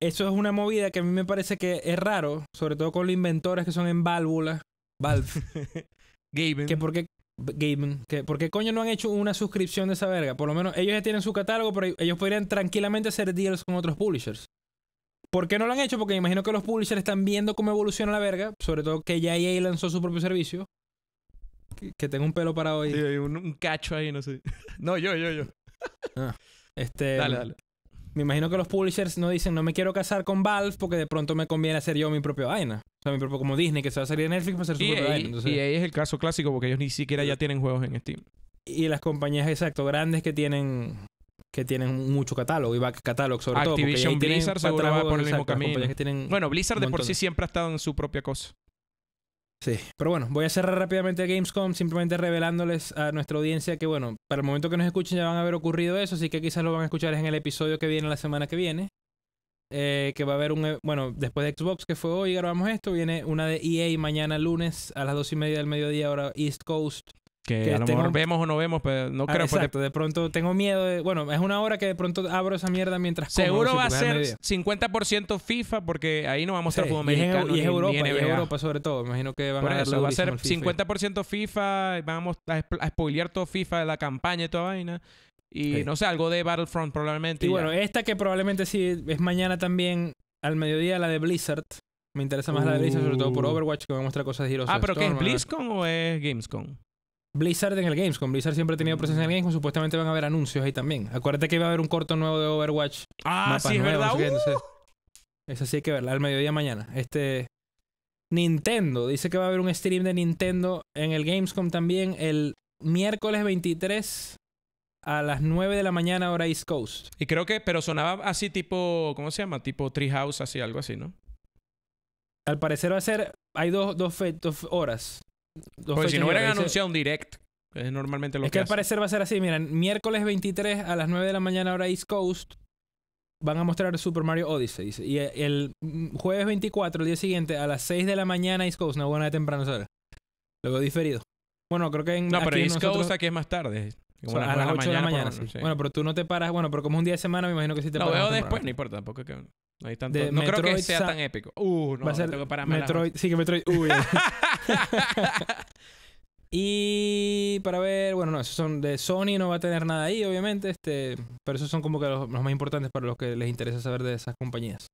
eso es una movida que a mí me parece que es raro, sobre todo con los inventores que son en válvulas. Valve. Gaming. Que qué Gaming. que porque coño no han hecho una suscripción de esa verga. Por lo menos ellos ya tienen su catálogo, pero ellos podrían tranquilamente hacer deals con otros publishers. ¿Por qué no lo han hecho? Porque me imagino que los publishers están viendo cómo evoluciona la verga. Sobre todo que ya EA lanzó su propio servicio. Que, tengo un pelo para hoy. Sí, hay un, cacho ahí, no sé. No, yo, yo, yo. Ah, este, dale, dale. Me imagino que los publishers no dicen, no me quiero casar con Valve porque de pronto me conviene hacer yo mi propio vaina. O sea, mi propio, como Disney, que se va a salir en Netflix para hacer su e propia vaina. y e ahí es el caso clásico porque ellos ni siquiera ya tienen juegos en Steam. Y las compañías, exacto, grandes que tienen que tienen mucho catálogo y back catálogo, sobre todo. Activision Blizzard va por el mismo camino. bueno, Blizzard de por sí siempre ha estado en su propia cosa. Sí, pero bueno, voy a cerrar rápidamente Gamescom, simplemente revelándoles a nuestra audiencia que, bueno, para el momento que nos escuchen ya van a haber ocurrido eso, así que quizás lo van a escuchar en el episodio que viene la semana que viene. Eh, que va a haber un, eh, bueno, después de Xbox que fue hoy, grabamos esto, viene una de EA mañana lunes a las dos y media del mediodía, ahora East Coast, que, a vemos o no vemos, pero no ah, creo. porque de... de pronto tengo miedo de... Bueno, es una hora que de pronto abro esa mierda mientras Seguro va a ser 50% FIFA porque ahí no vamos a mostrar fútbol mexicano. y es Europa, Europa sobre todo. imagino que van a eso, va a ser 50% FIFA, vamos a, spoilear todo FIFA, de la campaña y toda vaina. Y no sé, algo de Battlefront probablemente. Y, bueno, esta que probablemente sí es mañana también al mediodía, la de Blizzard. Me interesa más la de Blizzard, sobre todo por uh. Overwatch, que va a mostrar cosas girosas. Ah, pero ¿qué es BlizzCon o es GamesCon? Blizzard en el Gamescom. Blizzard siempre ha tenido presencia en el Gamescom. Supuestamente van a haber anuncios ahí también. Acuérdate que iba a haber un corto nuevo de Overwatch. Ah, sí, es verdad. Uh. eso sí hay que verla al mediodía mañana. Este. Nintendo. Dice que va a haber un stream de Nintendo en el Gamescom también el miércoles 23 a las 9 de la mañana, hora East Coast. Y creo que, pero sonaba así tipo, ¿cómo se llama? Tipo Treehouse, así, algo así, ¿no? Al parecer va a ser, hay dos, dos, dos horas. Porque si no hubieran anunciado un direct, es normalmente lo es que, al parecer va a ser así. Miren, miércoles 23 a las 9 de la mañana Ahora East Coast van a mostrar Super Mario Odyssey. Y eh, el mm, jueves 24, el día siguiente, a las 6 de la mañana East Coast, una buena de temprano, ¿sabes? Lo veo diferido. Bueno, creo que en... No, pero East Coast aquí es más tarde a las 8 de la mañana. Bueno, pero tú no te paras. Bueno, pero como es un día de semana, me imagino que sí te paras. Lo veo después, no importa, tampoco que. No, hay tanto, no creo que sea tan épico. Uh, no, va a ser tengo que Metroid, Sí, que Metroid. Uy. y para ver, bueno, no, esos son de Sony, no va a tener nada ahí, obviamente. este Pero esos son como que los, más importantes para los que les interesa saber de esas compañías.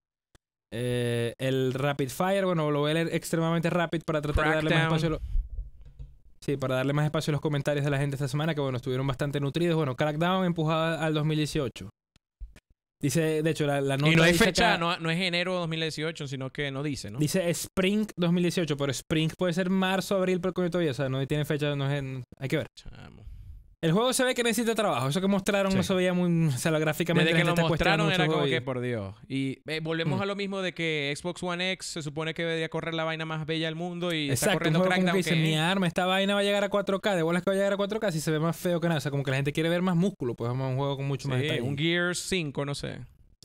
Eh, el Rapid Fire, bueno, lo voy a leer extremadamente rápido para tratar de darle más espacio. A Sí, para darle más espacio a los comentarios de la gente esta semana, que bueno, estuvieron bastante nutridos. Bueno, Crackdown empujada al 2018. Dice, de hecho, la, la nota. Y no hay fecha, no, es enero 2018, sino que no dice, ¿no? Dice Spring 2018, pero Spring puede ser marzo, abril, pero coño todavía, o sea, no tiene fecha, no es Hay que ver. El juego se ve que necesita trabajo. Eso que mostraron no se veía muy. O sea, gráficamente. Desde que lo mostraron era como que, por Dios. Y eh, volvemos mm. a lo mismo de que Xbox One X se supone que debería correr la vaina más bella del mundo y está corriendo crackdown. Que dice, mi arma, esta vaina va a llegar a 4K. De es que va a llegar a 4K si se ve más feo que nada. O sea, como que la gente quiere ver más músculo. Pues vamos a un juego con mucho más detalle. Un Gear 5, no sé.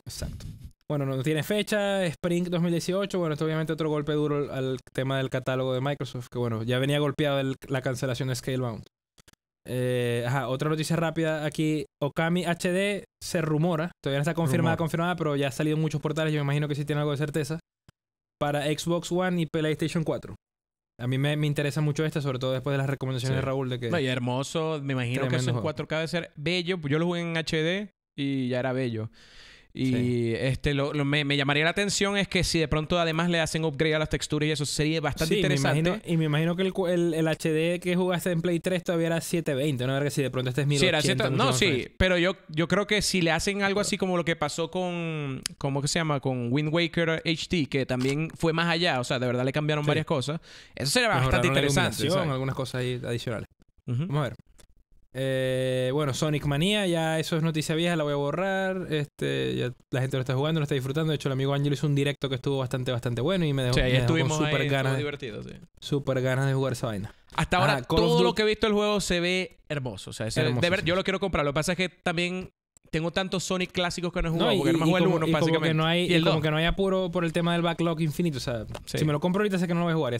Exacto. Bueno, no tiene fecha, Spring 2018. Bueno, esto obviamente otro golpe duro al tema del catálogo de Microsoft, que bueno, ya venía golpeado la cancelación de Scalebound. Eh, ajá, otra noticia rápida aquí. Okami HD se rumora, todavía no está confirmada, confirmada, pero ya ha salido en muchos portales, yo me imagino que sí tiene algo de certeza, para Xbox One y PlayStation 4. A mí me, interesa mucho esta, sobre todo después de las recomendaciones de Raúl de que... y hermoso, me imagino que eso en 4K debe ser bello, yo lo jugué en HD y ya era bello. Y este lo, me, llamaría la atención es que si de pronto además le hacen upgrade a las texturas y eso sería bastante interesante. y me imagino que el, HD que jugaste en Play 3 todavía era 720, ¿no? A ver si de pronto este es 1080. no, sí, pero yo, yo creo que si le hacen algo así como lo que pasó con, ¿cómo que se llama? Con Wind Waker HD, que también fue más allá, o sea, de verdad le cambiaron varias cosas, eso sería bastante interesante. Algunas cosas adicionales. Vamos a ver. Eh, bueno, Sonic Manía, ya eso es noticia vieja, la voy a borrar. Este, la gente lo está jugando, lo está disfrutando. De hecho, el amigo Ángel hizo un directo que estuvo bastante, bastante bueno y me dejó, super ganas. ganas de jugar esa vaina. Hasta ahora, ah, todo lo que he visto del juego se ve hermoso. O sea, yo lo quiero comprar. Lo que pasa es que también tengo tantos Sonic clásicos que no he jugado, porque no me básicamente. y como que no hay apuro por el tema del backlog infinito. O sea, si me lo compro ahorita sé que no lo voy a jugar,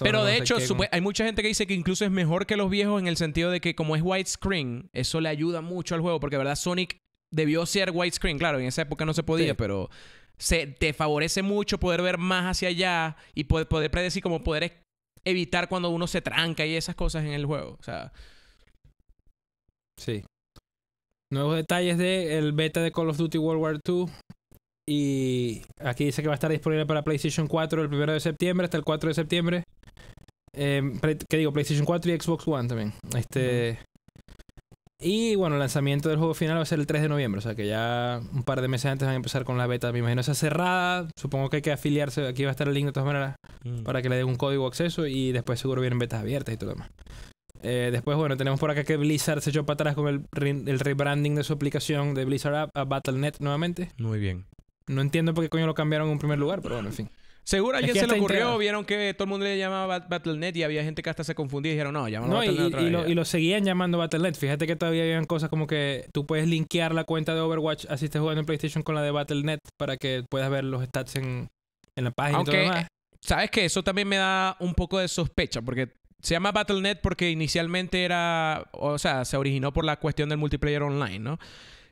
Pero de hecho, hay mucha gente que dice que incluso es mejor que los viejos en el sentido de que como es widescreen, eso le ayuda mucho al juego, porque de verdad Sonic debió ser widescreen, claro, en esa época no se podía, pero se te favorece mucho poder ver más hacia allá y poder, poder predecir como poder evitar cuando uno se tranca y esas cosas en el juego. O sea. Sí. Nuevos detalles del el beta de Call of Duty World War 2 Y aquí dice que va a estar disponible para PlayStation 4 el 1 de septiembre hasta el 4 de septiembre. Em, ¿Qué digo? PlayStation 4 y Xbox One también. Este. Y bueno, el lanzamiento del juego final va a ser el 3 de noviembre, o sea que ya un par de meses antes van a empezar con la beta, me imagino. Esa cerrada, supongo que hay que afiliarse, aquí va a estar el link de todas maneras, mm. para que le den un código de acceso y después seguro vienen betas abiertas y todo lo demás. Eh, después, bueno, tenemos por acá que Blizzard se echó para atrás con el, rebranding de su aplicación de Blizzard App a Battle.net nuevamente. Muy bien. No entiendo por qué coño lo cambiaron en un primer lugar, pero bueno, en fin. Seguro alguien se le ocurrió, vieron que todo el mundo le llamaba Battle.net y había gente que hasta se confundía y dijeron, no, llámalo no, Battle.net y, Lo, seguían llamando Battle.net. Fíjate que todavía habían cosas como que tú puedes linkear la cuenta de Overwatch así estés jugando en PlayStation con la de Battle.net para que puedas ver los stats en, la página y todo lo demás. Eh, Sabes qué? eso también me da un poco de sospecha porque se llama Battle.net porque inicialmente era, o sea, se originó por la cuestión del multiplayer online, ¿no?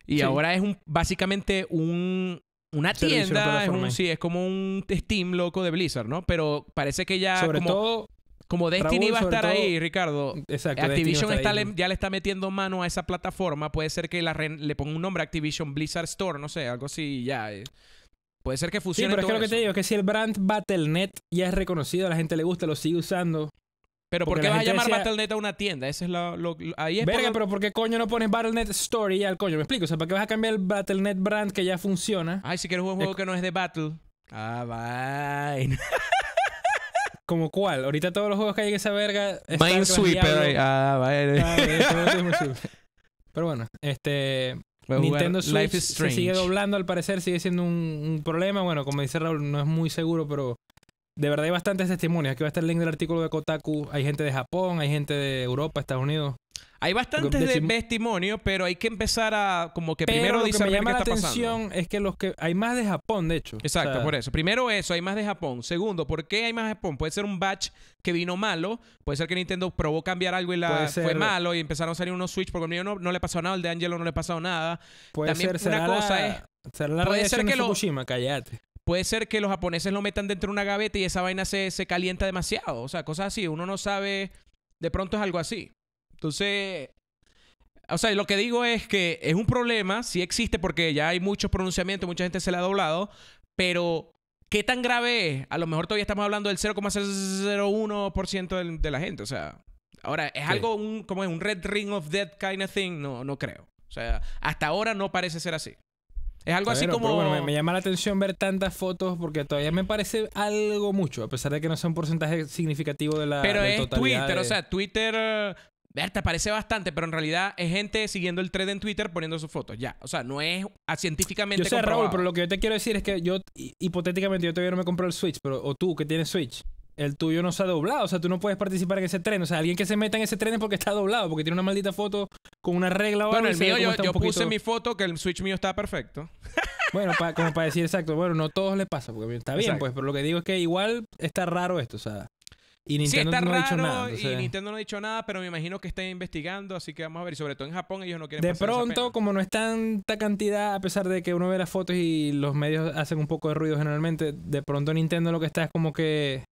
Y ahora es un, básicamente un, una tienda, sí, es como un Steam loco de Blizzard, ¿no? Pero parece que ya sobre todo, como Destiny va a estar ahí, Ricardo. Exacto. Activision ya le está metiendo mano a esa plataforma. Puede ser que la le ponga un nombre Activision Blizzard Store, no sé, algo así, ya. Eh, puede ser que funcione. Sí, pero que te digo que si el brand Battle.net ya es reconocido, a la gente le gusta, lo sigue usando. Pero ¿por qué vas a llamar Battle.net a una tienda? ese es lo, ahí es Verga, pero ¿por qué coño no pones Battle.net Story al coño? ¿Me explico? O sea, ¿para qué vas a cambiar el Battle.net brand que ya funciona? Ay, si quieres un juego que no es de Battle. Ah, vaina. ¿Como cuál? Ahorita todos los juegos que hay en esa verga... Minesweeper. Ah, vaina. Ah, pero bueno, este... Nintendo Switch se sigue doblando al parecer, sigue siendo un problema. Bueno, como dice Raúl, no es muy seguro, pero de verdad hay bastantes testimonios. Aquí va a estar el link del artículo de Kotaku. Hay gente de Japón, hay gente de Europa, Estados Unidos. Hay bastantes de testimonios, pero hay que empezar a como que pero primero lo que me llama la atención es que los que hay más de Japón, de hecho. Exacto, por eso. Primero eso, hay más de Japón. Segundo, ¿por qué hay más de Japón? Puede ser un batch que vino malo, puede ser que Nintendo probó cambiar algo y la fue malo y empezaron a salir unos Switch porque a mí no, no le pasó nada, el de Angelo no le ha pasado nada. Puede ser, una cosa es Puede ser que lo, Fukushima, cállate puede ser que los japoneses lo metan dentro de una gaveta y esa vaina se, calienta demasiado. O sea, cosas así. Uno no sabe. De pronto es algo así. Entonces, o sea, lo que digo es que es un problema, sí existe porque ya hay muchos pronunciamientos, mucha gente se le ha doblado, pero ¿qué tan grave es? A lo mejor todavía estamos hablando del 0,001% de la gente, o sea, ahora es algo un, como un red ring of death kind of thing, no, no creo. O sea, hasta ahora no parece ser así. Es algo así como. Bueno, me, llama la atención ver tantas fotos porque todavía me parece algo mucho, a pesar de que no sea un porcentaje significativo de la. Pero es Twitter, o sea, Twitter. Eh, te parece bastante, pero en realidad es gente siguiendo el thread en Twitter poniendo sus fotos. Ya, o sea, no es científicamente. Yo sé, Raúl, pero lo que yo te quiero decir es que yo, hipotéticamente, yo todavía no me compro el Switch, pero o tú que tienes Switch el tuyo no se ha doblado. O sea, tú no puedes participar en ese tren. O sea, alguien que se meta en ese tren es porque está doblado, porque tiene una maldita foto con una regla o algo. Bueno, el mío, yo, puse mi foto que el Switch mío está perfecto. Bueno, como para decir exacto, bueno, no todos les pasa, porque está bien, pues, pero lo que digo es que igual está raro esto, o sea. Y Nintendo no ha dicho nada. Y Nintendo no ha dicho nada, pero me imagino que estén investigando, así que vamos a ver. Y sobre todo en Japón ellos no quieren De pronto, como no es tanta cantidad, a pesar de que uno ve las fotos y los medios hacen un poco de ruido generalmente, de pronto Nintendo lo que está es como que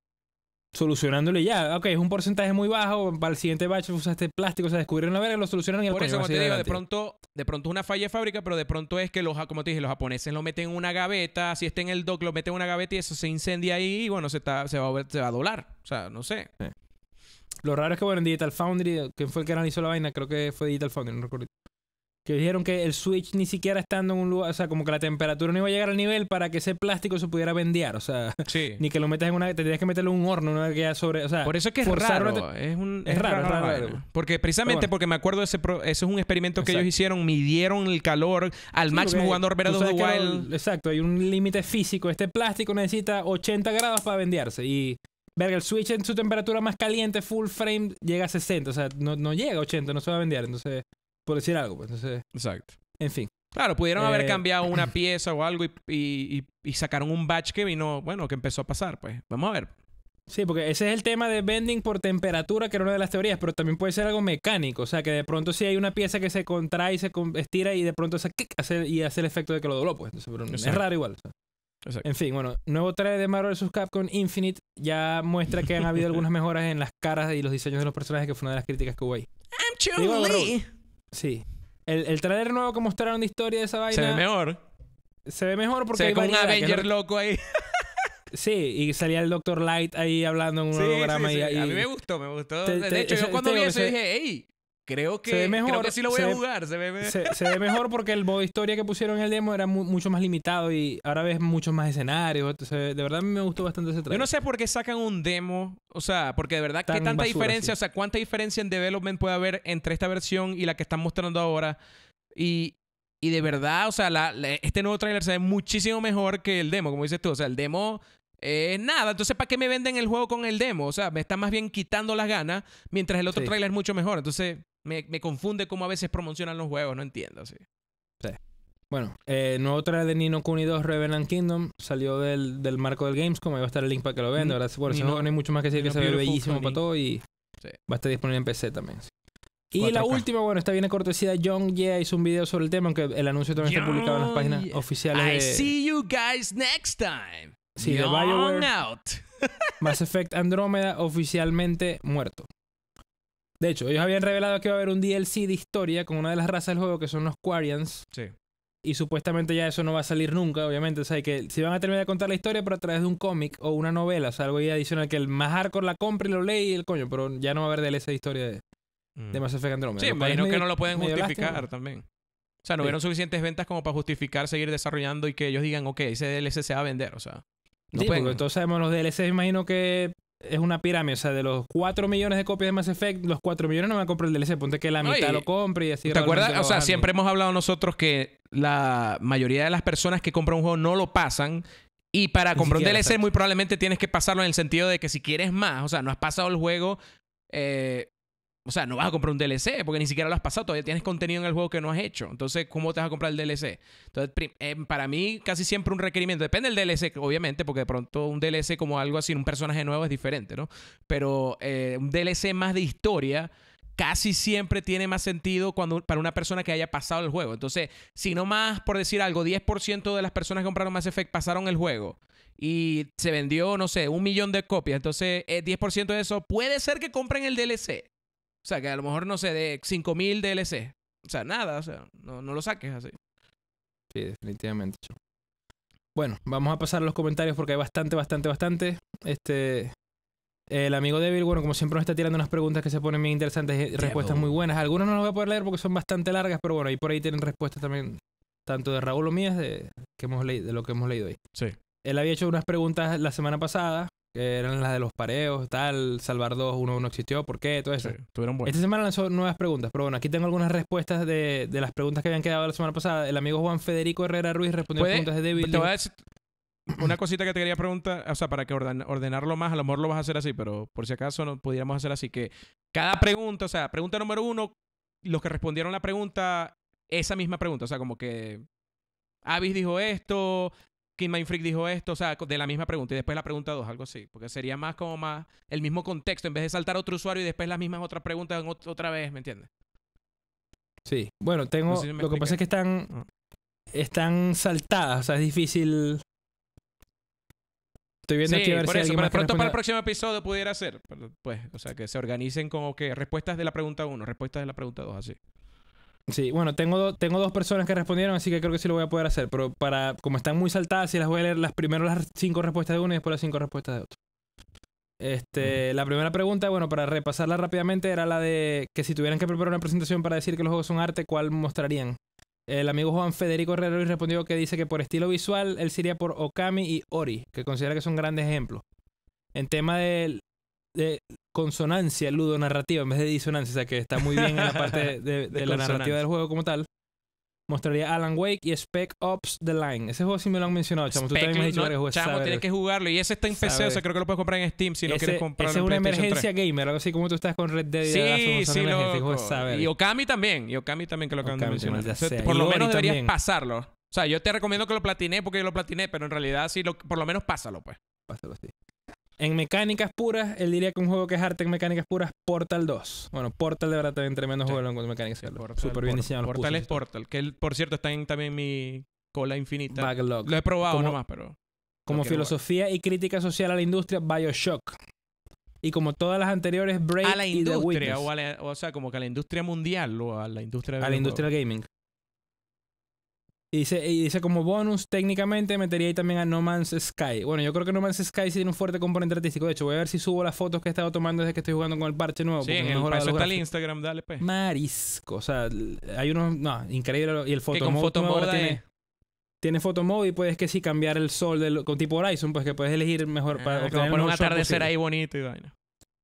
solucionándole ya. Ok, es un porcentaje muy bajo. Para el siguiente batch usaste plástico, Se sea, descubrieron la verga, lo solucionaron y el Por eso, como te digo, de pronto, de pronto una falla de fábrica, pero de pronto es que los, como te dije, los japoneses lo meten en una gaveta. Si está en el dock, lo meten en una gaveta y eso se incendia ahí y bueno, se, está, se, va, se va a dolar, O sea, no sé. Lo raro es que, bueno, Digital Foundry, ¿Quién fue el que analizó la vaina, creo que fue Digital Foundry, no recuerdo que dijeron que el Switch ni siquiera estando en un lugar, o sea, como que la temperatura no iba a llegar al nivel para que ese plástico se pudiera vender, o sea, ni que lo metas en una, Te tenías que meterlo en un horno, una que sobre, o sea, por eso es que es raro, es, un, es, raro, porque precisamente porque me acuerdo de ese, pro... eso es un experimento que ellos hicieron, midieron el calor al máximo jugando Orbera 2 exacto, hay un límite físico, este plástico necesita 80 grados para vendiarse. y Verga, el Switch en su temperatura más caliente, full frame, llega a 60. O sea, no, no llega a 80, no se va a vender. Entonces, por decir algo, pues entonces. Exacto. En fin. Claro, pudieron haber eh, cambiado una pieza o algo y, sacaron un batch que vino, bueno, que empezó a pasar, pues. Vamos a ver. Sí, porque ese es el tema de bending por temperatura, que era una de las teorías, pero también puede ser algo mecánico. O sea, que de pronto si hay una pieza que se contrae y se estira y de pronto se hace, y hace el efecto de que lo dobló, pues. es raro igual. En fin, bueno, nuevo trailer de Marvel vs. Capcom Infinite ya muestra que han habido algunas mejoras en las caras y los diseños de los personajes, que fue una de las críticas que hubo ahí. I'm Sí. El, el trailer nuevo que mostraron de historia de esa vaina. Se ve mejor. Se ve mejor porque. Se ve hay un Avenger loco ahí. Sí, y salía el Dr. Light ahí hablando en un programa holograma. Y, y, A mí me gustó, me gustó. de hecho, yo cuando vi eso dije, ¡ey! Creo que, sí lo voy a jugar. Se ve, mejor porque el modo historia que pusieron en el demo era mucho más limitado y ahora ves muchos más escenarios. de verdad, me gustó bastante ese trailer. Yo no sé por qué sacan un demo. O sea, porque de verdad, ¿qué tanta diferencia? O sea, ¿cuánta diferencia en development puede haber entre esta versión y la que están mostrando ahora? Y, de verdad, o sea, este nuevo trailer se ve muchísimo mejor que el demo, como dices tú. O sea, el demo eh, nada, entonces ¿para qué me venden el juego con el demo? O sea, me está más bien quitando las ganas, mientras el otro trailer es mucho mejor. Entonces, me, confunde cómo a veces promocionan los juegos, no entiendo. Sí. sí. Bueno, eh, nuevo de Nino Kuni 2 Revenant Kingdom salió del, marco del Gamescom. Ahí va a estar el link para que lo vean. Ahora, bueno no, hay mucho más que decir que se ve bellísimo para todo y va a estar disponible en PC también. Y la última, bueno, está bien cortesía cortesía. John Yeah hizo un video sobre el tema, aunque el anuncio también está publicado en las páginas oficiales. I de... see you guys next time. Sí, Out. Mass Effect Andromeda oficialmente muerto. De hecho, ellos habían revelado que iba a haber un DLC de historia con una de las razas del juego que son los Quarians. Sí. Y supuestamente ya eso no va a salir nunca, obviamente. O sea, que si van a terminar de contar la historia, pero a través de un cómic o una novela, o sea, algo ahí adicional que el más hardcore la compre y lo lee y el coño, pero ya no va a haber DLC de historia mm. de, Mass Effect Andromeda. Sí, imagino que no lo pueden justificar también. O sea, no hubieron suficientes ventas como para justificar seguir desarrollando y que ellos digan, ok, ese DLC se va a vender, o sea. No sí, entonces sabemos los DLC, imagino que es una pirámide. O sea, de los 4 millones de copias de Mass Effect, los 4 millones no me van a comprar el DLC. Ponte que la mitad lo compre y así. ¿Te acuerdas? O sea, siempre hemos hablado nosotros que la mayoría de las personas que compran un juego no lo pasan. Y para comprar un DLC, muy probablemente tienes que pasarlo en el sentido de que si quieres más, o sea, no has pasado el juego, eh, o sea, no vas a comprar un DLC porque ni siquiera lo has pasado, todavía tienes contenido en el juego que no has hecho. Entonces, ¿cómo te vas a comprar el DLC? Entonces, eh, para mí, casi siempre un requerimiento. Depende del DLC, obviamente, porque de pronto un DLC como algo así, un personaje nuevo es diferente, ¿no? Pero eh, un DLC más de historia casi siempre tiene más sentido cuando, para una persona que haya pasado el juego. Entonces, si no más, por decir algo, 10% de las personas que compraron Mass Effect pasaron el juego y se vendió, no sé, un millón de copias, entonces 10% eh, de eso puede ser que compren el DLC. O sea, que a lo mejor, no sé, de 5000 DLC. O sea, nada, o sea, no, lo saques así. Sí, definitivamente. Bueno, vamos a pasar a los comentarios porque hay bastante, bastante, bastante. Este. El amigo Devil, bueno, como siempre nos está tirando unas preguntas que se ponen bien interesantes y eh, respuestas muy buenas. Algunas no las voy a poder leer porque son bastante largas, pero bueno, ahí por ahí tienen respuestas también, tanto de Raúl o mías, de, que hemos leído, de lo que hemos leído ahí. Sí. Él había hecho unas preguntas la semana pasada eran las de los pareos, tal, salvar dos, uno no existió, ¿por qué? Todo eso. tuvieron Esta semana lanzó nuevas preguntas, pero bueno, aquí tengo algunas respuestas de, las preguntas que habían quedado la semana pasada. El amigo Juan Federico Herrera Ruiz respondió preguntas de David. una cosita que te quería preguntar, o sea, para que ordenarlo más, a lo mejor lo vas a hacer así, pero por si acaso no pudiéramos hacer así, que cada pregunta, o sea, pregunta número uno, los que respondieron la pregunta, esa misma pregunta, o sea, como que Avis dijo esto, King dijo esto, o sea, de la misma pregunta y después la pregunta 2, algo así, porque sería más como más el mismo contexto en vez de saltar otro usuario y después las mismas otras preguntas otra vez, ¿me entiendes? Sí, bueno, tengo lo que pasa es que están están saltadas, o sea, es difícil Estoy viendo aquí a ver si pronto para el próximo episodio pudiera ser, pues, o sea, que se organicen como que respuestas de la pregunta 1, respuestas de la pregunta 2, así. Sí, bueno, tengo, tengo dos personas que respondieron, así que creo que sí lo voy a poder hacer. Pero para, como están muy saltadas, sí las voy a leer las primero las cinco respuestas de uno y después las cinco respuestas de otro. Este, la primera pregunta, bueno, para repasarla rápidamente, era la de que si tuvieran que preparar una presentación para decir que los juegos son arte, ¿cuál mostrarían? El amigo Juan Federico Herrero respondió que dice que por estilo visual él sería por Okami y Ori, que considera que son grandes ejemplos. En tema de de consonancia narrativa en vez de disonancia, o sea que está muy bien en la parte de, la narrativa del juego como tal. Mostraría Alan Wake y Spec Ops The Line. Ese juego sí me lo han mencionado, Chamo. Tú también me has dicho varios juegos. Chamo, tienes que jugarlo. Y ese está en PC, o sea, creo que lo puedes comprar en Steam si no quieres comprarlo. Ese es una emergencia gamer, algo así como tú estás con Red Dead. Sí, sí, Y Okami también. Y Okami también, que lo acaban de mencionar. por lo menos deberías pasarlo. O sea, yo te recomiendo que lo platiné porque yo lo platiné, pero en realidad sí, por lo menos pásalo, pues. Pásalo, sí. En mecánicas puras, él diría que un juego que es arte en mecánicas puras, Portal 2. Bueno, Portal de verdad también tremendo juego en mecánicas. Súper bien diseñado. Portal es Portal, que por cierto está en también mi cola infinita. Backlog. Lo he probado nomás, pero... Como filosofía y crítica social a la industria, Bioshock. Y como todas las anteriores, Break a la industria, y The O, a la, sea, como que a la industria mundial o a la industria... A la industria del gaming. Y dice, dice, como bonus, técnicamente metería ahí también a No Man's Sky. Bueno, yo creo que No Man's Sky sí tiene un fuerte componente artístico. De hecho, voy a ver si subo las fotos que he estado tomando desde que estoy jugando con el parche nuevo. Sí, el eso está Instagram, dale pues. Marisco, o sea, hay unos... No, increíble. Y el fotomode tiene, es? tiene y puedes que sí cambiar el sol con tipo Horizon, pues que puedes elegir mejor... Ah, para poner un atardecer ahí bonito y vaina.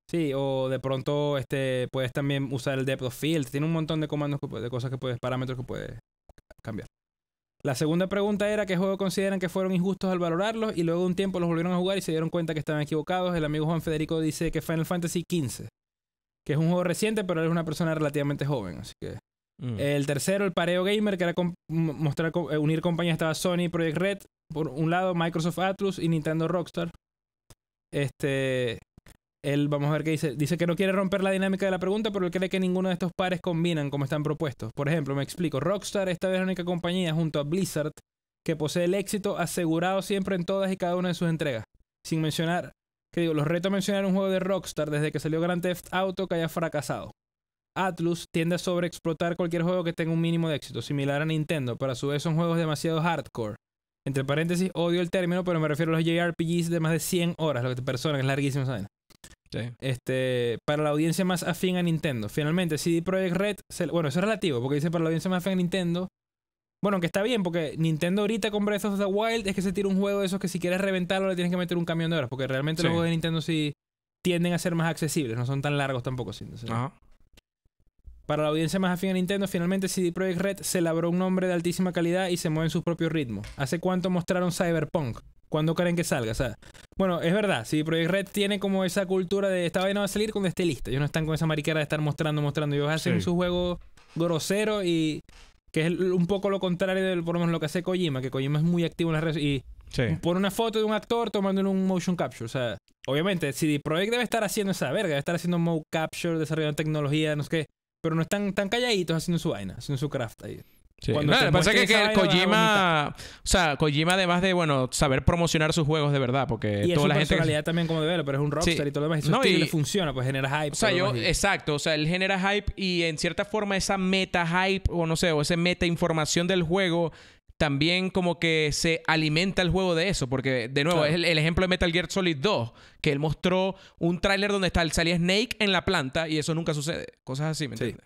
Sí, o de pronto este puedes también usar el depth of field. Tiene un montón de comandos, de cosas que puedes, parámetros que puedes cambiar. La segunda pregunta era qué juego consideran que fueron injustos al valorarlos y luego de un tiempo los volvieron a jugar y se dieron cuenta que estaban equivocados. El amigo Juan Federico dice que Final Fantasy XV, que es un juego reciente, pero él es una persona relativamente joven, así que... Mm. El tercero, el pareo gamer, que era mostrar, eh, unir compañías, estaba Sony, Project Red, por un lado, Microsoft Atlus y Nintendo Rockstar. Este, él, vamos a ver qué dice. Dice que no quiere romper la dinámica de la pregunta, pero él cree que ninguno de estos pares combinan como están propuestos. Por ejemplo, me explico. Rockstar, esta vez la única compañía junto a Blizzard que posee el éxito asegurado siempre en todas y cada una de sus entregas. Sin mencionar, que digo, los retos a mencionar un juego de Rockstar desde que salió Grand Theft Auto que haya fracasado. Atlus tiende a sobreexplotar cualquier juego que tenga un mínimo de éxito, similar a Nintendo, pero a su vez son juegos demasiado hardcore. Entre paréntesis, odio el término, pero me refiero a los JRPGs de más de 100 horas, lo que te personas, es larguísimo este, para la audiencia más afín a Nintendo. Finalmente, CD Projekt Red, bueno, eso es relativo, porque dice para la audiencia más afín a Nintendo. Bueno, que está bien, porque Nintendo ahorita con Breath of the Wild es que se tira un juego de esos que si quieres reventarlo le tienes que meter un camión de horas, porque realmente los juegos de Nintendo sí tienden a ser más accesibles, no son tan largos tampoco. Sí, Para la audiencia más afín a Nintendo, finalmente CD Projekt Red se labró un nombre de altísima calidad y se mueve en su propio ritmo. ¿Hace cuánto mostraron Cyberpunk? ¿Cuándo creen que salga? O sea, bueno, es verdad, si Project Red tiene como esa cultura de esta vaina va a salir cuando esté lista. Ellos no están con esa mariquera de estar mostrando, mostrando. Ellos hacen su juego grosero y que es un poco lo contrario de por lo menos lo que hace Kojima, que Kojima es muy activo en las redes y pone una foto de un actor tomándole un motion capture. O sea, obviamente, si Project debe estar haciendo esa verga, debe estar haciendo motion capture, desarrollando tecnología, no sé qué. Pero no están tan calladitos haciendo su vaina, haciendo su craft ahí. Cuando pasa que, que Kojima, o sea, Kojima además de, bueno, saber promocionar sus juegos de verdad, porque toda la gente... Que... también como debe, pero es un rockstar y todo lo demás. Y, no, le funciona, pues genera hype. O sea, yo, exacto, o sea, él genera hype y en cierta forma esa meta hype, o no sé, o esa meta información del juego también como que se alimenta el juego de eso, porque de nuevo es el, ejemplo de Metal Gear Solid 2, que él mostró un tráiler donde está, salía Snake en la planta y eso nunca sucede, cosas así, ¿me entiendes?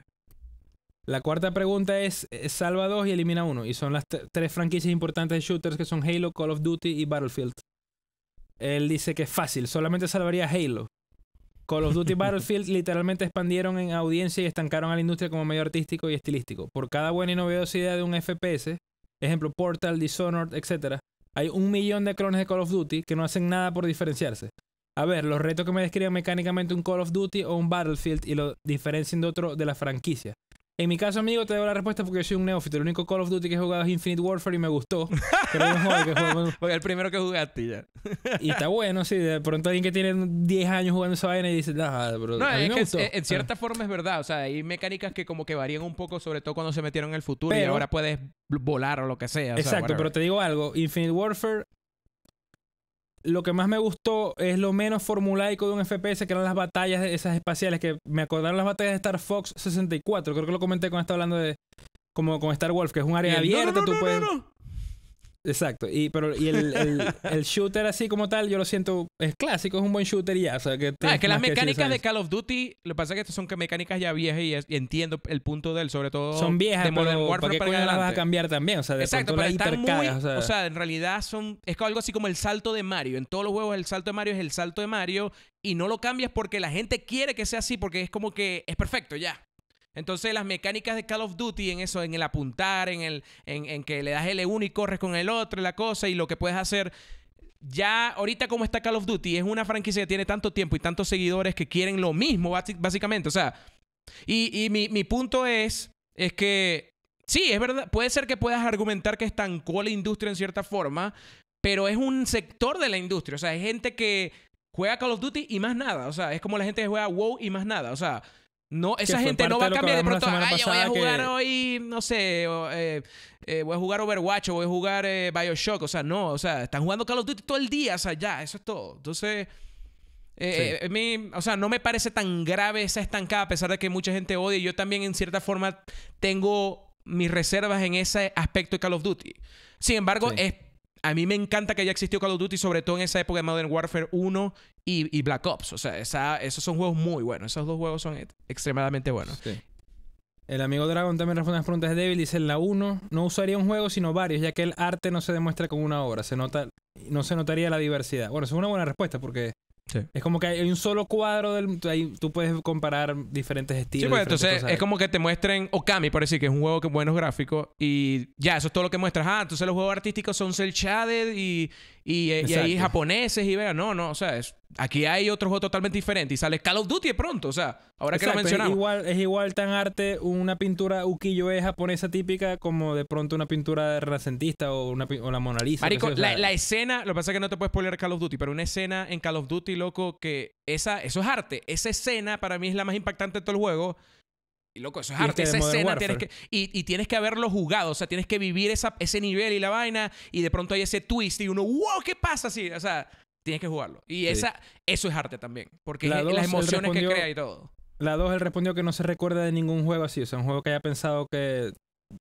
La cuarta pregunta es, eh, salva dos y elimina uno. Y son las tres franquicias importantes de shooters que son Halo, Call of Duty y Battlefield. Él dice que es fácil, solamente salvaría Halo. Call of Duty y Battlefield literalmente expandieron en audiencia y estancaron a la industria como medio artístico y estilístico. Por cada buena y novedosa idea de un FPS, ejemplo Portal, Dishonored, etc., hay un millón de clones de Call of Duty que no hacen nada por diferenciarse. A ver, los retos que me describen mecánicamente un Call of Duty o un Battlefield y lo diferencian de otro de la franquicia. En mi caso, amigo, te debo la respuesta porque yo soy un neófito. El único Call of Duty que he jugado es Infinite Warfare y me gustó. Pero que el primero que jugaste ya. y está bueno, sí. De pronto alguien que tiene 10 años jugando esa vaina y dice, bro, no, me gustó. en cierta ah. forma es verdad. O sea, hay mecánicas que como que varían un poco, sobre todo cuando se metieron en el futuro y ahora puedes volar o lo que sea. Exacto, pero te digo algo. Infinite Warfare lo que más me gustó es lo menos formulaico de un FPS, que eran las batallas de esas espaciales, que me acordaron las batallas de Star Fox 64. Creo que lo comenté cuando estaba hablando de. Como con Star Wolf, que es un área abierta, tú puedes. Exacto, y, pero, el, shooter así como tal, yo lo siento, es clásico, es un buen shooter ya. O sea, que ah, es que las mecánicas de Call of Duty, lo que pasa es que estas son mecánicas ya viejas y, entiendo el punto del, sobre todo. Son viejas, de pero ¿para las a cambiar también? O sea, Exacto, pero están o sea, en realidad son, es algo así como el salto de Mario. En todos los juegos el salto de Mario es el salto de Mario y no lo cambias porque la gente quiere que sea así, porque es como que es perfecto ya. Entonces las mecánicas de Call of Duty en eso, en el apuntar, en, el, en, que le das L1 y corres con el otro la cosa y lo que puedes hacer ya ahorita como está Call of Duty, es una franquicia que tiene tanto tiempo y tantos seguidores que quieren lo mismo, básicamente. O sea, y, mi, mi, punto es, es que, sí, es verdad, puede ser que puedas argumentar que estancó la industria en cierta forma, pero es un sector de la industria. O sea, hay gente que juega Call of Duty y más nada. O sea, es como la gente que juega WoW y más nada. O sea, no, esa gente no va a cambiar de, pronto. Ah, voy a jugar hoy, no sé, eh, eh, voy a jugar Overwatch o voy a jugar eh, Bioshock. O sea, no, o sea, están jugando Call of Duty todo el día, o sea, ya, eso es todo. Entonces, a mí, o sea, no me parece tan grave esa estancada, a pesar de que mucha gente odia. Yo también, en cierta forma, tengo mis reservas en ese aspecto de Call of Duty. Sin embargo, es a mí me encanta que haya existido Call of Duty, sobre todo en esa época de Modern Warfare 1 y, Black Ops. O sea, esos son juegos muy buenos. Esos dos juegos son extremadamente buenos. El amigo Dragon también responde a las preguntas de Devil. Dice, en la 1 no usaría un juego, sino varios, ya que el arte no se demuestra con una obra. Se nota, no se notaría la diversidad. Bueno, es una buena respuesta porque es como que hay un solo cuadro del. Ahí tú puedes comparar diferentes estilos. Sí, pues entonces es como que te muestren Okami, por decir que es un juego que buenos gráficos. Y ya, eso es todo lo que muestras. Ah, entonces los juegos artísticos son cel shaded y, eh, ahí japoneses y vean. No, no, o sea, es Aquí hay otro juego totalmente diferente y sale Call of Duty de pronto, o sea, ahora que lo mencionamos. Es igual, es igual tan arte una pintura ukiyo-e japonesa típica como de pronto una pintura renacentista o, una, la Mona Lisa. Marico, la, escena, lo que pasa es que no te puedes spoiler Call of Duty, pero una escena en Call of Duty, loco, que esa, eso es arte. Esa escena para mí es la más impactante de todo el juego. Y loco, eso es arte. Esa escena tienes que. Y, y, tienes que haberlo jugado. O sea, tienes que vivir esa, ese nivel y la vaina. Y de pronto hay ese twist. Y uno, wow, ¿qué pasa así? O sea, Tienes que jugarlo. Y esa, eso es arte también. Porque las emociones que crea y todo. La 2, él respondió que no se recuerda de ningún juego así. O sea, un juego que haya pensado que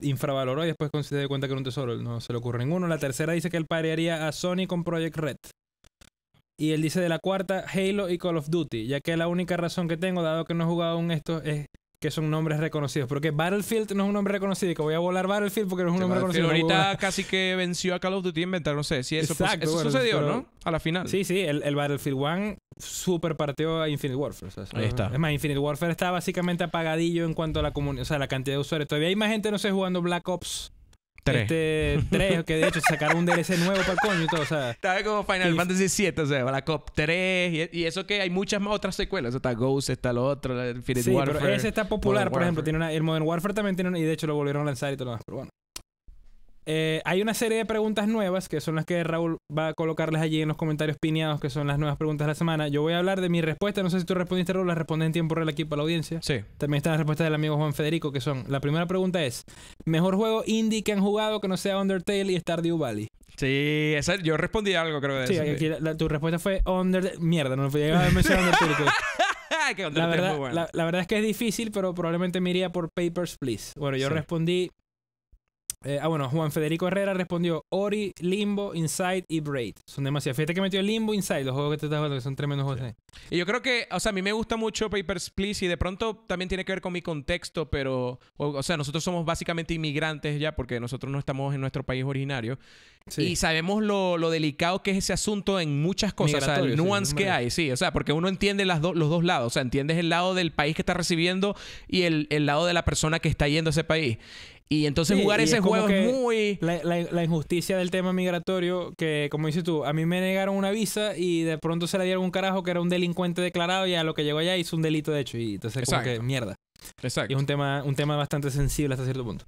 infravaloró y después se dio cuenta que era un tesoro. No se le ocurre ninguno. La tercera dice que él parearía a Sony con Project Red. Y él dice de la cuarta, Halo y Call of Duty, ya que la única razón que tengo, dado que no he jugado aún esto, es que son nombres reconocidos, Porque Battlefield no es un nombre reconocido y que voy a volar Battlefield porque no es un nombre reconocido. Ahorita casi que venció a Call of Duty inventar, no sé si eso, eso sucedió, ¿no? A la final. Sí, sí, el, Battlefield One super partió a Infinite Warfare. Ahí está. Es más, Infinite Warfare está básicamente apagadillo en cuanto a la comunidad, o sea, la cantidad de usuarios. Todavía hay más gente, no sé, jugando Black Ops Tres. Este, tres, que de hecho sacaron un DLC nuevo para el coño y todo, o sea. Estaba como Final Fantasy VII, o sea, la COP 3. Y, eso que hay muchas más otras secuelas. está Ghost, está lo otro, el Infinite sí, Warfare. Pero ese está popular, por ejemplo. Tiene el Modern Warfare también tiene y de hecho lo volvieron a lanzar y todo lo demás. Pero bueno. Eh, hay una serie de preguntas nuevas que son las que Raúl va a colocarles allí en los comentarios pineados, que son las nuevas preguntas de la semana. Yo voy a hablar de mi respuesta. No sé si tú respondiste, Raúl, La respondes en tiempo real aquí para la audiencia. Sí. También están las respuestas del amigo Juan Federico, que son: la primera pregunta es, ¿mejor juego indie que han jugado que no sea Undertale y Stardew Valley? Sí, yo respondí algo, creo. De sí, eso. tu respuesta fue Undertale. Mierda, no fui a mencionar Undertale. Pues. la, verdad, es bueno. la, verdad es que es difícil, pero probablemente me iría por Papers, Please. Bueno, yo respondí eh, ah, bueno, Juan Federico Herrera respondió Ori, Limbo, Inside y Braid. Son demasiadas. Fíjate que metió Limbo, Inside, los juegos que te estás jugando, que son tremendos juegos. Y yo creo que, o sea, a mí me gusta mucho Papers, Please y de pronto también tiene que ver con mi contexto, pero, o, sea, nosotros somos básicamente inmigrantes ya porque nosotros no estamos en nuestro país originario. Y sabemos lo, lo, delicado que es ese asunto en muchas cosas, o sea, el nuance que hay, sí, o sea, porque uno entiende las los dos lados, o sea, entiendes el lado del país que está recibiendo y el, el lado de la persona que está yendo a ese país. Y entonces jugar ese juego es muy... La, injusticia del tema migratorio, que como dices tú, a mí me negaron una visa y de pronto se la dieron un carajo que era un delincuente declarado y a lo que llegó allá hizo un delito de hecho. Y entonces Exacto. que mierda. Exacto. Y es un tema, un tema bastante sensible hasta cierto punto.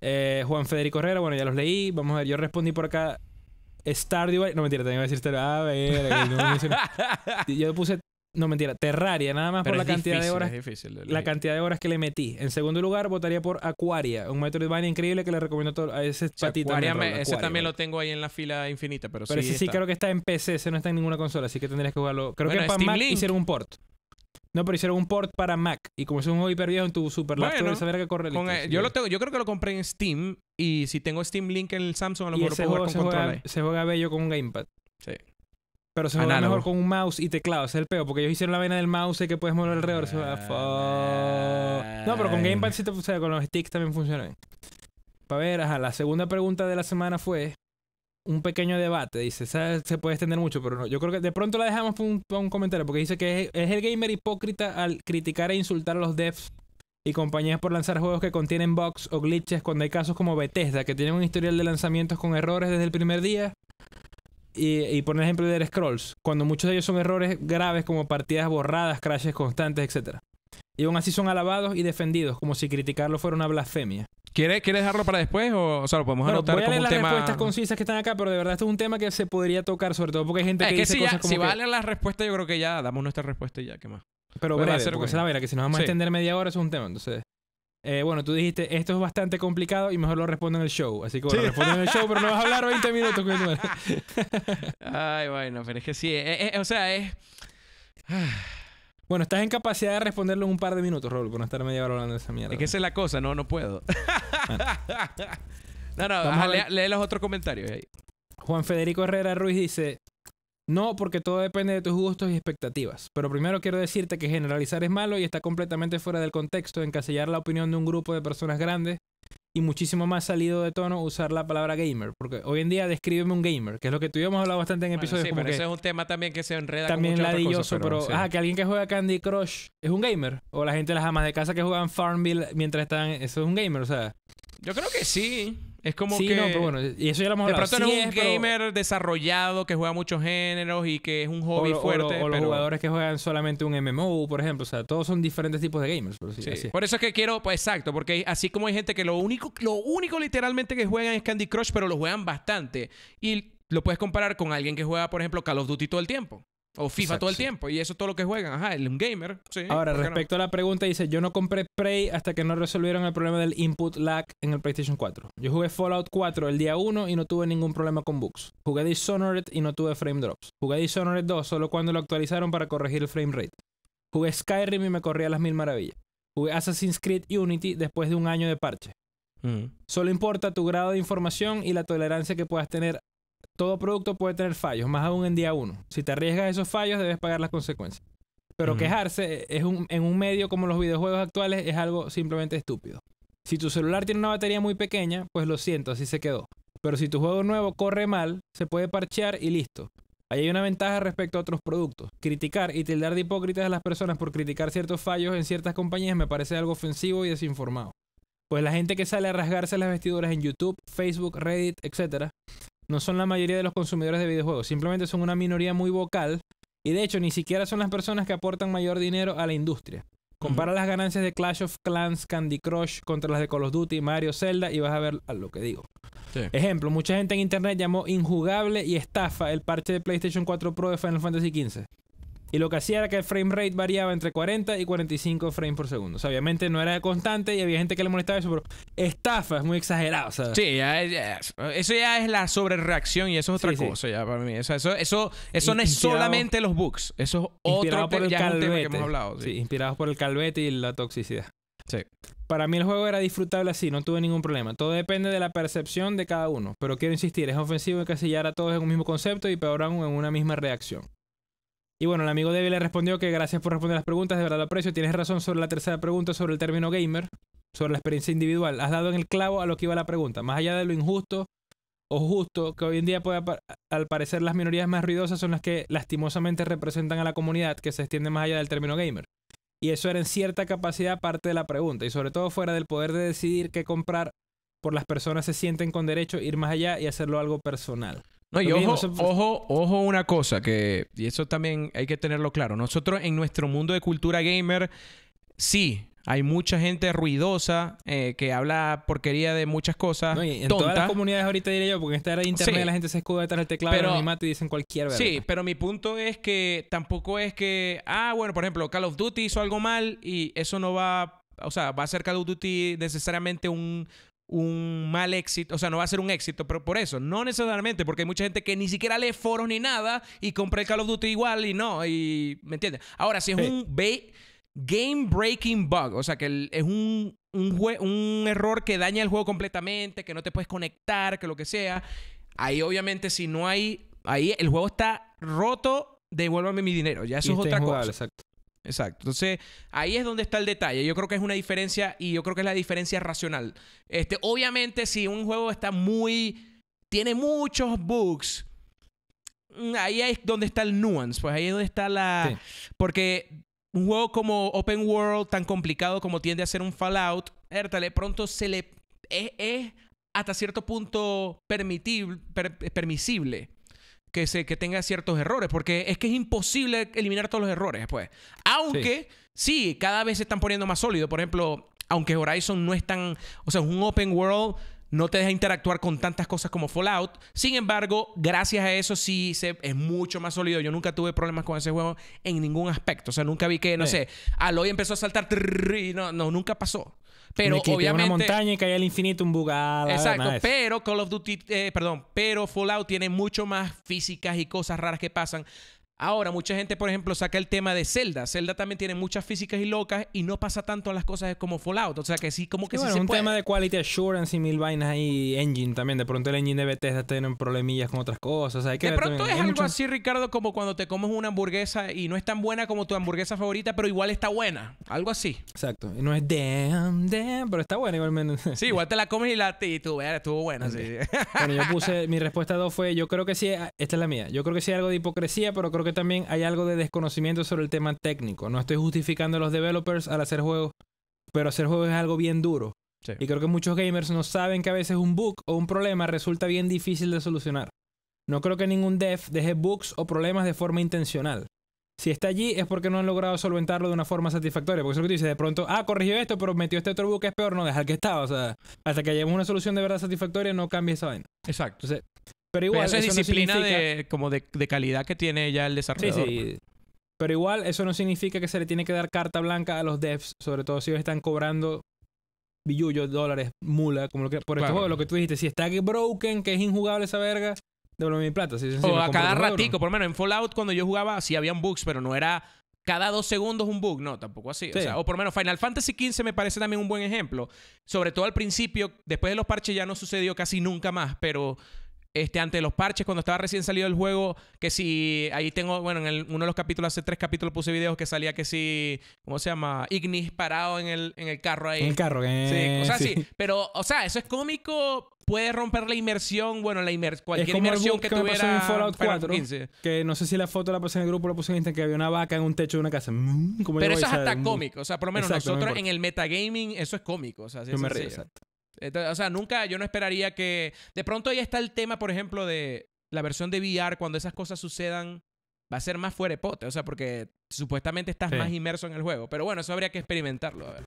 Eh, Juan Federico Herrera, bueno, ya los leí. Vamos a ver, yo respondí por acá. Stardew No, mentira, también iba a decirte. Ah, ver, no, yo puse no, mentira, Terraria, nada más por la cantidad de horas. difícil la cantidad de horas que le metí. En segundo lugar, votaría por Aquaria, un Metroidvania increíble que le recomiendo a, todo, ese patito. ese también lo tengo ahí en la fila infinita, pero, pero sí. sí creo que está en PC, ese no está en ninguna consola, así que tendrías que jugarlo. Creo que para Mac hicieron un port. No, pero hicieron un port para Mac. Y como es un juego hiper viejo en tu super laptop, saber qué corre yo, lo tengo, yo creo que lo compré en Steam. Y si tengo Steam Link en el Samsung, a lo mejor puedo jugar con control Se juega bello con un gamepad. Sí. Pero se juega mejor con un mouse y teclado, ese es el peo, porque ellos hicieron la vaina del mouse y que puedes mover alrededor. Ah, no, pero con Gamepad sí te funciona con los sticks también funcionan Para ver, ajá, la segunda pregunta de la semana fue un pequeño debate. Dice, se puede extender mucho, pero no. Yo creo que de pronto la dejamos para un, comentario, porque dice que es, es el gamer hipócrita al criticar e insultar a los devs y compañías por lanzar juegos que contienen bugs o glitches cuando hay casos como Bethesda, que tienen un historial de lanzamientos con errores desde el primer día y, y por ejemplo de Scrolls, cuando muchos de ellos son errores graves como partidas borradas, crashes constantes, etc. Y aún así son alabados y defendidos, como si criticarlo fuera una blasfemia. ¿Quieres, dejarlo para después o, o sea, lo podemos anotar voy a las respuestas concisas que están acá, pero de verdad esto es un tema que se podría tocar, sobre todo porque hay gente que, dice si cosas como Si que... valen las respuestas, yo creo que ya damos nuestra respuesta y ya, ¿qué más? Pero breve, si nos vamos a extender media hora es un tema, entonces... Eh, bueno, tú dijiste, esto es bastante complicado y mejor lo respondo en el show. Así que bueno, respondo en el show, pero no vas a hablar 20 minutos. Ay, bueno, pero es que sí. Eh, eh, o sea, es... Bueno, estás en capacidad de responderlo en un par de minutos, Raúl, por no estar media hora hablando de esa mierda. Es que esa es la cosa, no, no puedo. no, no, lee, los otros comentarios Juan Federico Herrera Ruiz dice, no, porque todo depende de tus gustos y expectativas. Pero primero quiero decirte que generalizar es malo y está completamente fuera del contexto, encasillar la opinión de un grupo de personas grandes y muchísimo más salido de tono usar la palabra gamer. Porque hoy en día descríbeme un gamer, que es lo que tuvimos hablado bastante en episodios. sí, pero ese es un tema también que se enreda También con ladilloso, cosas, pero, ah, que alguien que juega Candy Crush es un gamer. O la gente las amas de casa que juegan Farmville mientras están. Eso es un gamer, o sea. Yo creo que sí. Es como que. No, pero bueno, y eso ya lo hemos de pronto sí eres un gamer desarrollado que juega muchos géneros y que es un hobby fuerte. O, los jugadores que juegan solamente un MMO, por ejemplo. O sea, todos son diferentes tipos de gamers. Por, por eso es que quiero, pues exacto, porque así como hay gente que lo único, lo único literalmente que juegan es Candy Crush, pero lo juegan bastante. Y lo puedes comparar con alguien que juega, por ejemplo, Call of Duty todo el tiempo. O FIFA todo el tiempo. Y eso es todo lo que juegan. Ajá, el gamer. Ahora, respecto a la pregunta, dice: Yo no compré Prey hasta que no resolvieron el problema del input lag en el PlayStation 4. Yo jugué Fallout 4 el día 1 y no tuve ningún problema con bugs. Jugué Dishonored y no tuve frame drops. Jugué Dishonored 2 solo cuando lo actualizaron para corregir el frame rate. Jugué Skyrim y me corría las mil maravillas. Jugué Assassin's Creed Unity después de un año de parche. Mm. Solo importa tu grado de información y la tolerancia que puedas tener todo producto puede tener fallos, más aún en día uno. Si te arriesgas a esos fallos, debes pagar las consecuencias. Pero quejarse es un, en un medio como los videojuegos actuales es algo simplemente estúpido. Si tu celular tiene una batería muy pequeña, pues lo siento, así se quedó. Pero si tu juego nuevo corre mal, se puede parchear y listo. Ahí hay una ventaja respecto a otros productos. Criticar y tildar de hipócritas a las personas por criticar ciertos fallos en ciertas compañías me parece algo ofensivo y desinformado. Pues la gente que sale a rasgarse las vestiduras en YouTube, Facebook, Reddit, etc., no son la mayoría de los consumidores de videojuegos, simplemente son una minoría muy vocal y de hecho ni siquiera son las personas que aportan mayor dinero a la industria. Compara las ganancias de Clash of Clans, Candy Crush contra las de Call of Duty, Mario, Zelda y vas a ver a lo que digo. Ejemplo, mucha gente en internet llamó injugable y estafa el parche de PlayStation 4 Pro de Final Fantasy XV. Y lo que hacía era que el frame rate variaba entre 40 y 45 frames por segundo. O sea, obviamente no era constante y había gente que le molestaba eso, pero estafa es muy exagerado. Sí, eso ya es la sobrereacción y eso es otra cosa para mí. eso, eso, no es solamente los bugs. Eso es otro por el tema que hemos hablado. Sí. inspirados por el calvete y la toxicidad. Para mí el juego era disfrutable así, no tuve ningún problema. Todo depende de la percepción de cada uno. Pero quiero insistir, es ofensivo encasillar a todos en un mismo concepto y peor aún en una misma reacción. Y bueno, el amigo Debbie le respondió que gracias por responder las preguntas, de verdad lo aprecio. Tienes razón sobre la tercera pregunta sobre el término gamer, sobre la experiencia individual. Has dado en el clavo a lo que iba la pregunta. Más allá de lo injusto o justo, que hoy en día puede, al parecer las minorías más ruidosas son las que lastimosamente representan a la comunidad que se extiende más allá del término gamer. Y eso era en cierta capacidad parte de la pregunta, y sobre todo fuera del poder de decidir qué comprar por las personas se sienten con derecho a ir más allá y hacerlo algo personal. No, ojo, ojo, ojo una cosa, que, y eso también hay que tenerlo claro. Nosotros en nuestro mundo de cultura gamer, sí, hay mucha gente ruidosa eh, que habla porquería de muchas cosas. No, en todas las comunidades ahorita diría yo, porque en esta era internet la gente se escuda detrás del teclado pero, y mate y dicen cualquier verdad. Sí, pero mi punto es que tampoco es que, ah, bueno, por ejemplo, Call of Duty hizo algo mal y eso no va, o sea, va a ser Call of Duty necesariamente un, un mal éxito, o sea, no va a ser un éxito, pero por eso, no necesariamente, porque hay mucha gente que ni siquiera lee foros ni nada y compra el Call of Duty igual y no, y ¿me entiendes? Ahora, si es un game breaking bug, o sea, que es un, un, error que daña el juego completamente, que no te puedes conectar, que lo que sea, ahí obviamente si no hay, ahí el juego está roto, devuélvame mi dinero, ya eso es otra cosa. Exacto. Entonces, ahí es donde está el detalle. Yo creo que es una diferencia y yo creo que es la diferencia racional. Este, obviamente, si un juego está muy. tiene muchos bugs. Mm, ahí es donde está el nuance, pues ahí es donde está la. Porque un juego como Open World, tan complicado como tiende a ser un Fallout, de pronto se le. es, hasta cierto punto permitible, permisible que, se, que tenga ciertos errores, porque es que es imposible eliminar todos los errores después. Pues. Aunque sí. cada vez se están poniendo más sólidos. Por ejemplo, aunque Horizon no es tan, o sea, es un open world, no te deja interactuar con tantas cosas como Fallout. Sin embargo, gracias a eso sí se, es mucho más sólido. Yo nunca tuve problemas con ese juego en ningún aspecto. O sea, nunca vi que, no sé, Aloy empezó a saltar no, no, nunca pasó. Pero que obviamente. una montaña y cae al infinito, un bugado. Exacto. Pero Call of Duty, eh, perdón, pero Fallout tiene mucho más físicas y cosas raras que pasan. Ahora, mucha gente, por ejemplo, saca el tema de Zelda. Zelda también tiene muchas físicas y locas y no pasa tanto a las cosas como Fallout. O sea, que sí, como que sí, bueno, sí un tema de quality assurance y mil vainas y engine también. De pronto el engine de Bethesda tiene problemillas con otras cosas. de pronto es algo así, Ricardo, como cuando te comes una hamburguesa y no es tan buena como tu hamburguesa favorita, pero igual está buena. Algo así. Exacto. Y no es damn, damn, pero está buena igualmente. Sí, igual te la comes y la y tú, estuvo buena. Sí. Bueno, yo puse, mi respuesta dos fue, yo creo que sí, esta es la mía. Yo creo que sí algo de hipocresía, pero creo que también hay algo de desconocimiento sobre el tema técnico. No estoy justificando a los developers al hacer juegos, pero hacer juegos es algo bien duro. Y creo que muchos gamers no saben que a veces un bug o un problema resulta bien difícil de solucionar. No creo que ningún dev deje bugs o problemas de forma intencional. Si está allí es porque no han logrado solventarlo de una forma satisfactoria. Porque eso que tú dices, de pronto, ah, corrigió esto, pero metió este otro bug, es peor, no, dejar que estaba. O sea, hasta que hayamos una solución de verdad satisfactoria, no cambie esa vaina. Exacto. Pero igual. eso, disciplina de, como de, calidad que tiene ya el desarrollador. Sí, sí. Pues. Pero igual, eso no significa que se le tiene que dar carta blanca a los devs, sobre todo si ellos están cobrando billullos, dólares, mula, como lo que, por este lo que tú dijiste. Si está broken, que es injugable esa verga, devuelve mi plata. o a cada ratico, por lo menos en Fallout, cuando yo jugaba, sí habían bugs, pero no era cada dos segundos un bug. No, tampoco así. O, o, por lo menos Final Fantasy XV me parece también un buen ejemplo. Sobre todo al principio, después de los parches ya no sucedió casi nunca más, pero este, ante los parches, cuando estaba recién salido el juego, que si. Ahí tengo, bueno, en uno de los capítulos, hace tres capítulos puse videos que salía que si. ¿Cómo se llama? Ignis parado en el, en el carro ahí. En el carro, eh, sí. O sea, sí. Pero, o sea, eso es cómico. Puede romper la inmersión, bueno, la cualquier inmersión que, tuviera. en Fallout 4, Que no sé si la foto la puse en el grupo, la puse en Instagram, que había una vaca en un techo de una casa. Mm, como pero eso es hasta mm. cómico. O sea, por lo menos nosotros en el metagaming, eso es cómico. O sea, sí, Yo me río, exacto o sea, nunca, yo no esperaría que... De pronto ahí está el tema, por ejemplo, de la versión de VR, cuando esas cosas sucedan, va a ser más fuera pote, o sea, porque supuestamente estás más inmerso en el juego. Pero bueno, eso habría que experimentarlo, a ver.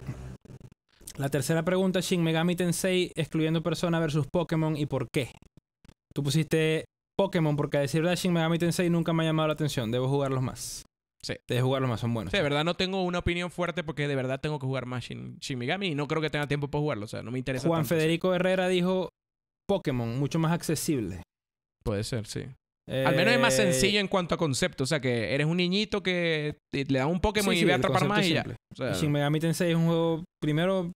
La tercera pregunta, Shin Megami Tensei, excluyendo Persona versus Pokémon, ¿y por qué? Tú pusiste Pokémon porque a decir verdad Shin Megami Tensei nunca me ha llamado la atención, debo jugarlos más. Sí. De jugar los más son buenos. de verdad no tengo una opinión fuerte porque de verdad tengo que jugar más Shin, Megami y no creo que tenga tiempo para jugarlo. O sea, no me interesa. Juan Federico Herrera dijo Pokémon, mucho más accesible. Puede ser, sí. Al menos es más eh, sencillo en cuanto a concepto. O sea, que eres un niñito que le da un Pokémon y voy a atrapar más y ya. O sea, Shin Megami Tensei es un juego, primero,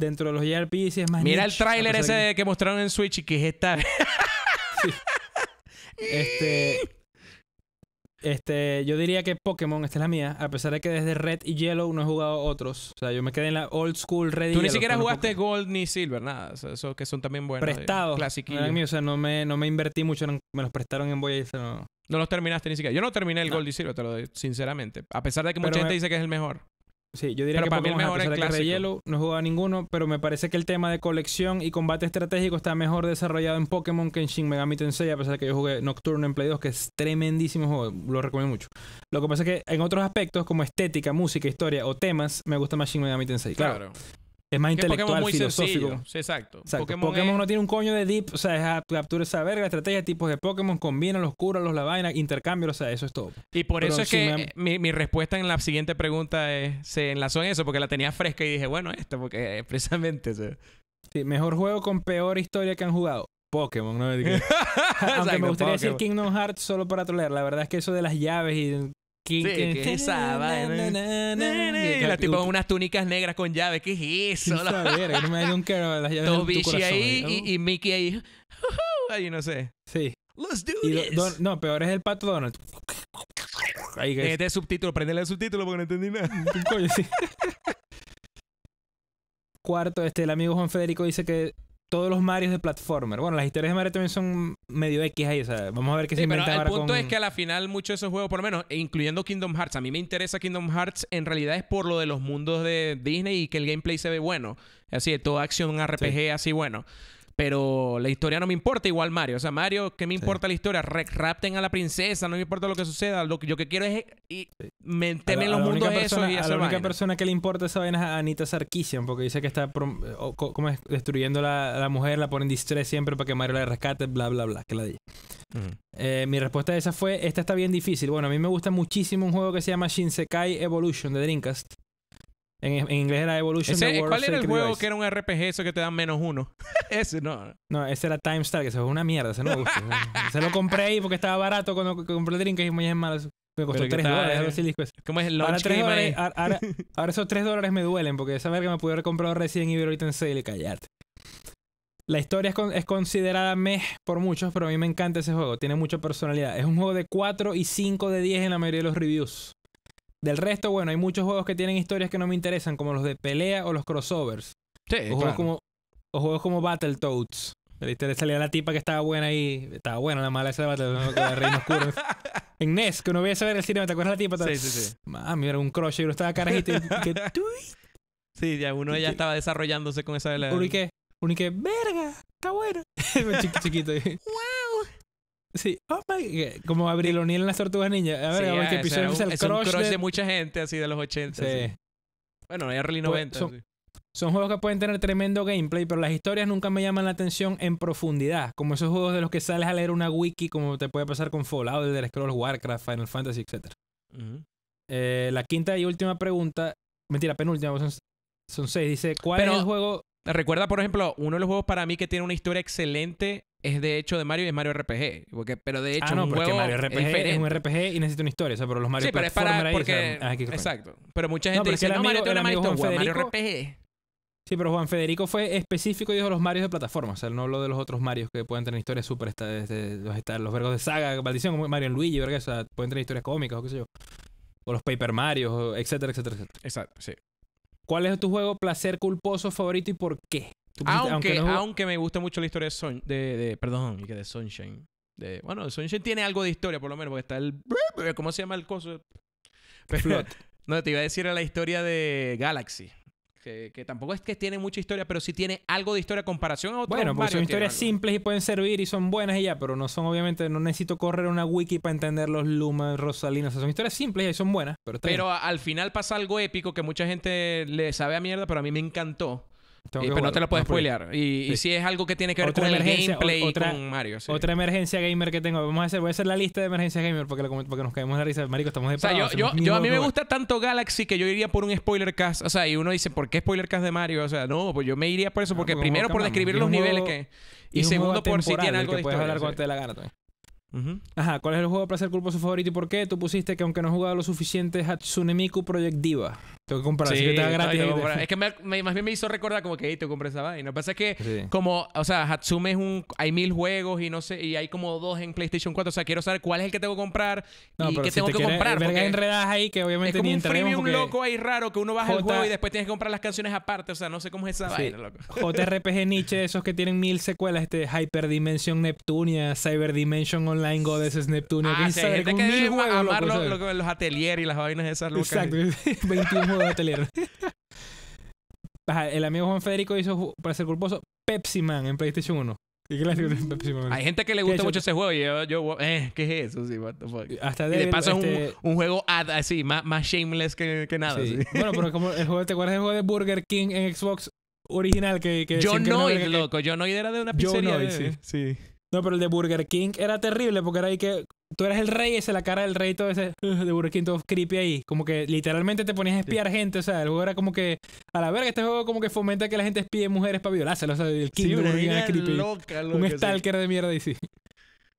dentro de los JRPGs es más Mira el tráiler ese que... mostraron en Switch y que es esta... Este... Este, yo diría que Pokémon, esta es la mía, a pesar de que desde Red y Yellow no he jugado otros. O sea, yo me quedé en la old school Red y Yellow. Tú ni siquiera jugaste Gold ni Silver, nada. O sea, esos que son también buenos. Prestados. No o sea, no me, invertí mucho, me los prestaron en Voyager. No. no los terminaste ni siquiera. Yo no terminé el Gold y Silver, te lo doy sinceramente. A pesar de que mucha gente dice que es el mejor. Sí, yo diría que para mí mejor es clásico. no he jugado a ninguno, pero me parece que el tema de colección y combate estratégico está mejor desarrollado en Pokémon que en Shin Megami Tensei, a pesar de que yo jugué Nocturne en Play 2, que es tremendísimo juego, lo recomiendo mucho. Lo que pasa es que en otros aspectos, como estética, música, historia o temas, me gusta más Shin Megami Tensei. Claro. claro. Es más intelectual, filosófico. exacto. Pokémon, no tiene un coño de deep, o sea, es captura esa verga, estrategia, tipos de Pokémon, combina los curas, los la vaina, o sea, eso es todo. Y por eso es que eh, mi, respuesta en la siguiente pregunta se enlazó en eso, porque la tenía fresca y dije, bueno, esto. porque eh, precisamente. Sí, mejor juego con peor historia que han jugado. Pokémon, ¿no? Aunque me gustaría decir Kingdom Hearts solo para trolear. La verdad es que eso de las llaves y ¿Qué, sí, qué, es tipo con unas túnicas negras con llave, ¿Qué es eso? Saber, no me da un caro las llaves. ahí y, y, Mickey ahí. ahí no sé. Sí. Let's do this. no, peor es el pato Donald. Ahí, que Este subtítulo, prendele el subtítulo porque no entendí nada. Coño, sí. Cuarto, este, el amigo Juan Federico dice que todos los Marios de platformer. Bueno, las historias de Mario también son medio X ahí, o sea, vamos a ver qué se pero El punto es que a la final muchos de esos juegos, por lo menos, e incluyendo Kingdom Hearts, a mí me interesa Kingdom Hearts en realidad es por lo de los mundos de Disney y que el gameplay se ve bueno. Así, de toda acción RPG así bueno. Pero la historia no me importa, igual Mario. O sea, Mario, ¿qué me importa la historia? Re rapten a la princesa, no me importa lo que suceda. Lo que yo que quiero es y meterme en los mundos eso A la única persona que le importa esa vaina es a Anita Sarkisian, porque dice que está destruyendo la, la mujer, la ponen Distress siempre para que Mario la rescate, bla, bla, bla, que la diga. Eh, mi respuesta a esa fue, esta está bien difícil. Bueno, a mí me gusta muchísimo un juego que se llama Shinsekai Evolution de Dreamcast. En, inglés era Evolution ese, the ¿Cuál era el juego que era un RPG eso que te dan menos uno? ese no. No, ese era Time Star, que eso es una mierda, no se lo compré ahí porque estaba barato cuando compré el Dreamcast y me costó 3 dólares, ahora, esos 3 dólares me duelen porque esa verga me pude haber comprado recién y en sale y callarte. La historia es, es considerada meh por muchos, pero a mí me encanta ese juego. Tiene mucha personalidad. Es un juego de 4 y 5 de 10 en la mayoría de los reviews. Del resto, bueno, hay muchos juegos que tienen historias que no me interesan, como los de pelea o los crossovers. Sí, o, juegos como, o juegos como Battletoads. Le salía la tipa que estaba buena ahí. Estaba buena la mala esa de Battletoads, Reino Oscuro. en NES, que uno veía saber el cine, ¿te acuerdas la tipa? Sí, sí, sí. Mami, ah, era un crochet y uno estaba carajito. que, sí, ya uno ya estaba desarrollándose con esa de la... Uno y que, uno verga, está bueno. chiquito. chiquito Sí, oh Como Abril en las Tortugas Ninja. A ver, sí, ah, es el crush. Un de... mucha gente así de los 80. Bueno, hay early 90. Son, juegos que pueden tener tremendo gameplay, pero las historias nunca me llaman la atención en profundidad. Como esos juegos de los que sales a leer una wiki, como te puede pasar con Fallout, The Scrolls, Warcraft, Final Fantasy, etc. Eh, la quinta y última pregunta. Mentira, penúltima, son, seis. Dice: ¿Cuál es el juego Recuerda, por ejemplo, uno de los juegos para mí que tiene una historia excelente es de hecho de Mario y es Mario RPG. pero de hecho, ah, no, porque Mario RPG es un RPG y necesita una historia. O sea, pero los Mario sí, pero es para. Porque, ah, exacto. Pero mucha gente dice: No, Mario tiene una historia. Mario RPG. Sí, pero Juan Federico fue específico y dijo los Marios de plataforma. O sea, no lo de los otros Marios que pueden tener historias súper. Este, los, los vergos de saga, maldición, como Mario Luigi, o sea, pueden tener historias cómicas o qué sé yo. O los Paper Marios, etcétera, etcétera, etcétera. Exacto, sí. ¿Cuál es tu juego placer culposo favorito y por qué? aunque, me gusta mucho la historia de, Son, de, de perdón, de Sunshine. bueno, Sunshine tiene algo de historia, por lo menos, porque está el... ¿Cómo se llama el coso? no, te iba a decir la historia de Galaxy. Que, tampoco es que tiene mucha historia, pero sí tiene algo de historia en comparación a otros. Bueno, son historias simples y pueden servir y son buenas y ya, pero no son, obviamente, no necesito correr una wiki para entender los Lumas, rosalinas O son historias simples y son buenas, pero al final pasa algo épico que mucha gente le sabe a mierda, pero a mí me encantó pero no te lo puedes spoilear. y, si es algo que tiene que ver con el gameplay con Mario. Otra emergencia gamer que tengo. Vamos a hacer, voy a hacer la lista de emergencias gamer porque, nos caemos la risa. Marico, estamos de O sea, yo, a mí me gusta tanto Galaxy que yo iría por un spoiler cast. O sea, y uno dice, ¿por qué spoiler cast de Mario? O sea, no, pues yo me iría por eso. Porque primero por describir los niveles que. Y, segundo por si tiene algo de puedes hablar cuando te este la gana también. ¿eh? Ajá, ¿cuál es el juego de placer su favorito y por qué? Tú pusiste que aunque no he jugado lo suficiente, Hatsune Miku Project Diva. Tengo que comprar, así que gratis. es que más bien me hizo recordar como que, ahí te compré esa vaina. Lo que pasa es que, como, o sea, Hatsume es un. Hay mil juegos y no sé, y hay como dos en PlayStation 4. O sea, quiero saber cuál es el que tengo que comprar y qué tengo que eh, comprar. hay enredadas ahí que obviamente es como ni un freemium loco ahí raro que uno baja el juego y después tienes que comprar las canciones aparte. O sea, no sé cómo es esa vaina, loco. JRPG Nietzsche, esos que tienen mil secuelas, este Hyper Dimension Neptunia, Cyber Dimension Online Goddesses Neptunia. Ah, que hay gente que los atelier y las vainas esas locas. Exacto, 21 el amigo Juan Federico hizo, para ser culposo, Pepsi Man en PlayStation 1. Pepsi Hay gente que le gusta mucho ese juego y yo, yo eh, ¿qué es eso? Hasta de, paso es un, este juego así, más, más shameless que, nada. Bueno, pero como el juego, ¿te acuerdas del juego de Burger King en Xbox original que... que John Noid, loco. era de una pizzería. No, pero el de Burger King era terrible porque era ahí que tú eres el rey, esa la cara del rey, todo ese de Burger King todo creepy ahí. Como que literalmente te ponías a espiar gente, o sea, el juego era como que a la verga, este juego como que fomenta que la gente espíe mujeres para violárselas, o sea, el King de Burger King era creepy. un stalker de mierda y sí.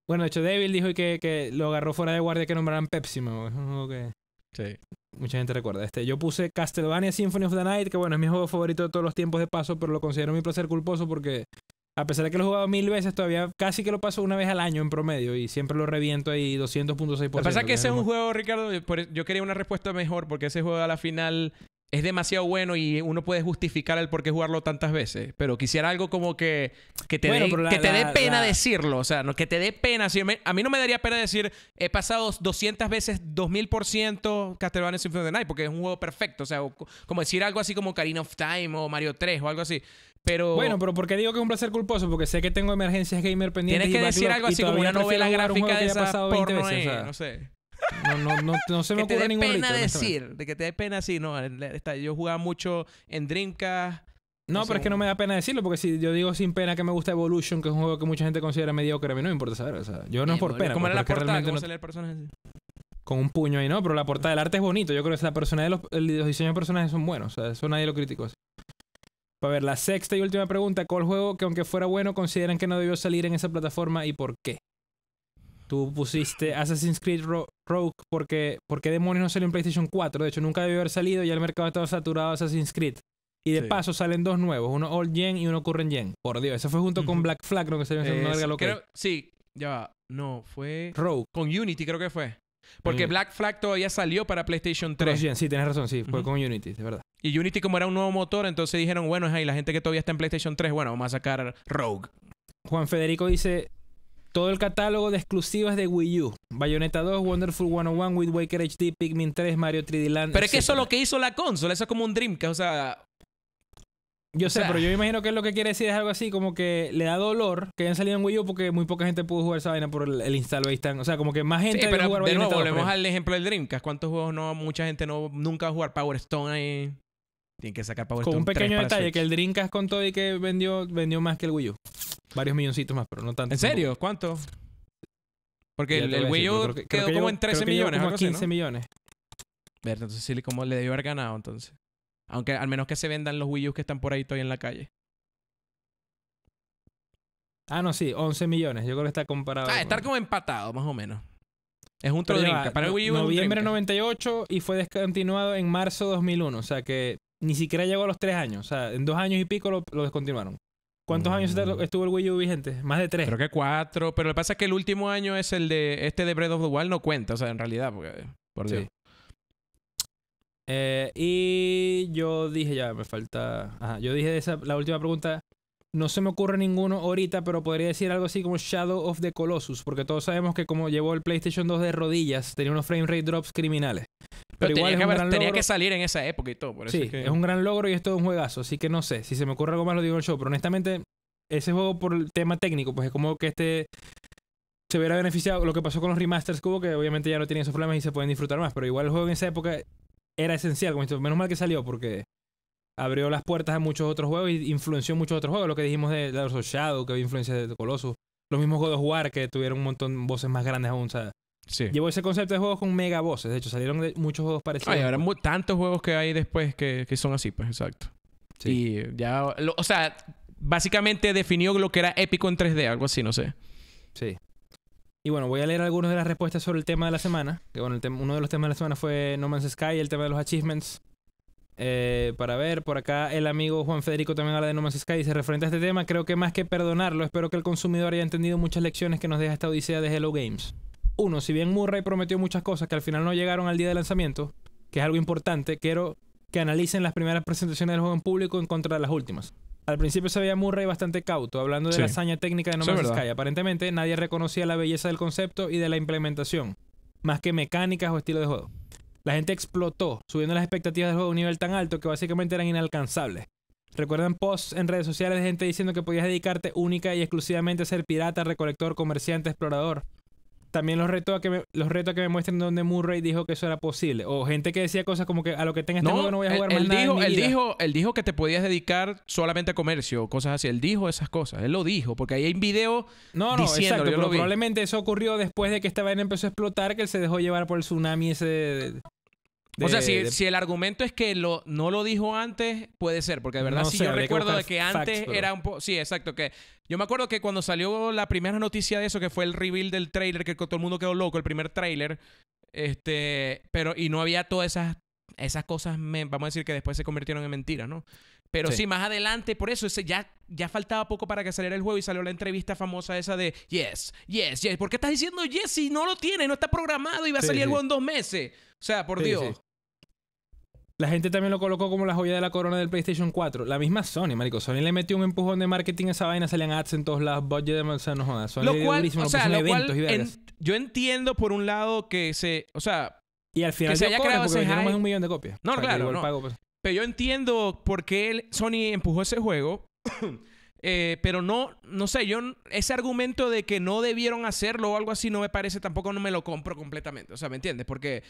Bueno, de hecho, Devil dijo que, lo agarró fuera de guardia que nombraran Pepsi, Es un juego que. Sí. Mucha gente recuerda este. Yo puse Castlevania Symphony of the Night, que bueno, es mi juego favorito de todos los tiempos de paso, pero lo considero mi placer culposo porque a pesar de que lo he jugado mil veces, todavía casi que lo paso una vez al año en promedio y siempre lo reviento ahí 200.6%. puntos. que pasa que ese es un juego, Ricardo, e, yo quería una respuesta mejor porque ese juego a la final es demasiado bueno y uno puede justificar el por qué jugarlo tantas veces. Pero quisiera algo como que, te dé, pena decirlo. O sea, que te dé pena. a mí no me daría pena decir, he pasado 200 veces, 2000% Castlevania Symphony of the Night, porque es un juego perfecto. O sea, como decir algo así como Karina of Time o Mario 3 o algo así bueno, pero ¿por qué digo que es un placer culposo? Porque sé que tengo emergencias gamer pendientes. Tienes que decir algo así como una novela gráfica de esa pasado 20 veces. no sé. No, no, no, no se me ocurre ningún Que te da pena decir, de que te dé pena sí, no, yo jugaba mucho en Dreamcast. No, pero es que no me da pena decirlo, porque si yo digo sin pena que me gusta Evolution, que es un juego que mucha gente considera mediocre, a mí no me importa saber, o sea, yo no es por pena. ¿Cómo pues, era la portada? ¿Cómo el personaje Con un puño ahí, ¿no? Pero la portada del arte es bonito. Yo creo que la persona de los, diseños de personajes son buenos. O sea, eso nadie lo criticó. Para ver, la sexta y última pregunta. ¿Cuál juego que aunque fuera bueno consideran que no debió salir en esa plataforma y por qué? Tú pusiste Assassin's Creed Rogue porque ¿por qué demonios no salió en PlayStation 4? De hecho, nunca debió haber salido, y el mercado estaba saturado de Assassin's Creed. Y de paso salen dos nuevos, uno All Gen y uno Current Gen. Por Dios, eso fue junto con Black Flag, ¿no? Que salió en sí, sí, ya No, fue... Rogue. Con Unity creo que fue. Porque mm. Black Flag todavía salió para PlayStation 3. sí, tienes razón, sí, fue con Unity, de verdad. Y Unity, como era un nuevo motor, entonces dijeron, bueno, es ahí la gente que todavía está en PlayStation 3, bueno, vamos a sacar Rogue. Juan Federico dice, todo el catálogo de exclusivas de Wii U. Bayonetta 2, Wonderful 101, With Waker HD, Pikmin 3, Mario 3D Land. Pero es que eso es lo que hizo la consola, eso es como un Dreamcast, o sea... Yo sé, pero yo me imagino que es lo que quiere decir es algo así, como que le da dolor que hayan salido en Wii U porque muy poca gente pudo jugar esa vaina por el, el install O sea, como que más gente... puede jugar de nuevo, volvemos al ejemplo del Dreamcast. ¿Cuántos juegos no mucha gente no nunca va a jugar Power Stone ahí? Tienen que sacar Con un pequeño detalle, que el Drinkas con todo y que vendió, vendió más que el Wii U. Varios milloncitos más, pero no tanto. ¿En serio? ¿Cuánto? Porque el, Wii U quedó como en 13 millones. Como 15 millones. Ver, entonces sí, como le debió haber ganado entonces. Aunque al menos que se vendan los Wii U que están por ahí todavía en la calle. Ah, no, sí, 11 millones. Yo creo que está comparado. Ah, estar como empatado, más o menos. Es un trolling. el Wii U Noviembre 98 y fue descontinuado en marzo 2001. O sea que ni siquiera llegó a los tres años. O sea, en dos años y pico lo, descontinuaron. ¿Cuántos años mm. estuvo el Wii U vigente? Más de tres. Creo que cuatro. Pero lo que pasa es que el último año es el de... Este de Breath of the no cuenta. O sea, en realidad, porque... Por Dios. Sí. Eh, y yo dije, ya me falta. Ajá, yo dije esa, la última pregunta no se me ocurre ninguno ahorita, pero podría decir algo así como Shadow of the Colossus, porque todos sabemos que como llevó el PlayStation 2 de rodillas, tenía unos frame rate drops criminales. Pero, tenía, que, salir en esa época y todo. Por eso sí, es, un gran logro y es todo un juegazo. Así que no sé, si se me ocurre algo más lo digo en el show. Pero honestamente, ese juego por el tema técnico, pues es como que este se hubiera beneficiado lo que pasó con los remasters cubo, que obviamente ya no tienen esos problemas y se pueden disfrutar más. Pero igual el juego en esa época era esencial. Como esto. Menos mal que salió porque abrió las puertas a muchos otros juegos y influenció muchos otros juegos. Lo que dijimos de Dark Souls Shadow, que había influencia de Colossus. Los mismos God of War que tuvieron un montón de voces más grandes aún. O Llevó ese concepto de juegos con mega voces. De hecho, salieron muchos juegos parecidos. Ay, tantos juegos que hay después que, son así, pues, exacto. Y ya, o sea, básicamente definió lo que era épico en 3D, algo así, no sé. Sí. Y bueno, voy a leer algunas de las respuestas sobre el tema de la semana. Que bueno, uno de los temas de la semana fue No Man's Sky, el tema de los achievements. Eh, para ver, por acá el amigo Juan Federico también habla de No Man's Sky. se referente a este tema, creo que más que perdonarlo, espero que el consumidor haya entendido muchas lecciones que nos deja esta odisea de Hello Games. Uno, si bien Murray prometió muchas cosas que al final no llegaron al día de lanzamiento, que es algo importante, quiero que analicen las primeras presentaciones del juego en público en contra de las últimas. Al principio se veía Murray bastante cauto, hablando de la hazaña técnica de No Man's Sky. Aparentemente, nadie reconocía la belleza del concepto y de la implementación, más que mecánicas o estilo de juego. La gente explotó, subiendo las expectativas del juego a un nivel tan alto que básicamente eran inalcanzables. ¿Recuerdan posts en redes sociales de gente diciendo que podías dedicarte única y exclusivamente a ser pirata, recolector, comerciante, explorador? También los retos a que me, los retos que me muestren donde Murray dijo que eso era posible. O gente que decía cosas como que a lo que tenga este juego no voy a jugar él, él Dijo, él, Dijo, él dijo que te podías dedicar solamente a comercio, cosas así. Él dijo esas cosas. Él lo dijo, porque ahí hay un video. No, no, exacto. probablemente eso ocurrió después de que esta vaina empezó a explotar, que él se dejó llevar por el tsunami ese o sea, si, el argumento es que no lo dijo antes, puede ser, porque de verdad sí yo recuerdo que antes era un poco... Sí, exacto, que yo me acuerdo que cuando salió la primera noticia de eso, que fue el reveal del trailer, que todo el mundo quedó loco, el primer trailer, este, pero, y no había todas esas, cosas, vamos a decir, que después se convirtieron en mentiras, ¿no? Pero sí. más adelante, por eso ese ya, faltaba poco para que saliera el juego y salió la entrevista famosa esa de Yes, Yes, Yes. ¿Por qué estás diciendo Yes si no lo tiene, no está programado y va a salir el juego en dos meses? O sea, por Dios. La gente también lo colocó como la joya de la corona del PlayStation 4. La misma Sony, marico. Sony le metió un empujón de marketing a esa vaina, salían ads en todos lados, budget de o no jodas. lo cual, o sea, lo cual yo entiendo por un lado que se, o sea, y al final se haya creado más de un millón de copias. No, claro, pues. Pero yo entiendo por qué Sony empujó ese juego. Eh, pero no, no sé, yo ese argumento de que no debieron hacerlo o algo así no me parece, tampoco no me lo compro completamente. O sea, ¿me entiendes? Porque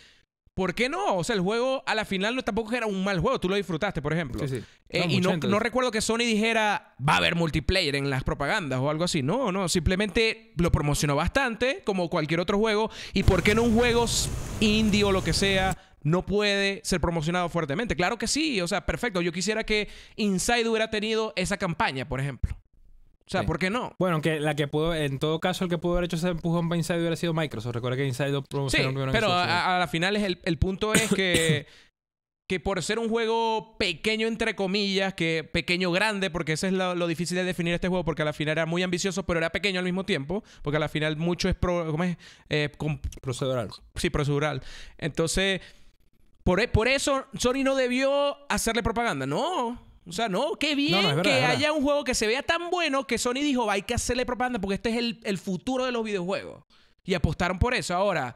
¿Por qué no? O sea, el juego a la final no tampoco era un mal juego. Tú lo disfrutaste, por ejemplo. Sí, sí. Eh, y no, no, recuerdo que Sony dijera, va a haber multiplayer en las propagandas o algo así. No, no. Simplemente lo promocionó bastante, como cualquier otro juego. ¿Y por qué no un juego indie o lo que sea no puede ser promocionado fuertemente? Claro que sí. O sea, perfecto. Yo quisiera que Inside hubiera tenido esa campaña, por ejemplo. O sea, ¿por qué no? Bueno, que la que puedo, en todo caso, el que pudo haber hecho ese empujón para Inside hubiera sido Microsoft. Recuerda que Inside promocionó sí, Pero a, la final es el, punto es que, que por ser un juego pequeño, entre comillas, que pequeño grande, porque eso es lo, difícil de definir este juego, porque a la final era muy ambicioso, pero era pequeño al mismo tiempo, porque a la final mucho es, ¿cómo es? Eh, procedural. Sí, procedural. Entonces, por, e, por eso Sony no debió hacerle propaganda, no. O sea, no, qué bien que haya un juego que se vea tan bueno que Sony dijo, hay que hacerle propaganda porque este es el, futuro de los videojuegos. Y apostaron por eso. Ahora,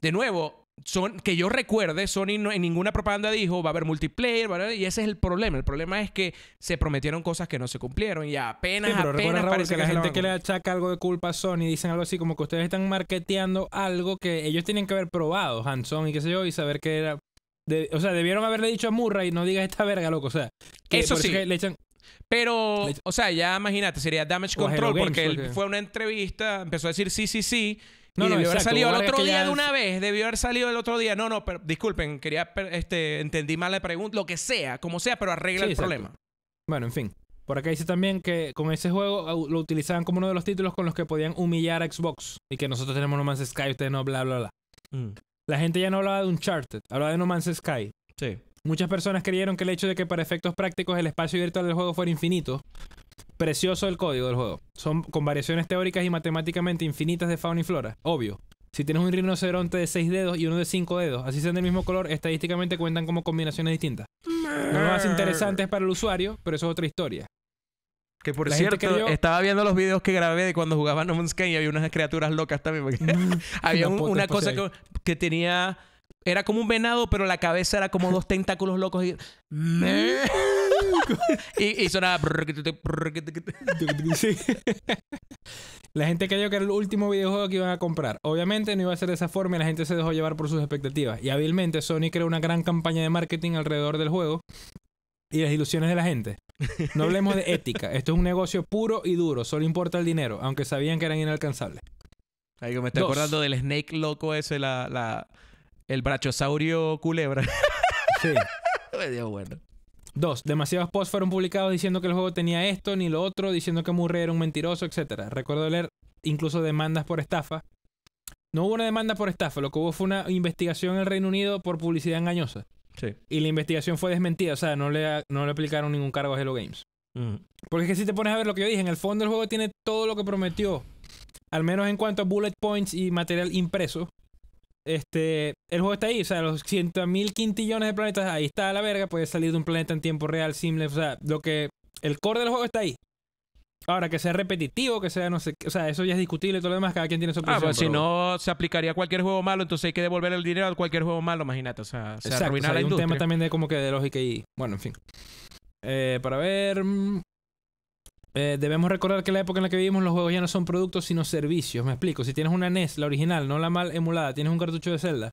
de nuevo, son, que yo recuerde, Sony en ninguna propaganda dijo va a haber multiplayer, y ese es el problema. El problema es que se prometieron cosas que no se cumplieron y apenas, pero apenas que la gente que le achaca algo de culpa a Sony dicen algo así como que ustedes están marketeando algo que ellos tienen que haber probado, Hanson y qué sé yo, y saber que era o sea, debieron haberle dicho a Murray, no digas esta verga, loco. O sea, que eso sí. le echan, pero, o sea, ya imagínate, sería damage control porque él fue a una entrevista, empezó a decir sí, sí, sí. No, y no, debió haber salido el otro día de una vez, debió haber salido el otro día. No, no, pero, disculpen, quería, este, entendí mal la pregunta, lo que sea, como sea, pero arregla el problema. Bueno, en fin. Por acá dice también que con ese juego lo utilizaban como uno de los títulos con los que podían humillar a Xbox y que nosotros tenemos nomás Skype, ustedes no, bla, bla, bla. Mm la gente ya no hablaba de Uncharted, hablaba de No Man's Sky. Sí. Muchas personas creyeron que el hecho de que para efectos prácticos el espacio virtual del juego fuera infinito, precioso el código del juego. Son con variaciones teóricas y matemáticamente infinitas de fauna y flora, obvio. Si tienes un rinoceronte de 6 dedos y uno de 5 dedos, así sean del mismo color, estadísticamente cuentan como combinaciones distintas. No más interesantes para el usuario, pero eso es otra historia. Que por cierto, estaba viendo los videos que grabé de cuando jugaba No Man's Sky y había unas criaturas locas también. Mm. había una cosa que, tenía. Era como un venado, pero la cabeza era como dos tentáculos locos y. y, sonaba. La gente creyó que era el último videojuego que iban a comprar. Obviamente no iba a ser de esa forma y la gente se dejó llevar por sus expectativas. Y hábilmente Sony creó una gran campaña de marketing alrededor del juego y las ilusiones de la gente. No hablemos de ética. Esto es un negocio puro y duro. Solo importa el dinero, aunque sabían que eran inalcanzables. me estoy acordando del snake loco ese, la, la, el brachosaurio culebra. Sí. me bueno. Dos, demasiados posts fueron publicados diciendo que el juego tenía esto ni lo otro, diciendo que Murray era un mentiroso, etc. Recuerdo leer incluso demandas por estafa. No hubo una demanda por estafa, lo que hubo fue una investigación en el Reino Unido por publicidad engañosa. Y la investigación fue desmentida, o sea, no le, no le aplicaron ningún cargo a Hello Games. Mm. Porque es que si te pones a ver lo que yo dije, en el fondo el juego tiene todo lo que prometió. Al menos en cuanto a bullet points y material impreso. Este, el juego está ahí, o sea, los 100.000 quintillones de planetas, ahí está la verga, puedes salir de un planeta en tiempo real, simple, o sea, lo que... El core del juego está ahí. Ahora, que sea repetitivo, que sea no sé qué, o sea, eso ya es discutible y todo lo demás, cada quien tiene su opinión. Ah, pues si no se aplicaría a cualquier juego malo, entonces hay que devolver el dinero a cualquier juego malo, imagínate, o sea, se arruina hay un tema también de como que de lógica y, bueno, en fin. Eh, para ver, mm, eh, debemos recordar que en la época en la que vivimos los juegos ya no son productos sino servicios, me explico, si tienes una NES, la original, no la mal emulada, tienes un cartucho de Zelda,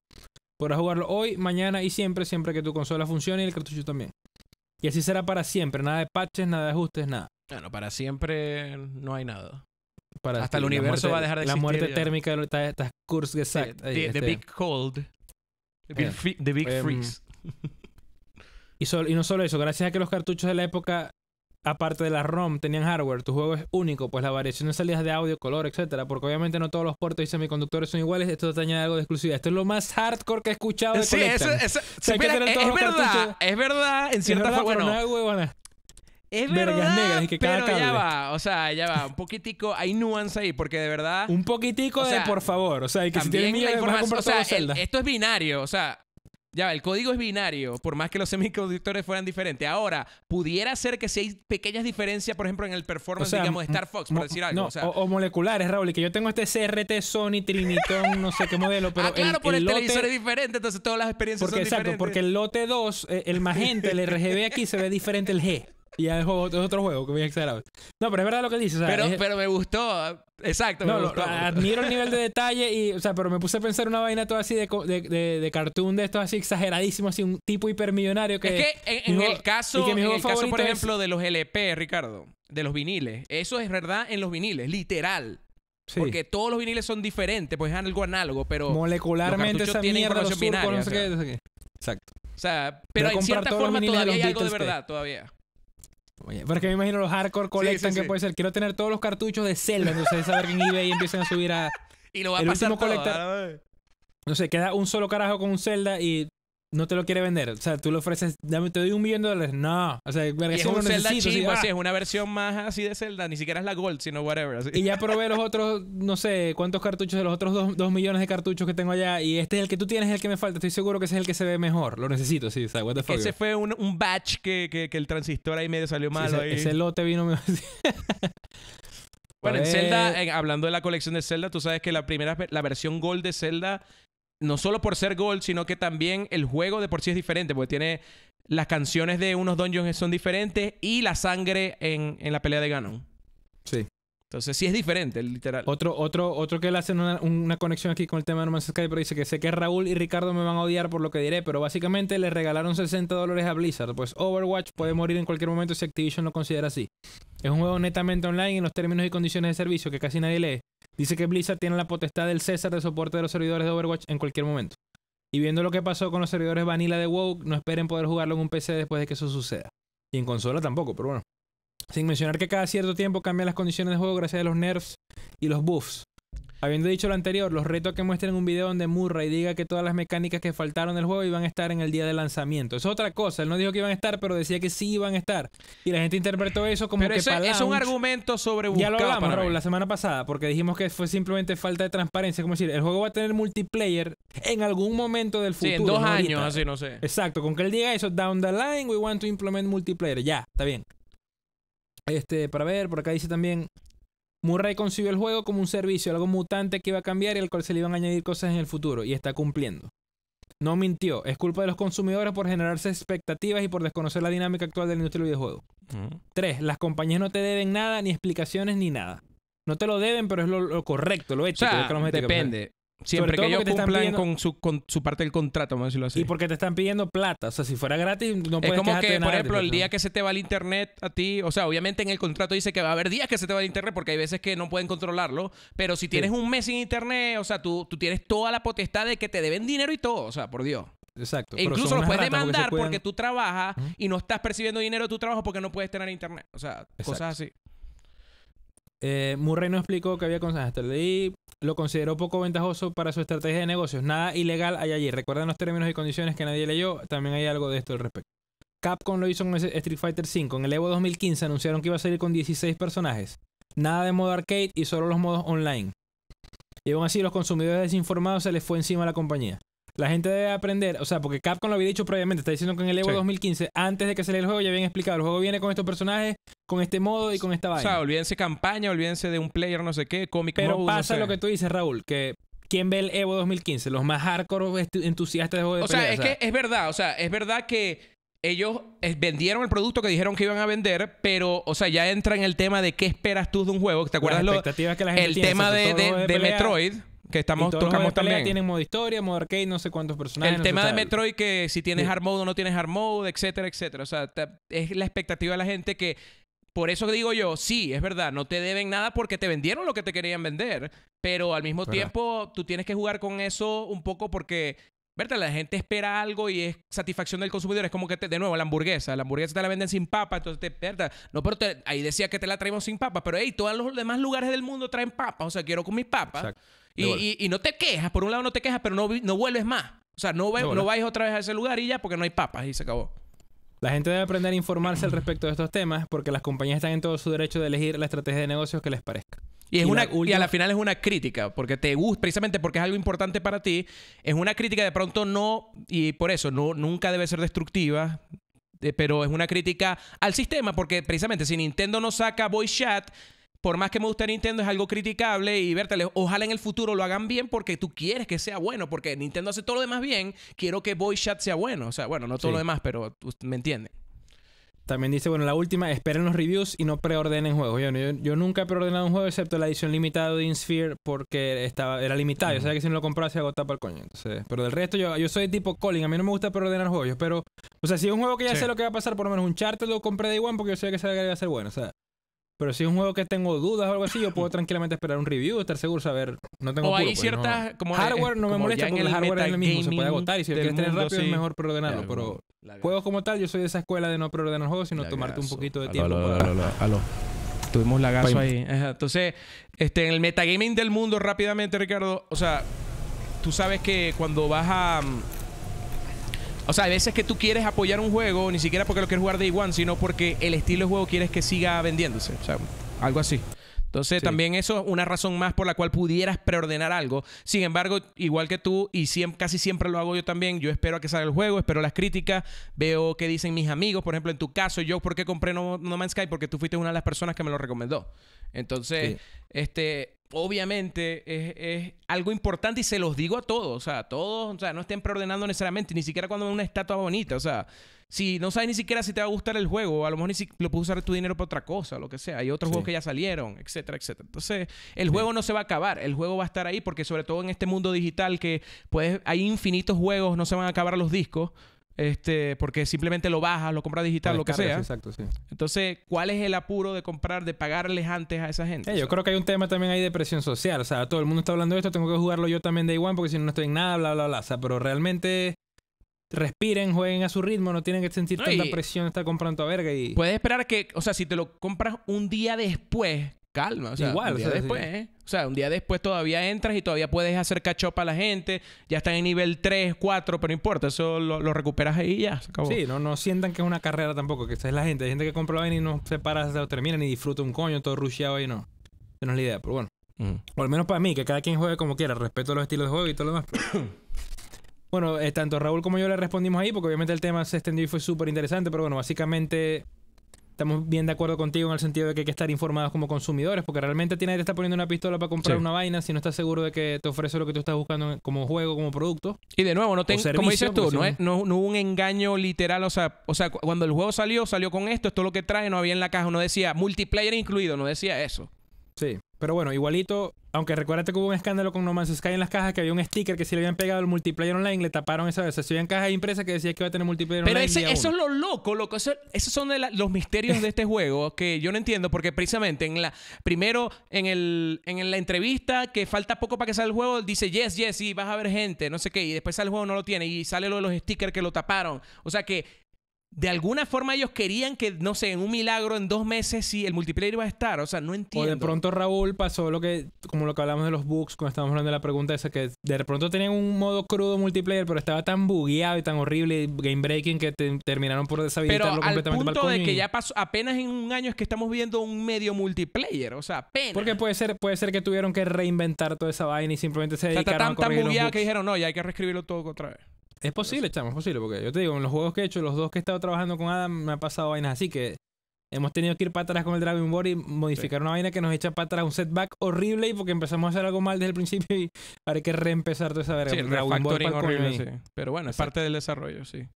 podrás jugarlo hoy, mañana y siempre, siempre que tu consola funcione y el cartucho también. Y así será para siempre, nada de patches, nada de ajustes, nada. Bueno, para siempre no hay nada. Hasta el universo va a dejar de existir. La muerte térmica de estas Kurzgesagt. the, este. Big Cold. The Big, eh, em, Freeze. y, no solo eso, gracias a que los cartuchos de la época aparte de la ROM, tenían hardware, tu juego es único, pues la variación de salidas de audio, color, etcétera, porque obviamente no todos los puertos y semiconductores son iguales, esto te añade algo de exclusividad. Esto es lo más hardcore que he escuchado de Sí, es, verdad, es verdad, en cierta forma, bueno, es verdad, negras que pero ya va, o sea, ya va, un poquitico, hay nuance ahí, porque de verdad... Un poquitico de por favor, o sea, y que si miedo, Esto es binario, o sea, ya va, el código es binario, por más que los semiconductores fueran diferentes. Ahora, pudiera ser que si hay pequeñas diferencias, por ejemplo, en el performance, digamos, de Star Fox, por decir algo. o, moleculares, Raúl, y que yo tengo este CRT Sony Triniton no sé qué modelo, pero... Ah, claro, porque el, televisor es diferente, entonces todas las experiencias porque, son exacto, Porque el lote 2, eh, el magenta, el RGB aquí se ve diferente el G. Y ya es, otro juego que voy a No, pero es verdad lo que dices. pero, me gustó. Exacto, Admiro el nivel de detalle y, pero me puse a pensar una vaina toda así de, de, de, cartoon de esto así exageradísimo, así un tipo hipermillonario que... Es que en, el caso, en el caso por ejemplo, de los LP, Ricardo, de los viniles, eso es verdad en los viniles, literal. Porque todos los viniles son diferentes, pues es algo análogo, pero... Molecularmente Exacto. O sea, pero, en cierta forma todavía hay algo de verdad, todavía. Oye, porque me imagino los hardcore collectan que puede ser. Quiero tener todos los cartuchos de Zelda. sé, saber que en eBay empiezan a subir a. Y lo va a pasar No sé, queda un solo carajo con un Zelda y no te lo quiere vender. O sea, tú le ofreces, te doy un millón de dólares. No. O sea, verga, es un Zelda es una versión más así de Zelda. Ni siquiera es la Gold, sino whatever. Y ya probé los otros, no sé, cuántos cartuchos, de los otros dos, millones de cartuchos que tengo allá. Y este es el que tú tienes, el que me falta. Estoy seguro que ese es el que se ve mejor. Lo necesito, sí. O sea, what the fuck. Ese fue un, batch que, el transistor ahí medio salió malo. Sí, ese, lote vino... Bueno, en Zelda, pues- hablando de la colección de Zelda, tú sabes que la primera, la versión Gold de Zelda no solo por ser Gold, sino que también el juego de por sí es diferente, porque tiene las canciones de unos dungeons son diferentes y la sangre en, la pelea de Ganon. Sí. Entonces sí es diferente, literal. Otro, otro, otro que le hacen una, una conexión aquí con el tema de No Man's Sky, pero dice que sé que Raúl y Ricardo me van a odiar por lo que diré, pero básicamente le regalaron 60 dólares a Blizzard, pues Overwatch puede mm. morir en cualquier momento si Activision lo considera así. Es un juego netamente online en los términos y condiciones de servicio que casi nadie lee. Dice que Blizzard tiene la potestad del César de soporte de los servidores de Overwatch en cualquier momento. Y viendo lo que pasó con los servidores vanilla de WoW, no esperen poder jugarlo en un PC después de que eso suceda. Y en consola tampoco, pero bueno. Sin mencionar que cada cierto tiempo cambian las condiciones de juego gracias a los nerfs y los buffs. Habiendo dicho lo anterior, los retos que muestren un video donde Murray diga que todas las mecánicas que faltaron del juego iban a estar en el día de lanzamiento. Es otra cosa. Él no dijo que iban a estar, pero decía que sí iban a estar. Y la gente interpretó eso como eso es un argumento sobre Ya lo hablamos, la semana pasada, porque dijimos que fue simplemente falta de transparencia. Como decir, el juego va a tener multiplayer en algún momento del futuro. en dos años, así no sé. Exacto. Con que él diga eso, down the line, we want to implement multiplayer. Ya, está bien. Este, para ver, por acá dice también. Murray concibió el juego como un servicio, algo mutante que iba a cambiar y al cual se le iban a añadir cosas en el futuro, y está cumpliendo. No mintió, es culpa de los consumidores por generarse expectativas y por desconocer la dinámica actual de la industria del videojuego. Mm. tres Las compañías no te deben nada, ni explicaciones, ni nada. No te lo deben, pero es lo, lo correcto, lo hecho. O sea, pues. depende. Siempre que ellos cumplan con, su, con su parte del contrato, vamos a decirlo así. Y porque te están pidiendo plata. O sea, si fuera gratis, no puedes Es como que, por ejemplo, el día que se te va el internet a ti, o sea, obviamente en el contrato dice que va a haber días que se te va el internet porque hay veces que no pueden controlarlo. Pero si tienes un mes sin internet, o sea, tú, tú tienes toda la potestad de que te deben dinero y todo. O sea, por Dios. Exacto. E incluso lo puedes demandar porque, tú trabajas y no estás percibiendo dinero de tu trabajo porque no puedes tener internet. O sea, cosas así. Eh, Murray no explicó que había cosas. Hasta leí lo consideró poco ventajoso para su estrategia de negocios. Nada ilegal hay allí. Recuerden los términos y condiciones que nadie leyó. También hay algo de esto al respecto. Capcom lo hizo con Street Fighter V. En el Evo 2015 anunciaron que iba a salir con 16 personajes. Nada de modo arcade y solo los modos online. Y aún así, los consumidores desinformados se les fue encima a la compañía. La gente debe aprender, o sea, porque Capcom lo había dicho previamente, está diciendo que en el Evo 2015, antes de que saliera el juego, ya habían explicado, el juego viene con estos personajes, con este modo y con esta vaina. O sea, olvídense campaña, olvídense de un player no sé qué, cómico. Pero pasa lo que tú dices, Raúl, que ¿Quién ve el Evo 2015? Los más hardcore entusiastas de juego de O sea, es que es verdad, o sea, es verdad que ellos eh, vendieron el producto que dijeron que iban a vender, pero, o sea, ya entra en el tema de qué esperas tú de un juego. ¿Te acuerdas Las expectativas que la gente El tema de, de, de Metroid. Que estamos, tocamos también. tienen modo historia, modo arcade, no sé cuántos personajes. El tema de Metroid, que si tienes hard mode o no tienes hard mode, etcétera, etcétera. O sea, es la expectativa de la gente que por eso digo yo, sí, es verdad, no te deben nada porque te vendieron lo que te querían vender, pero al mismo tiempo tú tienes que jugar con eso un poco porque la gente espera algo y es satisfacción del consumidor. Es como que, de nuevo, la hamburguesa. La hamburguesa te la venden sin papa, entonces te, verdad, no, pero ahí decía que te la traemos sin papa, pero hey, todos los demás lugares del mundo traen papa, o sea, quiero con mis papas. Y, no te quejas, por un lado no te quejas, pero no, vuelves más. O sea, no, no vais otra vez a ese lugar y ya porque no hay papas y se acabó. La gente debe aprender a informarse al respecto de estos temas porque las compañías están en todo su derecho de elegir la estrategia de negocios que les parezca. Y, es a la final es una crítica, porque te gusta, precisamente porque es algo importante para ti, es una crítica de pronto no, y por eso no, nunca debe ser destructiva, eh, pero es una crítica al sistema, porque precisamente si Nintendo no saca Boy Chat, por más que me guste Nintendo, es algo criticable y vértale ojalá en el futuro lo hagan bien porque tú quieres que sea bueno, porque Nintendo hace todo lo demás bien, quiero que Boy Chat sea bueno, o sea, bueno, no todo lo demás, pero me entiendes. También dice, bueno, la última, esperen los reviews y no preordenen juegos. Yo, yo, nunca he preordenado un juego excepto la edición limitada de Insphere porque estaba, era limitada. O sea, Yo sabía que si no lo compraba se agotaba el coño. pero del resto, yo, soy tipo Colin. A mí no me gusta preordenar juegos. pero, o sea, si es un juego que ya sé lo que va a pasar, por lo menos un charter lo compré de igual porque yo sé que se que a ser bueno. O sea, pero si es un juego que tengo dudas o algo así, yo puedo tranquilamente esperar un review, estar seguro, saber. No tengo o hay pues, ciertas. Como hardware no me molesta porque el hardware es el mismo, se puede agotar y si lo quieres tener rápido es mejor preordenarlo. pero juegos como tal, yo soy de esa escuela de no preordenar juegos, sino tomarte un poquito de tiempo. Aló, aló, para... aló, Tuvimos lagazo ahí. Entonces, este, en el metagaming del mundo, rápidamente, Ricardo, o sea, tú sabes que cuando vas a. Mm, o sea, hay veces que tú quieres apoyar un juego, ni siquiera porque lo quieres jugar de igual, sino porque el estilo de juego quieres que siga vendiéndose. O sea, algo así. Entonces, también eso es una razón más por la cual pudieras preordenar algo. Sin embargo, igual que tú, y casi siempre lo hago yo también, yo espero a que salga el juego, espero las críticas, veo qué dicen mis amigos. Por ejemplo, en tu caso, yo, ¿por qué compré No, Man's Sky? Porque tú fuiste una de las personas que me lo recomendó. Entonces, este, obviamente es, algo importante y se los digo a todos, o sea, a todos, o sea, no estén preordenando necesariamente, ni siquiera cuando una estatua bonita, o sea, si no sabes ni siquiera si te va a gustar el juego, a lo mejor ni si lo puedes usar tu dinero para otra cosa, lo que sea, hay otros juegos que ya salieron, etcétera, etcétera. Entonces, el juego no se va a acabar, el juego va a estar ahí porque sobre todo en este mundo digital que pues, hay infinitos juegos, no se van a acabar los discos. Este, porque simplemente lo bajas, lo compras digital, lo, que sea. Exacto, sí. Entonces, ¿cuál es el apuro de comprar, de pagarles antes a esa gente? Eh, yo creo que hay un tema también ahí de presión social. O sea, todo el mundo está hablando de esto, tengo que jugarlo yo también de igual porque si no, no estoy en nada, bla, bla, bla. O sea, pero realmente respiren, jueguen a su ritmo, no tienen que sentir tanta presión, estar comprando a verga y... Puedes esperar que, o sea, si te lo compras un día después, calma. O sea, igual, un día después, ¿eh? O sea, un día después todavía entras y todavía puedes hacer cachopa a la gente. Ya están en nivel 3, 4, pero no importa. Eso lo, recuperas ahí y ya, se acabó. Sí, no, no sientan que es una carrera tampoco, que esa es la gente. Hay gente que compra y no se para, se termina, ni disfruta un coño, todo rusheado ahí, no. Esa no es la idea, pero bueno. Mm. O al menos para mí, que cada quien juegue como quiera, respeto los estilos de juego y todo lo demás. Pues. bueno, eh, tanto Raúl como yo le respondimos ahí, porque obviamente el tema se extendió y fue súper interesante, pero bueno, básicamente estamos bien de acuerdo contigo en el sentido de que hay que estar informados como consumidores, porque realmente tiene que está poniendo una pistola para comprar una vaina si no estás seguro de que te ofrece lo que tú estás buscando como juego, como producto. Y de nuevo, no te, como dices tú, pues, no, no, hubo un engaño literal, o sea, o sea, cuando el juego salió, salió con esto, esto es lo que trae, no había en la caja, no decía multiplayer incluido, no decía eso. Sí. Pero bueno, igualito, aunque recuérdate que hubo un escándalo con No Man's Sky en las cajas, que había un sticker que si le habían pegado el multiplayer online, le taparon esa vez. se en cajas de impresa que decía que iba a tener multiplayer online. Pero eso es lo loco, loco. esos son los misterios de este juego que yo no entiendo, porque precisamente en la. Primero, en, el, en la entrevista, que falta poco para que salga el juego, dice yes, yes, y vas a ver gente, no sé qué, y después sale el juego, no lo tiene, y sale lo de los stickers que lo taparon. O sea que de alguna forma ellos querían que, no sé, en un milagro, en dos meses, sí, el multiplayer iba a estar. O sea, no entiendo. O de pronto Raúl pasó lo que, como lo que hablamos de los bugs, cuando estábamos hablando de la pregunta esa, que de pronto tenían un modo crudo multiplayer, pero estaba tan bugueado y tan horrible, game breaking, que terminaron por deshabilitarlo completamente. Pero al punto de que ya pasó, apenas en un año es que estamos viendo un medio multiplayer, o sea, apenas. Porque puede ser, puede ser que tuvieron que reinventar toda esa vaina y simplemente se dedicaron o tan, tan bugueado que dijeron, no, ya hay que reescribirlo todo otra vez. Es posible, chamo, es posible, porque yo te digo, en los juegos que he hecho, los dos que he estado trabajando con Adam, me ha pasado vainas así que hemos tenido que ir para atrás con el Dragon Ball y modificar una vaina que nos echa para atrás un setback horrible y porque empezamos a hacer algo mal desde el principio y ahora hay que reempezar toda esa verga. el horrible, sí. Pero bueno, es parte del desarrollo, sí.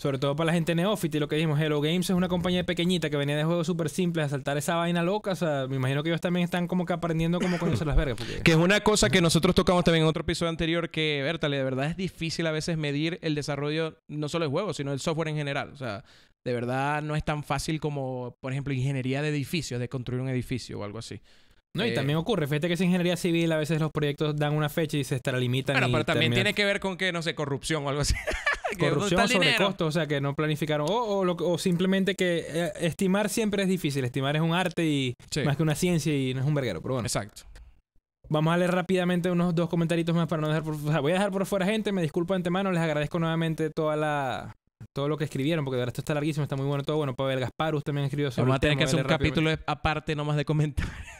Sobre todo para la gente neófita y lo que dijimos, Hello Games es una compañía pequeñita que venía de juegos súper simples a saltar esa vaina loca. O sea, me imagino que ellos también están como que aprendiendo cómo conocer las vergas. Que es una cosa que nosotros tocamos también en otro episodio anterior que, Bertale, de verdad es difícil a veces medir el desarrollo no solo de juegos, sino del software en general. O sea, de verdad no es tan fácil como, por ejemplo, ingeniería de edificios, de construir un edificio o algo así. No, y eh, también ocurre, fíjate que es ingeniería civil, a veces los proyectos dan una fecha y se extralimitan. pero también tiene que ver con que, no sé, corrupción o algo así. corrupción sobre costos, o sea, que no planificaron. O, o, simplemente que eh, estimar siempre es difícil. Estimar es un arte y más que una ciencia y no es un verguero, pero bueno. Exacto. Vamos a leer rápidamente unos dos comentaritos más para no dejar por, o sea, voy a dejar por fuera gente, me disculpo de antemano, les agradezco nuevamente toda la todo lo que escribieron, porque de verdad está larguísimo, está muy bueno todo. Bueno, Pavel Gasparus también escribió sobre Vamos a tener que hacer un capítulo aparte nomás de comentarios.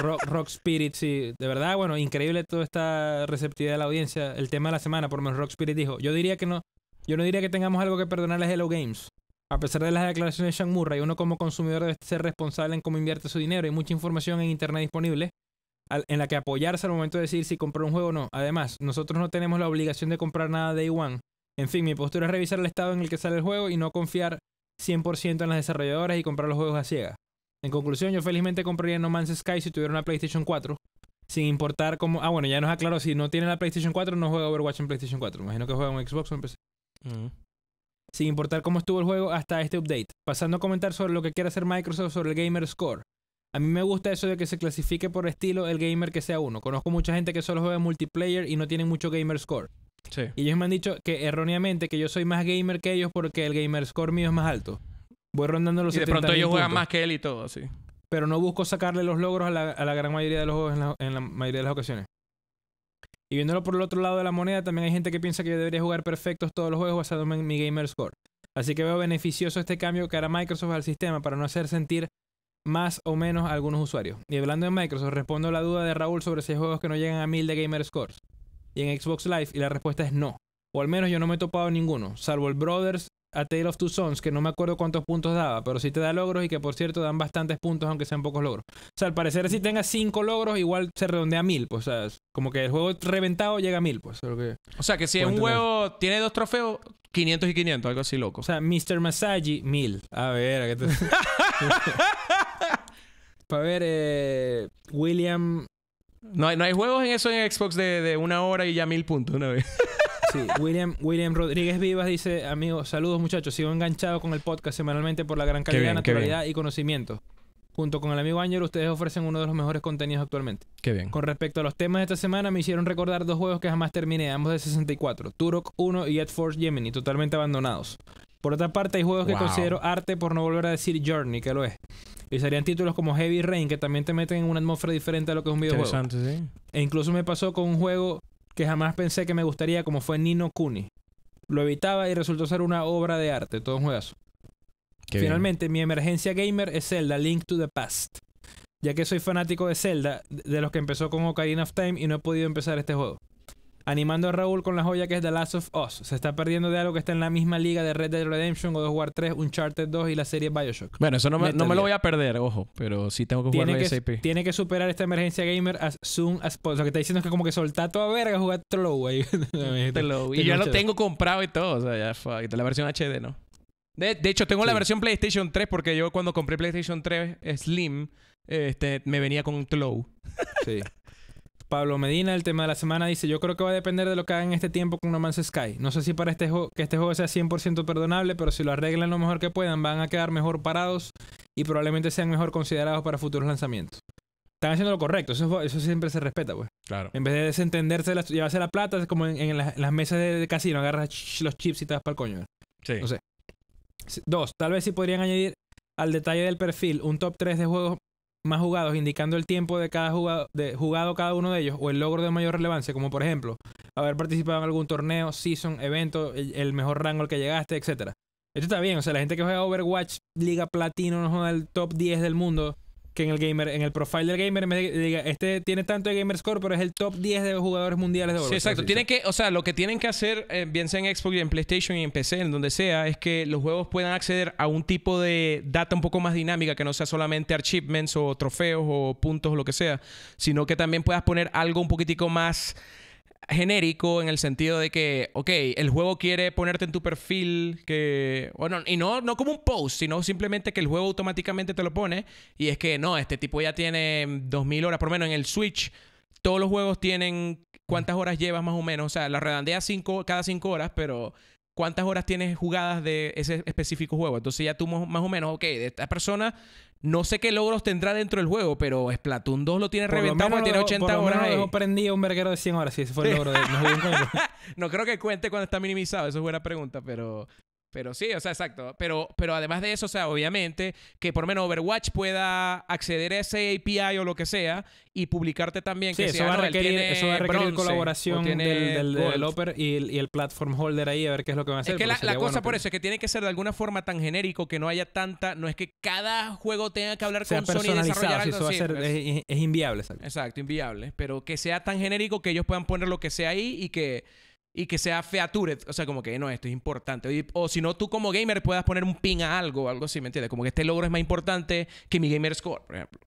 rock, rock, Spirit, sí. De verdad, bueno, increíble toda esta receptividad de la audiencia. El tema de la semana, por lo menos Rock Spirit dijo, yo diría que no, yo no diría que tengamos algo que perdonarles a Hello Games. A pesar de las declaraciones de Sean Murray, uno como consumidor debe ser responsable en cómo invierte su dinero. Hay mucha información en internet disponible en la que apoyarse al momento de decir si comprar un juego o no. Además, nosotros no tenemos la obligación de comprar nada de One. En fin, mi postura es revisar el estado en el que sale el juego y no confiar 100% en las desarrolladoras y comprar los juegos a ciegas. En conclusión, yo felizmente compraría No Man's Sky si tuviera una PlayStation 4. Sin importar cómo. Ah, bueno, ya nos aclaró. Si no tiene la PlayStation 4, no juega Overwatch en PlayStation 4. imagino que juega en Xbox o en mm. Sin importar cómo estuvo el juego hasta este update. Pasando a comentar sobre lo que quiere hacer Microsoft sobre el Gamer Score. A mí me gusta eso de que se clasifique por estilo el gamer que sea uno. Conozco mucha gente que solo juega multiplayer y no tienen mucho gamer score. Sí. Y ellos me han dicho que erróneamente que yo soy más gamer que ellos porque el gamer score mío es más alto. Voy rondando los y de pronto ellos juegan más que él y todo, sí. Pero no busco sacarle los logros a la, gran mayoría de los juegos en la, mayoría de las ocasiones. Y viéndolo por el otro lado de la moneda, también hay gente que piensa que yo debería jugar perfectos todos los juegos basados en mi gamer score. Así que veo beneficioso este cambio que hará Microsoft al sistema para no hacer sentir más o menos a algunos usuarios. Y hablando de Microsoft, respondo la duda de Raúl sobre si hay juegos que no llegan a 1000 de gamer scores. Y en Xbox Live, y la respuesta es no. O al menos yo no me he topado ninguno, salvo el Brothers a Tale of Two Sons, que no me acuerdo cuántos puntos daba, pero sí te da logros y que por cierto dan bastantes puntos aunque sean pocos logros. O sea, al parecer si tengas cinco logros igual se redondea a mil pues, o sea, como que el juego reventado llega a mil pues. o sea, que si un juego tiene dos trofeos, 500 y 500, algo así loco. O sea, Mr. Masagi Mil A ver, ¿a qué te... Para ver, eh, William... No, hay juegos en eso en Xbox de, una hora y ya mil puntos una vez. Sí, William, William Rodríguez Vivas dice, amigos, saludos muchachos, sigo enganchado con el podcast semanalmente por la gran calidad, naturalidad y conocimiento. Junto con el amigo Ángel, ustedes ofrecen uno de los mejores contenidos actualmente. Qué bien. Con respecto a los temas de esta semana, me hicieron recordar dos juegos que jamás terminé, ambos de 64, Turok 1 y Ed Force Gemini, totalmente abandonados. Por otra parte, hay juegos que considero arte por no volver a decir Journey, que lo es. Y serían títulos como Heavy Rain, que también te meten en una atmósfera diferente a lo que es un videojuego. Interesante, sí. E incluso me pasó con un juego que jamás pensé que me gustaría como fue Nino Kuni. Lo evitaba y resultó ser una obra de arte, todo un juegazo. Finalmente, mi emergencia gamer es Zelda, Link to the Past. Ya que soy fanático de Zelda, de los que empezó con Ocarina of Time y no he podido empezar este juego animando a Raúl con la joya que es The Last of Us. Se está perdiendo de algo que está en la misma liga de Red Dead Redemption, God of War 3, Uncharted 2 y la serie Bioshock. Bueno, eso no me, lo voy a perder, ojo, pero sí tengo que jugar tiene Tiene que superar esta emergencia gamer as soon as possible. lo que está diciendo es que como que soltá toda verga jugar Tlow, güey. y ya lo tengo comprado y todo, o sea, ya fuck, la versión HD, ¿no? De, hecho, tengo la versión PlayStation 3 porque yo cuando compré PlayStation 3 Slim, este, me venía con Tlow. Sí. Pablo Medina, el tema de la semana, dice: Yo creo que va a depender de lo que hagan este tiempo con No Man's Sky. No sé si para este juego, que este juego sea 100% perdonable, pero si lo arreglan lo mejor que puedan, van a quedar mejor parados y probablemente sean mejor considerados para futuros lanzamientos. Están haciendo lo correcto, eso, siempre se respeta, pues. Claro. En vez de desentenderse, llevarse la plata, es como en, las, mesas de, casino, agarras los chips y te vas para el coño. Sí. Dos, tal vez si podrían añadir al detalle del perfil un top 3 de juegos más jugados indicando el tiempo de cada jugado, de, jugado cada uno de ellos o el logro de mayor relevancia, como por ejemplo haber participado en algún torneo, season, evento, el, mejor rango al que llegaste, etcétera. Esto está bien, o sea, la gente que juega Overwatch, Liga Platino, no es el top 10 del mundo, que en el gamer, en el profile del gamer me diga, este tiene tanto de gamer score, pero es el top 10 de jugadores mundiales de Oro. exacto. que, o sea, lo que tienen que hacer, eh, bien sea en Xbox y en PlayStation y en PC, en donde sea, es que los juegos puedan acceder a un tipo de data un poco más dinámica, que no sea solamente achievements o trofeos o puntos o lo que sea, sino que también puedas poner algo un poquitico más genérico en el sentido de que, ok, el juego quiere ponerte en tu perfil que, bueno, y no, no como un post, sino simplemente que el juego automáticamente te lo pone y es que no, este tipo ya tiene 2.000 horas, por lo menos en el Switch, todos los juegos tienen cuántas horas llevas más o menos, o sea, la redondea cinco, cada 5 horas, pero cuántas horas tienes jugadas de ese específico juego. Entonces ya tú más o menos, ok, de esta persona no sé qué logros tendrá dentro del juego, pero Splatoon 2 lo tiene reventado porque tiene 80 horas. Yo aprendí prendí un verguero de 100 horas, sí, ese fue el logro. De, no, no creo que cuente cuando está minimizado, eso es buena pregunta, pero pero sí, o sea, exacto. Pero, pero además de eso, o sea, obviamente, que por lo menos Overwatch pueda acceder a ese API o lo que sea y publicarte también. que eso, va a requerir, colaboración del, developer y el, platform holder ahí a ver qué es lo que va a hacer. Es que la, cosa por eso es que tiene que ser de alguna forma tan genérico que no haya tanta. No es que cada juego tenga que hablar con Sony y desarrollar algo. es, inviable, exacto. Exacto, inviable. Pero que sea tan genérico que ellos puedan poner lo que sea ahí y que y que sea featured. O sea, como que no, esto es importante. O, si no, tú como gamer puedas poner un pin a algo o algo así, ¿me entiendes? Como que este logro es más importante que mi gamer score, por ejemplo.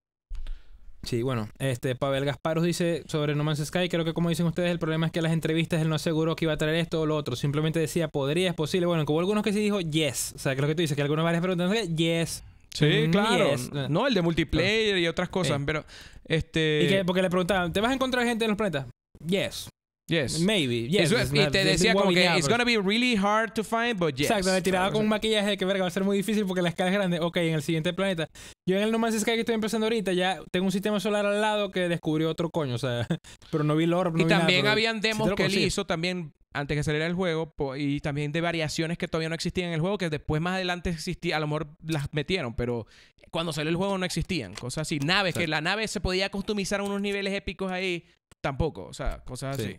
Sí, bueno, este Pavel Gasparos dice sobre No Man's Sky, creo que como dicen ustedes, el problema es que en las entrevistas él no aseguró que iba a traer esto o lo otro, simplemente decía podría, es posible. Bueno, como algunos que sí dijo yes, o sea, creo que tú dices que algunos varias preguntas yes. Sí, mm, claro. No, el de multiplayer ah. y otras cosas, pero este ¿Y que Porque le preguntaban, ¿te vas a encontrar gente en los planetas? Yes. Yes. Maybe. y te decía como que it's gonna be really hard to find, but yes. Exacto, me tiraba con un maquillaje que verga, va a ser muy difícil porque la escala es grande. Ok, en el siguiente planeta. Yo en el No Man's Sky que estoy empezando ahorita, ya tengo un sistema solar al lado que descubrió otro coño, o sea, pero no vi el orb, Y también habían demos que él hizo también antes que saliera el juego y también de variaciones que todavía no existían en el juego que después más adelante existía a lo mejor las metieron, pero cuando salió el juego no existían, cosas así, naves que la nave se podía customizar a unos niveles épicos ahí, tampoco, o sea, cosas así.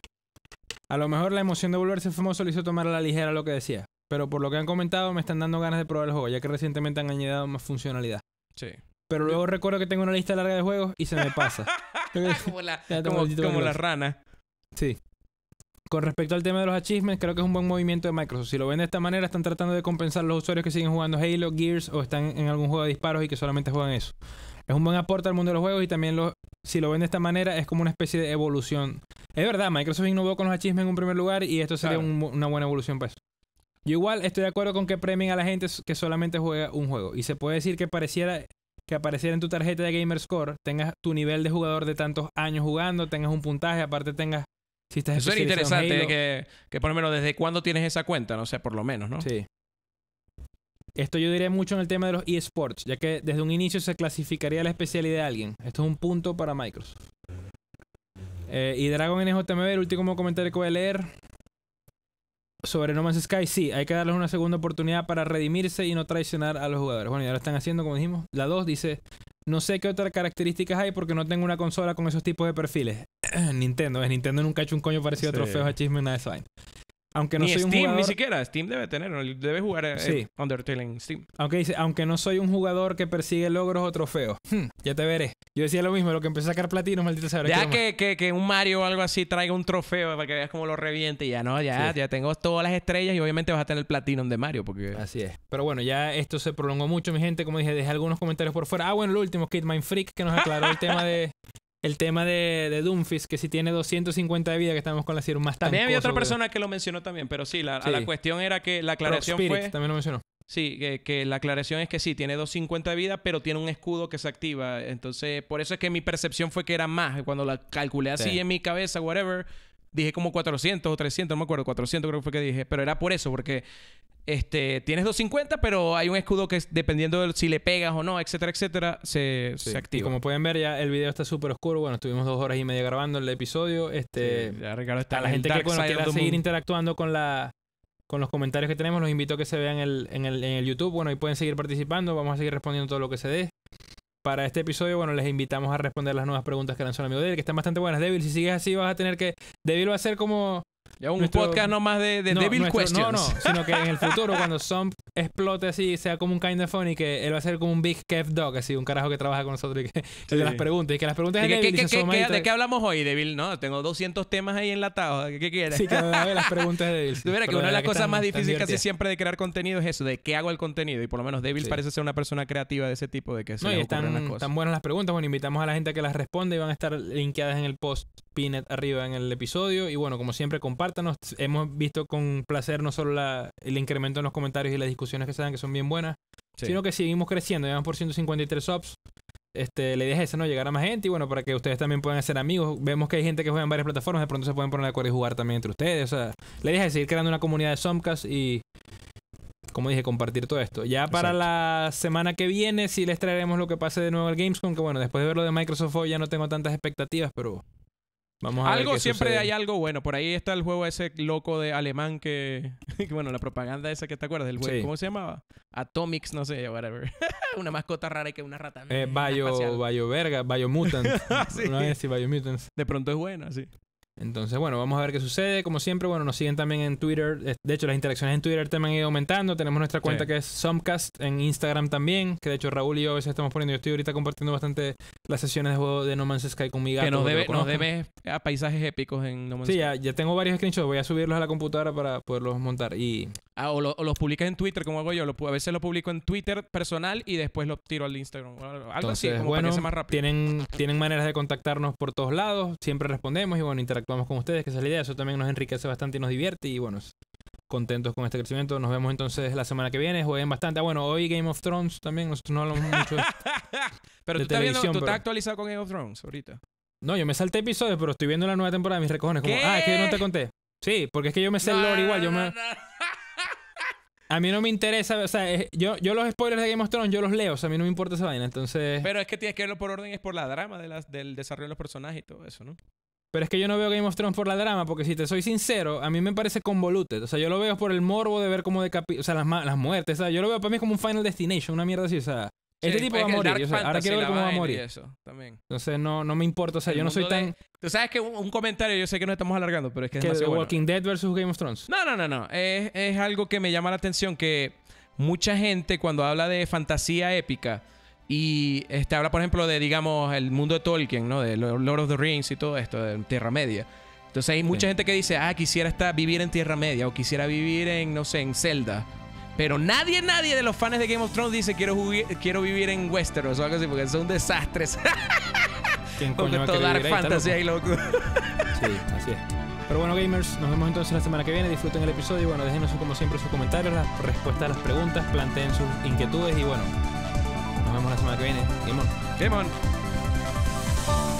A lo mejor la emoción de volverse famoso le hizo tomar a la ligera lo que decía. Pero por lo que han comentado, me están dando ganas de probar el juego, ya que recientemente han añadido más funcionalidad. Sí. Pero luego recuerdo que tengo una lista larga de juegos y se me pasa. como la, como, la rana. Sí. Con respecto al tema de los achievements, creo que es un buen movimiento de Microsoft. Si lo ven de esta manera, están tratando de compensar los usuarios que siguen jugando Halo, Gears o están en algún juego de disparos y que solamente juegan eso es un buen aporte al mundo de los juegos y también lo, si lo ven de esta manera es como una especie de evolución. Es verdad, Microsoft innovó con los achismes en un primer lugar y esto sería una buena evolución para eso. Yo igual estoy de acuerdo con que premien a la gente que solamente juega un juego. Y se puede decir que pareciera que apareciera en tu tarjeta de Gamerscore, tengas tu nivel de jugador de tantos años jugando, tengas un puntaje, aparte tengas... Si estás Eso interesante, que, que por lo menos desde cuándo tienes esa cuenta, no sé, por lo menos, ¿no? Sí. Esto yo diría mucho en el tema de los eSports, ya que desde un inicio se clasificaría la especialidad de alguien. Esto es un punto para Microsoft. Eh, y Dragon NJMB, el último comentario que voy a leer. Sobre No Man's Sky, sí, hay que darles una segunda oportunidad para redimirse y no traicionar a los jugadores. Bueno, ya lo están haciendo, como dijimos. La 2 dice, no sé qué otras características hay porque no tengo una consola con esos tipos de perfiles. Nintendo, es Nintendo nunca ha hecho un coño parecido a trofeos, a chisme nada de aunque no soy un jugador... ni siquiera. Steam debe tener, debe jugar eh, Undertale en Steam. Aunque aunque no soy un jugador que persigue logros o trofeos. Hmm, ya te veré. Yo decía lo mismo, lo que empecé a sacar platinos, maldita saber. Ya que, que, que, un Mario o algo así traiga un trofeo para que veas cómo lo reviente. ya no, ya, ya tengo todas las estrellas y obviamente vas a tener el platino de Mario. porque... Así es. Pero bueno, ya esto se prolongó mucho, mi gente. Como dije, dejé algunos comentarios por fuera. Ah, bueno, lo último, Kid Mind Freak, que nos aclaró el tema de, el tema de, de que si tiene 250 de vida, que estamos con la Sir más También había otra persona que lo mencionó también, pero sí, la, la cuestión era que la aclaración fue... también lo mencionó. Sí, que, la aclaración es que sí, tiene 250 de vida, pero tiene un escudo que se activa. Entonces, por eso es que mi percepción fue que era más. Cuando la calculé así en mi cabeza, whatever, Dije como 400 o 300, no me acuerdo, 400 creo que fue que dije, pero era por eso, porque este, tienes 250, pero hay un escudo que dependiendo de si le pegas o no, etcétera, etcétera, se, activa. como pueden ver, ya el video está súper oscuro. Bueno, estuvimos dos horas y media grabando el episodio. Este, está la gente que quiera seguir interactuando con la, con los comentarios que tenemos, los invito a que se vean en, el, en el YouTube. Bueno, y pueden seguir participando. Vamos a seguir respondiendo todo lo que se dé para este episodio, bueno, les invitamos a responder las nuevas preguntas que lanzó el amigo David, que están bastante buenas. Devil, si sigues así, vas a tener que. Devil va a ser como un podcast no de, de Devil Questions. No, no, sino que en el futuro, cuando Zomp explote así, sea como un kind of funny, que él va a ser como un Big Kev Dog, así, un carajo que trabaja con nosotros y que, sí. las preguntas. Y que las preguntas de que, ¿De qué hablamos hoy, Devil? No, tengo 200 temas ahí enlatados. ¿Qué quieres? Sí, que me las preguntas de Devil. que una de las cosas más difíciles casi siempre de crear contenido es eso, de qué hago el contenido. Y por lo menos Devil parece ser una persona creativa de ese tipo, de que se las cosas. están buenas las preguntas. Bueno, invitamos a la gente a que las responda y van a estar linkeadas en el post Pinet arriba en el episodio. Y bueno, como siempre, compártanos. Hemos visto con placer no solo el incremento en los comentarios y las discusiones que se dan, que son bien buenas, sino que seguimos creciendo. Llevamos por 153 subs. Este, la idea es esa, ¿no? Llegar a más gente y bueno, para que ustedes también puedan ser amigos. Vemos que hay gente que juega en varias plataformas, de pronto se pueden poner de acuerdo y jugar también entre ustedes. O sea, la idea es seguir creando una comunidad de Somcast y, como dije, compartir todo esto. Ya para la semana que viene, Si les traeremos lo que pase de nuevo al Gamescom, que bueno, después de verlo de Microsoft hoy ya no tengo tantas expectativas, pero algo siempre hay algo bueno. Por ahí está el juego ese loco de alemán que, bueno, la propaganda esa que te acuerdas del ¿Cómo se llamaba? Atomics, no sé, whatever. una mascota rara y que una rata. Eh, Bayo, Verga, Bayo Mutant. sí. vez Bayo Mutants. De pronto es bueno, sí. Entonces, bueno, vamos a ver qué sucede. Como siempre, bueno, nos siguen también en Twitter. De hecho, las interacciones en Twitter también han ido aumentando. Tenemos nuestra cuenta que es Somcast en Instagram también. Que de hecho, Raúl y yo a veces estamos poniendo. Yo estoy ahorita compartiendo bastante las sesiones de juego de No Man's Sky con mi gato. Que nos debe, a paisajes épicos en No Man's Sky. Sí, ya, tengo varios screenshots. Voy a subirlos a la computadora para poderlos montar. Y... Ah, o, los publicas en Twitter, como hago yo. a veces lo publico en Twitter personal y después lo tiro al Instagram. Algo así, como bueno, más rápido. Tienen, tienen maneras de contactarnos por todos lados. Siempre respondemos y, bueno, interactuamos vamos con ustedes, que esa es la idea. Eso también nos enriquece bastante y nos divierte. Y bueno, contentos con este crecimiento. Nos vemos entonces la semana que viene. Jueguen bastante. Ah, bueno, hoy Game of Thrones también. Nosotros no hablamos mucho. pero tú, estás viendo, tú actualizado con Game of Thrones ahorita. No, yo me salté episodios, pero estoy viendo la nueva temporada de mis recojones. Como, ah, es que yo no te conté. Sí, porque es que yo me sé el lore igual. Yo me... A mí no me interesa, o sea, yo, yo los spoilers de Game of Thrones, yo los leo, o sea, a mí no me importa esa vaina, entonces... Pero es que tienes que verlo por orden, es por la drama de las, del desarrollo de los personajes y todo eso, ¿no? Pero es que yo no veo Game of Thrones por la drama, porque si te soy sincero, a mí me parece convoluted. O sea, yo lo veo por el morbo de ver cómo decapi... O sea, las, muertes. O sea, yo lo veo para mí como un Final Destination, una mierda así. O sea, este tipo va a morir. O sea, ahora quiero ver cómo va a morir. Eso, también. Entonces, no, no me importa. O sea, yo no soy tan... Tú sabes que un, comentario, yo sé que no estamos alargando, pero es que es demasiado Walking Dead versus Game of Thrones. No, no, no, no. Es, es algo que me llama la atención que mucha gente cuando habla de fantasía épica y este, habla, por ejemplo, de, digamos, el mundo de Tolkien, ¿no? De Lord of the Rings y todo esto, de Tierra Media. Entonces hay mucha gente que dice, ah, quisiera estar, vivir en Tierra Media o quisiera vivir en, no sé, en Zelda. Pero nadie, nadie de los fans de Game of Thrones dice quiero, quiero vivir en Westeros o algo así, porque son desastres. Porque todo Dark fantasía y loco. sí, así es. Pero bueno, gamers, nos vemos entonces la semana que viene. Disfruten el episodio y bueno, déjenos como siempre sus comentarios, las respuestas a las preguntas, planteen sus inquietudes y bueno, nos vemos la semana que viene. Demon. Demon.